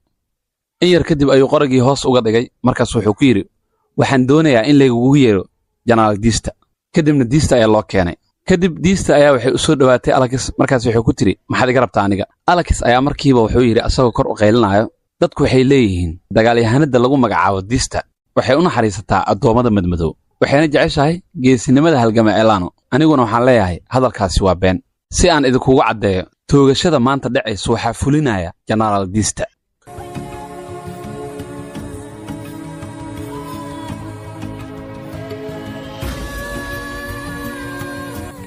in yar kadib ayuu qorigii hoos uga dhigay markaas wuxuu ku yidhi waxaan doonayaa in laygugu yeedho janaal diista kadibna diista ayaa loo keenay kadib diista ayaa waxay u soo dhowaatay alax markaas wuxuu ku tidhi maxaad iga rabtaa aniga alax ayaa markiiba wuxuu yidhi asagoo kor u qaylinaayo dadku waxay leeyihiin dagaalyahanadda lagu magacaabo diista waxay u naxariisataa addoommada madmadow waxayna jeceshahay geesinimada halgama eelaano aniguna waxaan leeyahay hadalkaasi waa been si aan idinkugu caddeeyo toogashada maanta dhacaysa waxaa fulinaya jenaraal diista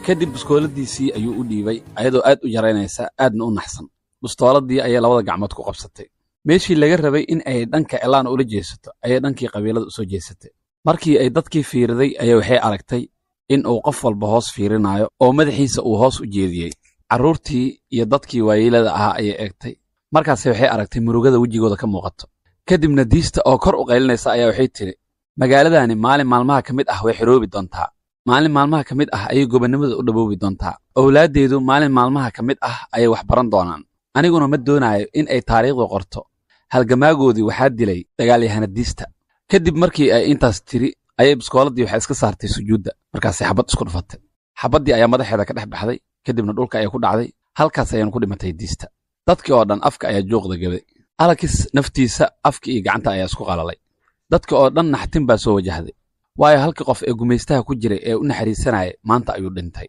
kadib buskooladiisii ayuu u dhiibay ayadoo aad u yaraynaysa aadna u naxsan bustooladii ayay labada gacmood ku qabsatay meeshii laga rabay in ay dhanka elaan ula jeesato ayay dhankii qabiilada u soo jeesatay markii ay dadkii fiiriday ayaa waxay aragtay in uu qof walba hoos fiirinaayo oo madaxiisa uu hoos u jeediyey carruurtii iyo dadkii waayeelada ahaa ayay eegtay markaase waxay aragtay murugada wejigooda ka muuqato kadibna diista oo kor u qaylinaysa ayaa waxay tidhi magaaladaani maalin maalmaha ka mid ah way xoroobi doontaa maalin maalmaha ka mid ah ayay gobonnimada u dhaboobi doontaa owlaaddeedu maalin maalmaha ka mid ah ayay wax baran doonaan aniguna ma doonaayo in ay taariikhdu qorto halgamaagoodii waxaa dilay dagaalyahana diista kadib markii ay intaas tiri ayay biskooladii waxay iska saartay sujuudda markaasay xabad isku dhufatay xabaddii ayaa madaxeeda ka dhex baxday kadibna dhulka ayay ku dhacday halkaas ayaanu ku dhimatay diista dadkii oo dhan afka ayaa juuqda gabay alakis naftiisa afka iyo gacanta ayaa isku qalalay dadka oo dhan naxtin baa soo wajahday waayo halkii qof ee gumaystaha ku jiray ee u naxariisanaya maanta ayuu dhintay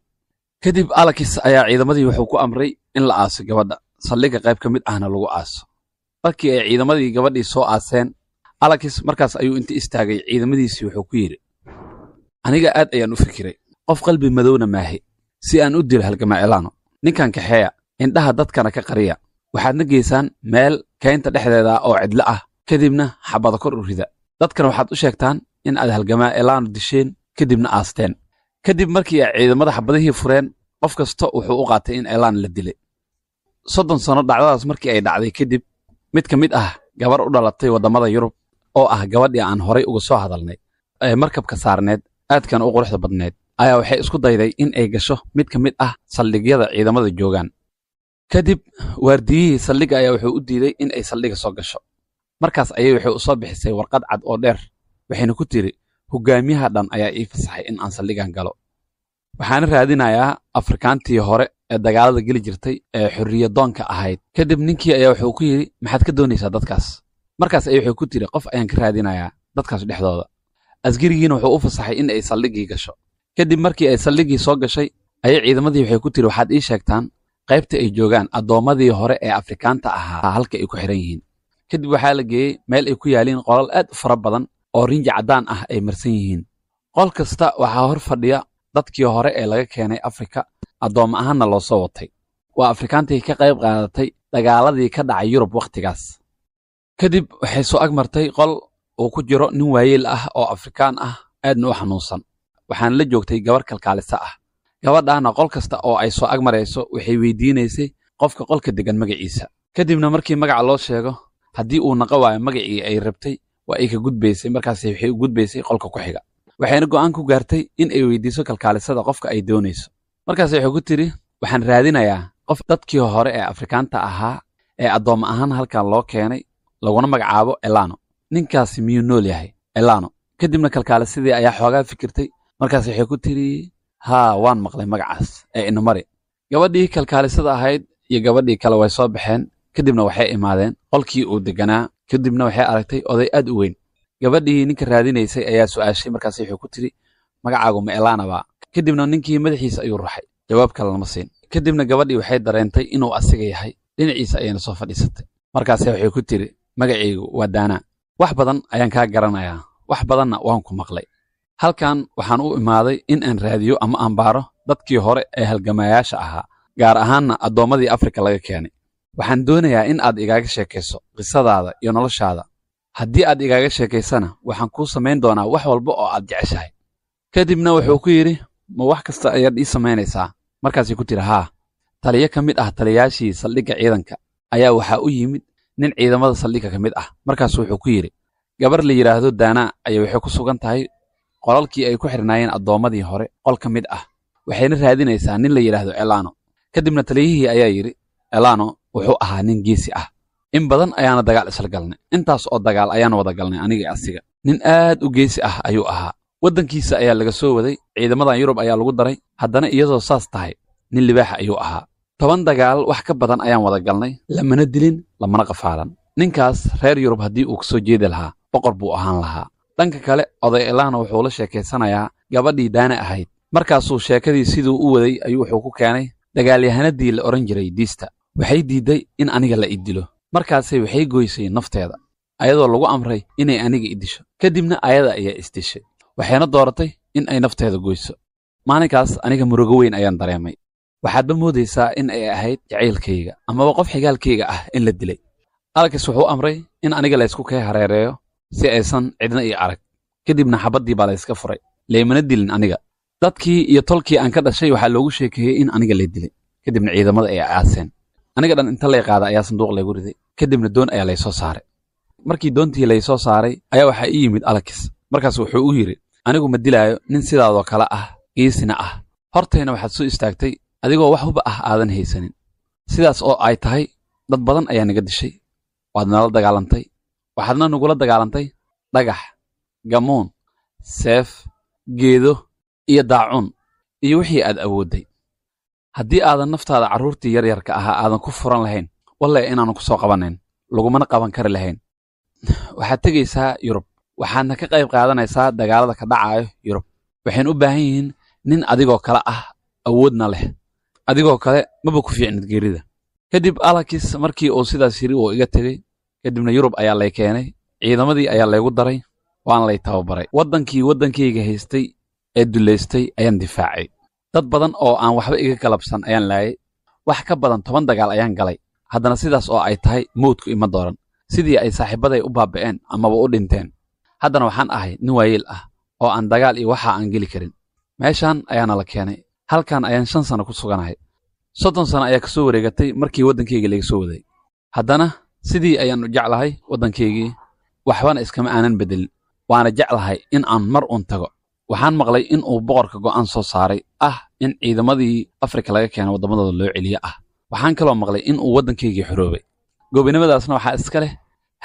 kadib alakis ayaa ciidamadii wuxuu ku amray in la aaso gabadha saldhigga qayb ka mid ahna lagu aaso markii ay ciidamadii gabadhii soo aaseen alakis markaas ayuu inta istaagay ciidamadiisii wuxuu ku yidhi aniga aad ayaan u fikiray qof qalbi madowna maahi si aan u dilo halgama elaano ninkan kaxeeya indhaha dadkana ka qariya waxaadna geysaan meel kaynta dhexdeeda oo cidlo ah kadibna xabada kor u rida dadkana waxaad u sheegtaan in aad halgamaa elaano disheen kadibna aasteen kadib markii ay ciidamada xabadihii fureen qof kasta wuxuu u qaatay in elaan la dilay soddon sanno dhacdadaas markii ay dhacday kadib mid ka mid ah gabar u dhalatay waddammada yurub oo ah gabadhii aan horay uga soo hadalnay ee markabka saarneed aadkan u quruxda badneed ayaa waxay isku dayday in ay gasho mid ka mid ah saldhigyada ciidamada joogaan kadib waardiyihii saldhigga ayaa wuxuu u diiday in ay saldhigga soo gasho markaas ayay waxay u soo bixisay warqad cad oo dheer waxayna ku tidhi hogaamiyaha dhan ayaa ii fasaxay in aan saldhiggan galo waxaana raadinayaa afrikaantii hore ee dagaalada geli jirtay ee xorriyadoonka ahayd kadib ninkii ayaa wuxuu ku yidhi maxaad ka doonaysaa dadkaas markaas ay wuxuu ku tiri qof ayaan ka raadinayaa dadkaas dhexdooda asgarigiina wuxuu u fasaxay in ay saldhiggii gasho kadib markii ay saldhiggii soo gashay ayay ciidamadii waxay ku tiri waxaad ii sheegtaan qaybta ay joogaan addoommadii hore ee afrikaanta ahaa halka ay ku xihan yihiin kadib waxaa la geeyey meel ay ku yaaliin qolal aad u fara badan oo rinji caddaan ah ay marsan yihiin qol kasta waxaa hor fadhiya dadkii hore ee laga keenay afrika addooma ahaanna loo soo watay waa afrikaantii ka qayb qaadatay dagaaladii ka dhacay yurub wakhtigaas kadib waxay soo ag martay qol uu ku jiro nin waayeel ah oo afrikaan ah aadna u xanuunsan waxaan la joogtay gabar kalkaalisa ah gabadhaana qol kasta oo ay soo ag marayso waxay weydiinaysay qofka qolka deggan magaciisa kadibna markii magaca loo sheego haddii uu naqa waayo magacii ay rabtay waa ay ka gudbaysay markaasi waxay u gudbaysay qolka ku xiga waxayna go'aan ku gaartay in ay weydiiso kalkaalisada qofka ay doonayso markaas waxay ku tidhi waxaan raadinayaa qof dadkii hore ee afrikaanta ahaa ee addooma ahaan halkan loo keenay laguna magacaabo elano ninkaasi miyuu nool yahay elano kadibna kalkaalisadii ayaa xoogaa fikirtay markaas waxay ku tidhi haa waan maqlay magacaas ee inumari gabadhii kalkaalisada ahayd iyo gabadhii kale way soo baxeen kadibna waxay imaadeen qolkii uu deganaa kadibna waxay aragtay oday aad u weyn gabadhii ninka raadinaysay ayaa su'aashay markaas waxay ku tidhi magacaagu ma elanabaa kadibna ninkii madaxiisa ayuu raxay jawaab kale lama siin kadibna gabadhii waxay dareentay inuu asiga yahay dhinaciisa ayayna soo fadhiisatay markaase waxay ku tidhi magacaygu waa daana wax badan ayaan kaa garanayaa wax badanna waan ku maqlay halkan waxaan u imaaday in aan raadiyo ama aan baaro dadkii hore ee halgamayaasha ahaa gaar ahaanna addoommadii afrika laga keenay waxaan doonayaa in aad igaaga sheekayso qisadaada iyo noloshaada haddii aad igaaga sheekaysana waxaan kuu samayn doonaa wax walba oo aad jeceshahay kadibna wuxuu ku yidhi ma wax kasta ayaad ii samaynaysaa markaasay ku tiri haa taliyo ka mid ah taliyayaashii saldhigga ciidanka ayaa waxaa u yimid nin ciidamada saldhigga ka mid ah markaas wuxuu ku yidhi gabar la yidhaahdo daana ayay waxay ku sugan tahay qolalkii ay ku xirnaayeen addoommadii hore qol ka mid ah waxayna raadinaysaa nin la yidhaahdo elano kadibna taliyihii ayaa yidhi elano wuxuu ahaa nin geesi ah in badan ayaana dagaal isla galnay intaas oo dagaal ayaana wada galnay anigii asiga nin aad u geesi ah ayuu ahaa waddankiisa ayaa laga soo waday ciidamadan yurub ayaa lagu daray haddana iyadoo saas tahay nin libaaxa ayuu ahaa toban dagaal wax ka badan ayaan wada galnay lamana dilin lamana qafaalan ninkaas reer yurub haddii uu kasoo jeedi lahaa boqor buu ahaan lahaa dhanka kale oday elahna wuxuu la sheekaysanayaa gabadhii daana ahayd markaasuu sheekadii siduu u waday ayuu wuxuu ku keenay dagaalyahanaddii la odhan jiray diista waxay diidday in aniga la idilo markaasay waxay goysay nafteeda ayadoo lagu amray inay aniga iddisho kadibna ayada ayaa isdishay waxayna dooratay in ay nafteeda goyso maalinkaas aniga murugo weyn ayaan dareemay waxaadba moodaysaa in ay ahayd jacaylkayga amaba qof xigaalkayga ah in la dilay alkis wuxuu amray in aniga laysku kee hareereeyo si aysan cidna ii arag kadibna xabaddii baa layska furay laymana dilin aniga dadkii iyo tolkii aan ka dhashay waxaa loogu sheekeeyey in aniga la dilay kadibna ciidamada ay aaseen aniga dhan inta lay qaada ayaa sanduuq laygu riday kadibna doon ayaa laysoo saaray markii doontii laysoo saaray ayaa waxaa ii yimid alakis markaas wuxuu u yidhi anigu ma dilaayo nin sidaadoo kale ah giisina ah hortayna waxaad soo istaagtay adigoo wax huba ah aadan haysanin sidaas oo ay tahay dad badan ayaa naga dishay waad nala dagaalantay waxaadna nagula dagaalantay dhagax gamuun seef geedo iyo daacuun iyo wixii aad awoodday haddii aadan naftaada carruurtii yaryarka ahaa aadan ku furan lahayn walle inaanu ku soo qabanayn lagumana qaban kari lahayn waxaad tegaysaa yurub waxaadna ka qayb qaadanaysaa dagaalada ka dhacaayo yurub waxayn u baahan yihiin nin adigoo kale ah awoodna leh adigoo kale maba ku fiicnid geerida kadib alakis markii uu sidaas yiri uu iga tegay kadibna yurub ayaa lay keenay ciidamadii ayaa laygu daray waan lay tababaray waddankii waddankayga haystay ee dullaystay ayaan difaacay dad badan oo aan waxba iga galabsan ayaan laayay wax ka badan toban dagaal ayaan galay haddana sidaas oo ay tahay mowdku ima dooran sidii ay saaxiibaday u baaba'een amaba u dhinteen haddana waxaan ahay nin waayeel ah oo aan dagaal iyo waxa aan geli karin meeshaan ayaana la keenay halkan ayaan shan sano ku suganahay soddon sano ayaa ka soo wareegatay markii waddankeygii laga soo waday haddana sidii ayaan u jeclahay waddankaygii waxbana iskama aanan beddelin waana jeclahay in aan mar uun tago waxaan maqlay in uu boqorka go'aan soo saaray ah in ciidamadii afrika laga keeno waddamadooda loo celiyo ah waxaan kaloo maqlay in uu waddankaygii xoroobay goobinimadaasna waxaa iska leh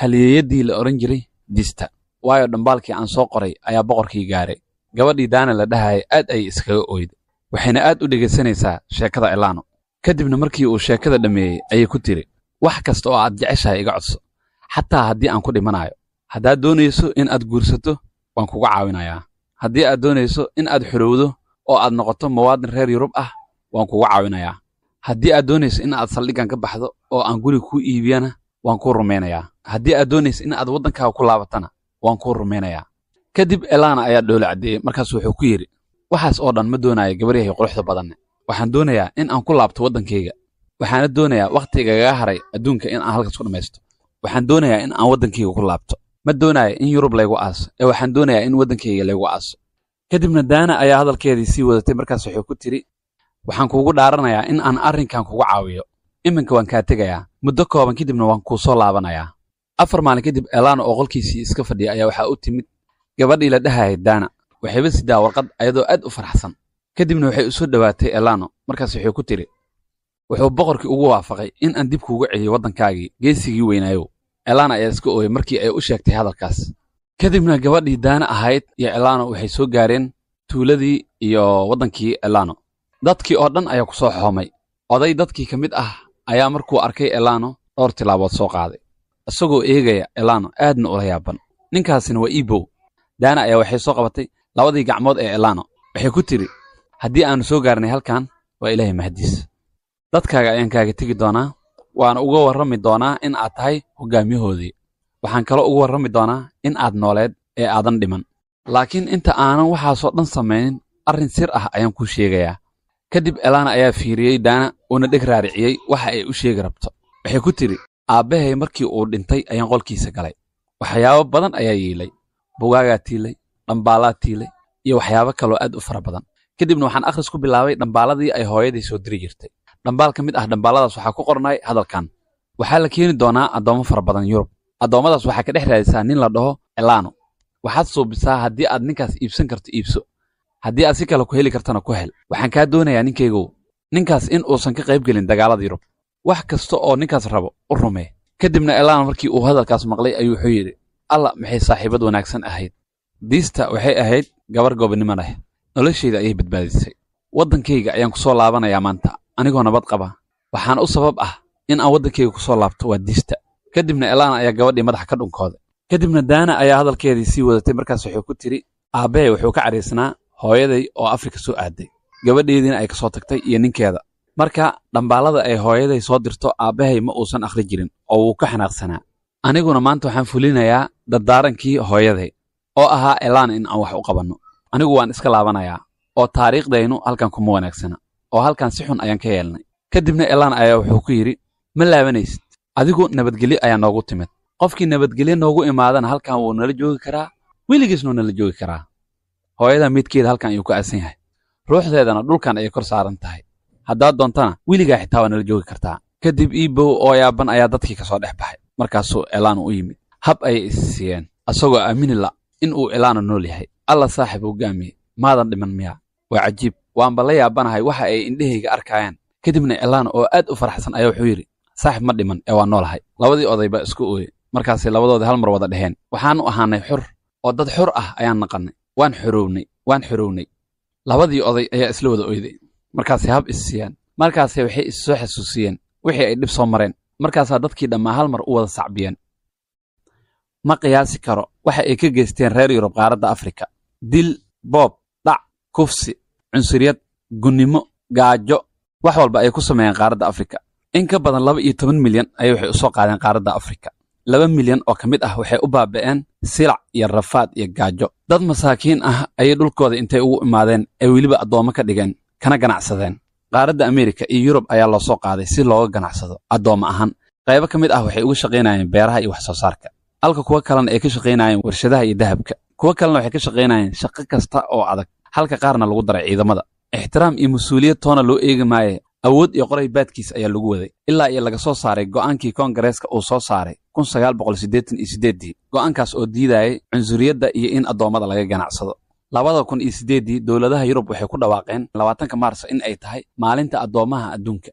haliyeeyaddii la odhan jiray diista waayo dhambaalkii aan soo qoray ayaa boqorkii gaaray gabadhii daana la dhahaya aad ayay iskaga ooyda waxayna aad u dhegaysanaysaa sheekada elaano kadibna markii uu sheekada dhammeeyey ayay ku tiri wax kasta oo aad jeceshahay iga codso xataa haddii aan ku dhimanayo haddaad doonayso in aad guursato waan kugu caawinayaa haddii aad doonayso in aad xorowdo oo aad noqoto muwaadin reer yurub ah waan kugu caawinayaa haddii aad doonayso in aad saldhiggan ka baxdo oo aan guri kuu iibiyana waan kuu rumaynayaa haddii aad doonayso in aad waddankaaga ku laabatana waan kuu rumaynayaa kadib elaana ayaa dhoolo caddeeyey markaasuu wuxuu ku yidhi waxaas oo dhan ma doonaayo gabaryahay quruxda badanne waxaan doonayaa in aan ku laabto waddankayga waxaana doonayaa wakhtigagaga haray adduunka in aan halkaas ku dhammaysto waxaan doonayaa in aan waddankayga ku laabto ma doonayo in yurub laygu aaso ee waxaan doonayaa in waddankayga laygu aaso kadibna daana ayaa hadalkeedii sii wadatay markaas waxay ku tidhi waxaan kuugu dhaaranayaa in aan arrinkan kugu caawiyo iminka waan kaa tegayaa muddo kooban kadibna waan kuu soo laabanayaa afar maalin kadib elaano oo qolkiisii iska fadhiya ayaa waxaa u timid gabadhii la dhahahayd daana waxayba siddaa warqad ayadoo aad u faraxsan kadibna waxay u soo dhowaatay elano markaas waxay ku tidhi wuxuu boqorkii ugu waafaqay in aan dib kuuga celiyo waddankaagii geesigii weynaayow elana ayaa iska ooyay markii ay u sheegtay hadalkaas kadibna gabadhii daana ahayd iyo elano waxay soo gaareen tuuladii iyo waddankii elano dadkii oo dhan ayaa ku soo xoomay oday dadkii ka mid ah ayaa markuu arkay elano dhowr tilaabood soo qaaday isagoo eegaya elano aadna ula yaaban ninkaasina waa iibow daana ayaa waxay soo qabatay labadii gacmood ee elano waxay ku tidhi haddii aannu soo gaarnay halkan waa ilaahay mahadiis dadkaaga ayaan kaaga tegi doonaa waana uga warrami doonaa in aad tahay hoggaamiyahoodii waxaan kale ugu warrami doonaa in aad nooleed ee aadan dhiman laakiin inta aanan waxaasoo dhan samaynin arrin sir ah ayaan kuu sheegayaa kadib elana ayaa fiiriyey daana uuna dheg raariciyey waxa ay u sheegi rabto waxay ku tidhi aabbahay markii uu dhintay ayaan qolkiisa galay waxyaabo badan ayaa yiilay bugaagaa tiilay dhambaalaa tiilay iyo waxyaabo kaloo aad u fara badan kadibna waxaan akhris ku bilaabay dhambaaladii ay hooyadii soo diri jirtay dhambaal ka mid ah dhambaaladaas waxaa ku qornay hadalkan waxaa la keeni doonaa addoommo fara badan yurub addoommadaas waxaa ka dhex raadisaa nin la dhaho elaano waxaad suubisaa haddii aad ninkaas iibsan karto iibso haddii aad si kale ku heli kartana ku hel waxaan kaa doonayaa ninkaygow ninkaas in uusan ka qayb gelin dagaalada yurub wax kasta oo ninkaas rabo u rumee kadibna elaano markii uu hadalkaas maqlay ayuu wuxuu yidhi alla maxay saaxiibad wanaagsan ahayd diista waxay ahayd gabar goobnimo leh noloshayda ayay badbaadisay waddankayga ayaan ku soo laabanayaa maanta anigoo nabad qaba waxaan u sabab ah in aan waddankayga ku soo laabto waa diista kadibna elaana ayaa gabadhii madaxa ka dhunkooday kadibna daana ayaa hadalkeedii sii wadatay markaas waxay ku tidhi aabbahay wuxuu ka cadhaysnaa hooyaday oo afrika soo aaday gabadheediina ay ka soo tagtay iyo ninkeeda marka dhambaallada ay hooyaday soo dirto aabbahay ma uusan akhri jirin oo wuu ka xanaaqsanaa aniguna maanta waxaan fulinayaa dardaarankii hooyaday oo ahaa elaan in aan wax u qabanno anigu waan iska laabanayaa oo taariikhdaynu halkan kuma wanaagsana oo halkan si xun ayaan ka yeelnay kadibna elaan ayaa wuxuu ku yidhi ma laabanaysid adigu nabadgelyo ayaa noogu timid qofkii nabadgelyo noogu imaadana halkan wuu nala joogi karaa weligiisnuu nala joogi karaa hooyada midkeeda halkan ayuu ku aasan yahay ruuxdeedana dhulkan ayay kor saaran tahay haddaad doontana weligaa xitaa waa nala joogi kartaa kadib iibow oo yaaban ayaa dadkii ka soo dhex baxay markaasuu elaan u yimid hab ayay issiiyeen asagoo aamini in uu ilaana nool yahay alla saaxib hogaamiye maadan dhiman miyaa waa cajiib waanba la yaabanahay waxa ay indhehayga arkayaan kadibna ilaana oo aad u faraxsan ayaa wuxuu yidhi saaxib ma dhiman ee waa noolahay labadii oday baa isku ooyey markaasay labadooda hal mar wada dheheen waxaannu ahaanay xor oo dad xor ah ayaan naqannay waan xorownay waan xorownay labadii oday ayaa isla wada oyday markaasay hab issiiyaan markaase waxay issoo xasuusiyeen wixii ay dhib soo mareen markaasaa dadkii dhammaa hal mar u wada sacbiyeen ma qiyaasi karo waxa ay ka geysteen reer yurub qaaradda afrika dil boob dhac kufsi cunsuriyad gunnimo gaajo wax walba ay ku sameeyeen qaaradda afrika in ka badan laba iyo toban milyan ayay waxay u soo qaadeen qaaradda afrika laba milyan oo ka mid ah waxay u baaba'een silac iyo rafaad iyo gaajo dad masaakiin ah ayay dhulkooda intay ugu imaadeen ay weliba addoommo ka dhigeen kana ganacsadeen qaaradda ameerika iyo yurub ayaa loo soo qaaday si looga ganacsado addoomo ahaan qaybo ka mid ah waxay uga shaqaynayeen beeraha iyo wax soo saarka halka kuwa kalena ay ka shaqaynayeen warshadaha iyo dahabka kuwo kalena waxay ka shaqaynayeen shaqo kasta oo adag halka qaarna lagu daray ciidamada ixtiraam iyo mas-uuliyad toona loo eegi maaye awood iyo qoray baadkiis ayaa lagu waday ilaa iyo laga soo saaray go'aankii kongareska uu soo saaray ii go'aankaas oo diidayay cunsuriyadda iyo in addoommada laga ganacsado labada kun iyo siddeeddii dowladaha yurub waxay ku dhawaaqeen labaatanka maarsa in ay tahay maalinta addoommaha adduunka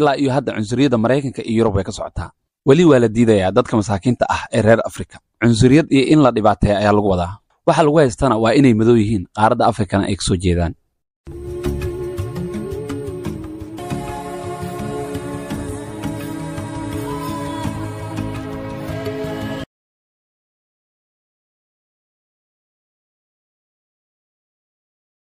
ilaa iyo hadda cunsuriyadda maraykanka iyo yurub way ka socotaa weli waa la diidayaa dadka masaakiinta ah ee reer afrika cunsuriyad iyo in la dhibaateeya ayaa lagu wadaa waxa lagu haystana waa inay madow yihiin qaaradda afrikana ay ka soo jeedaan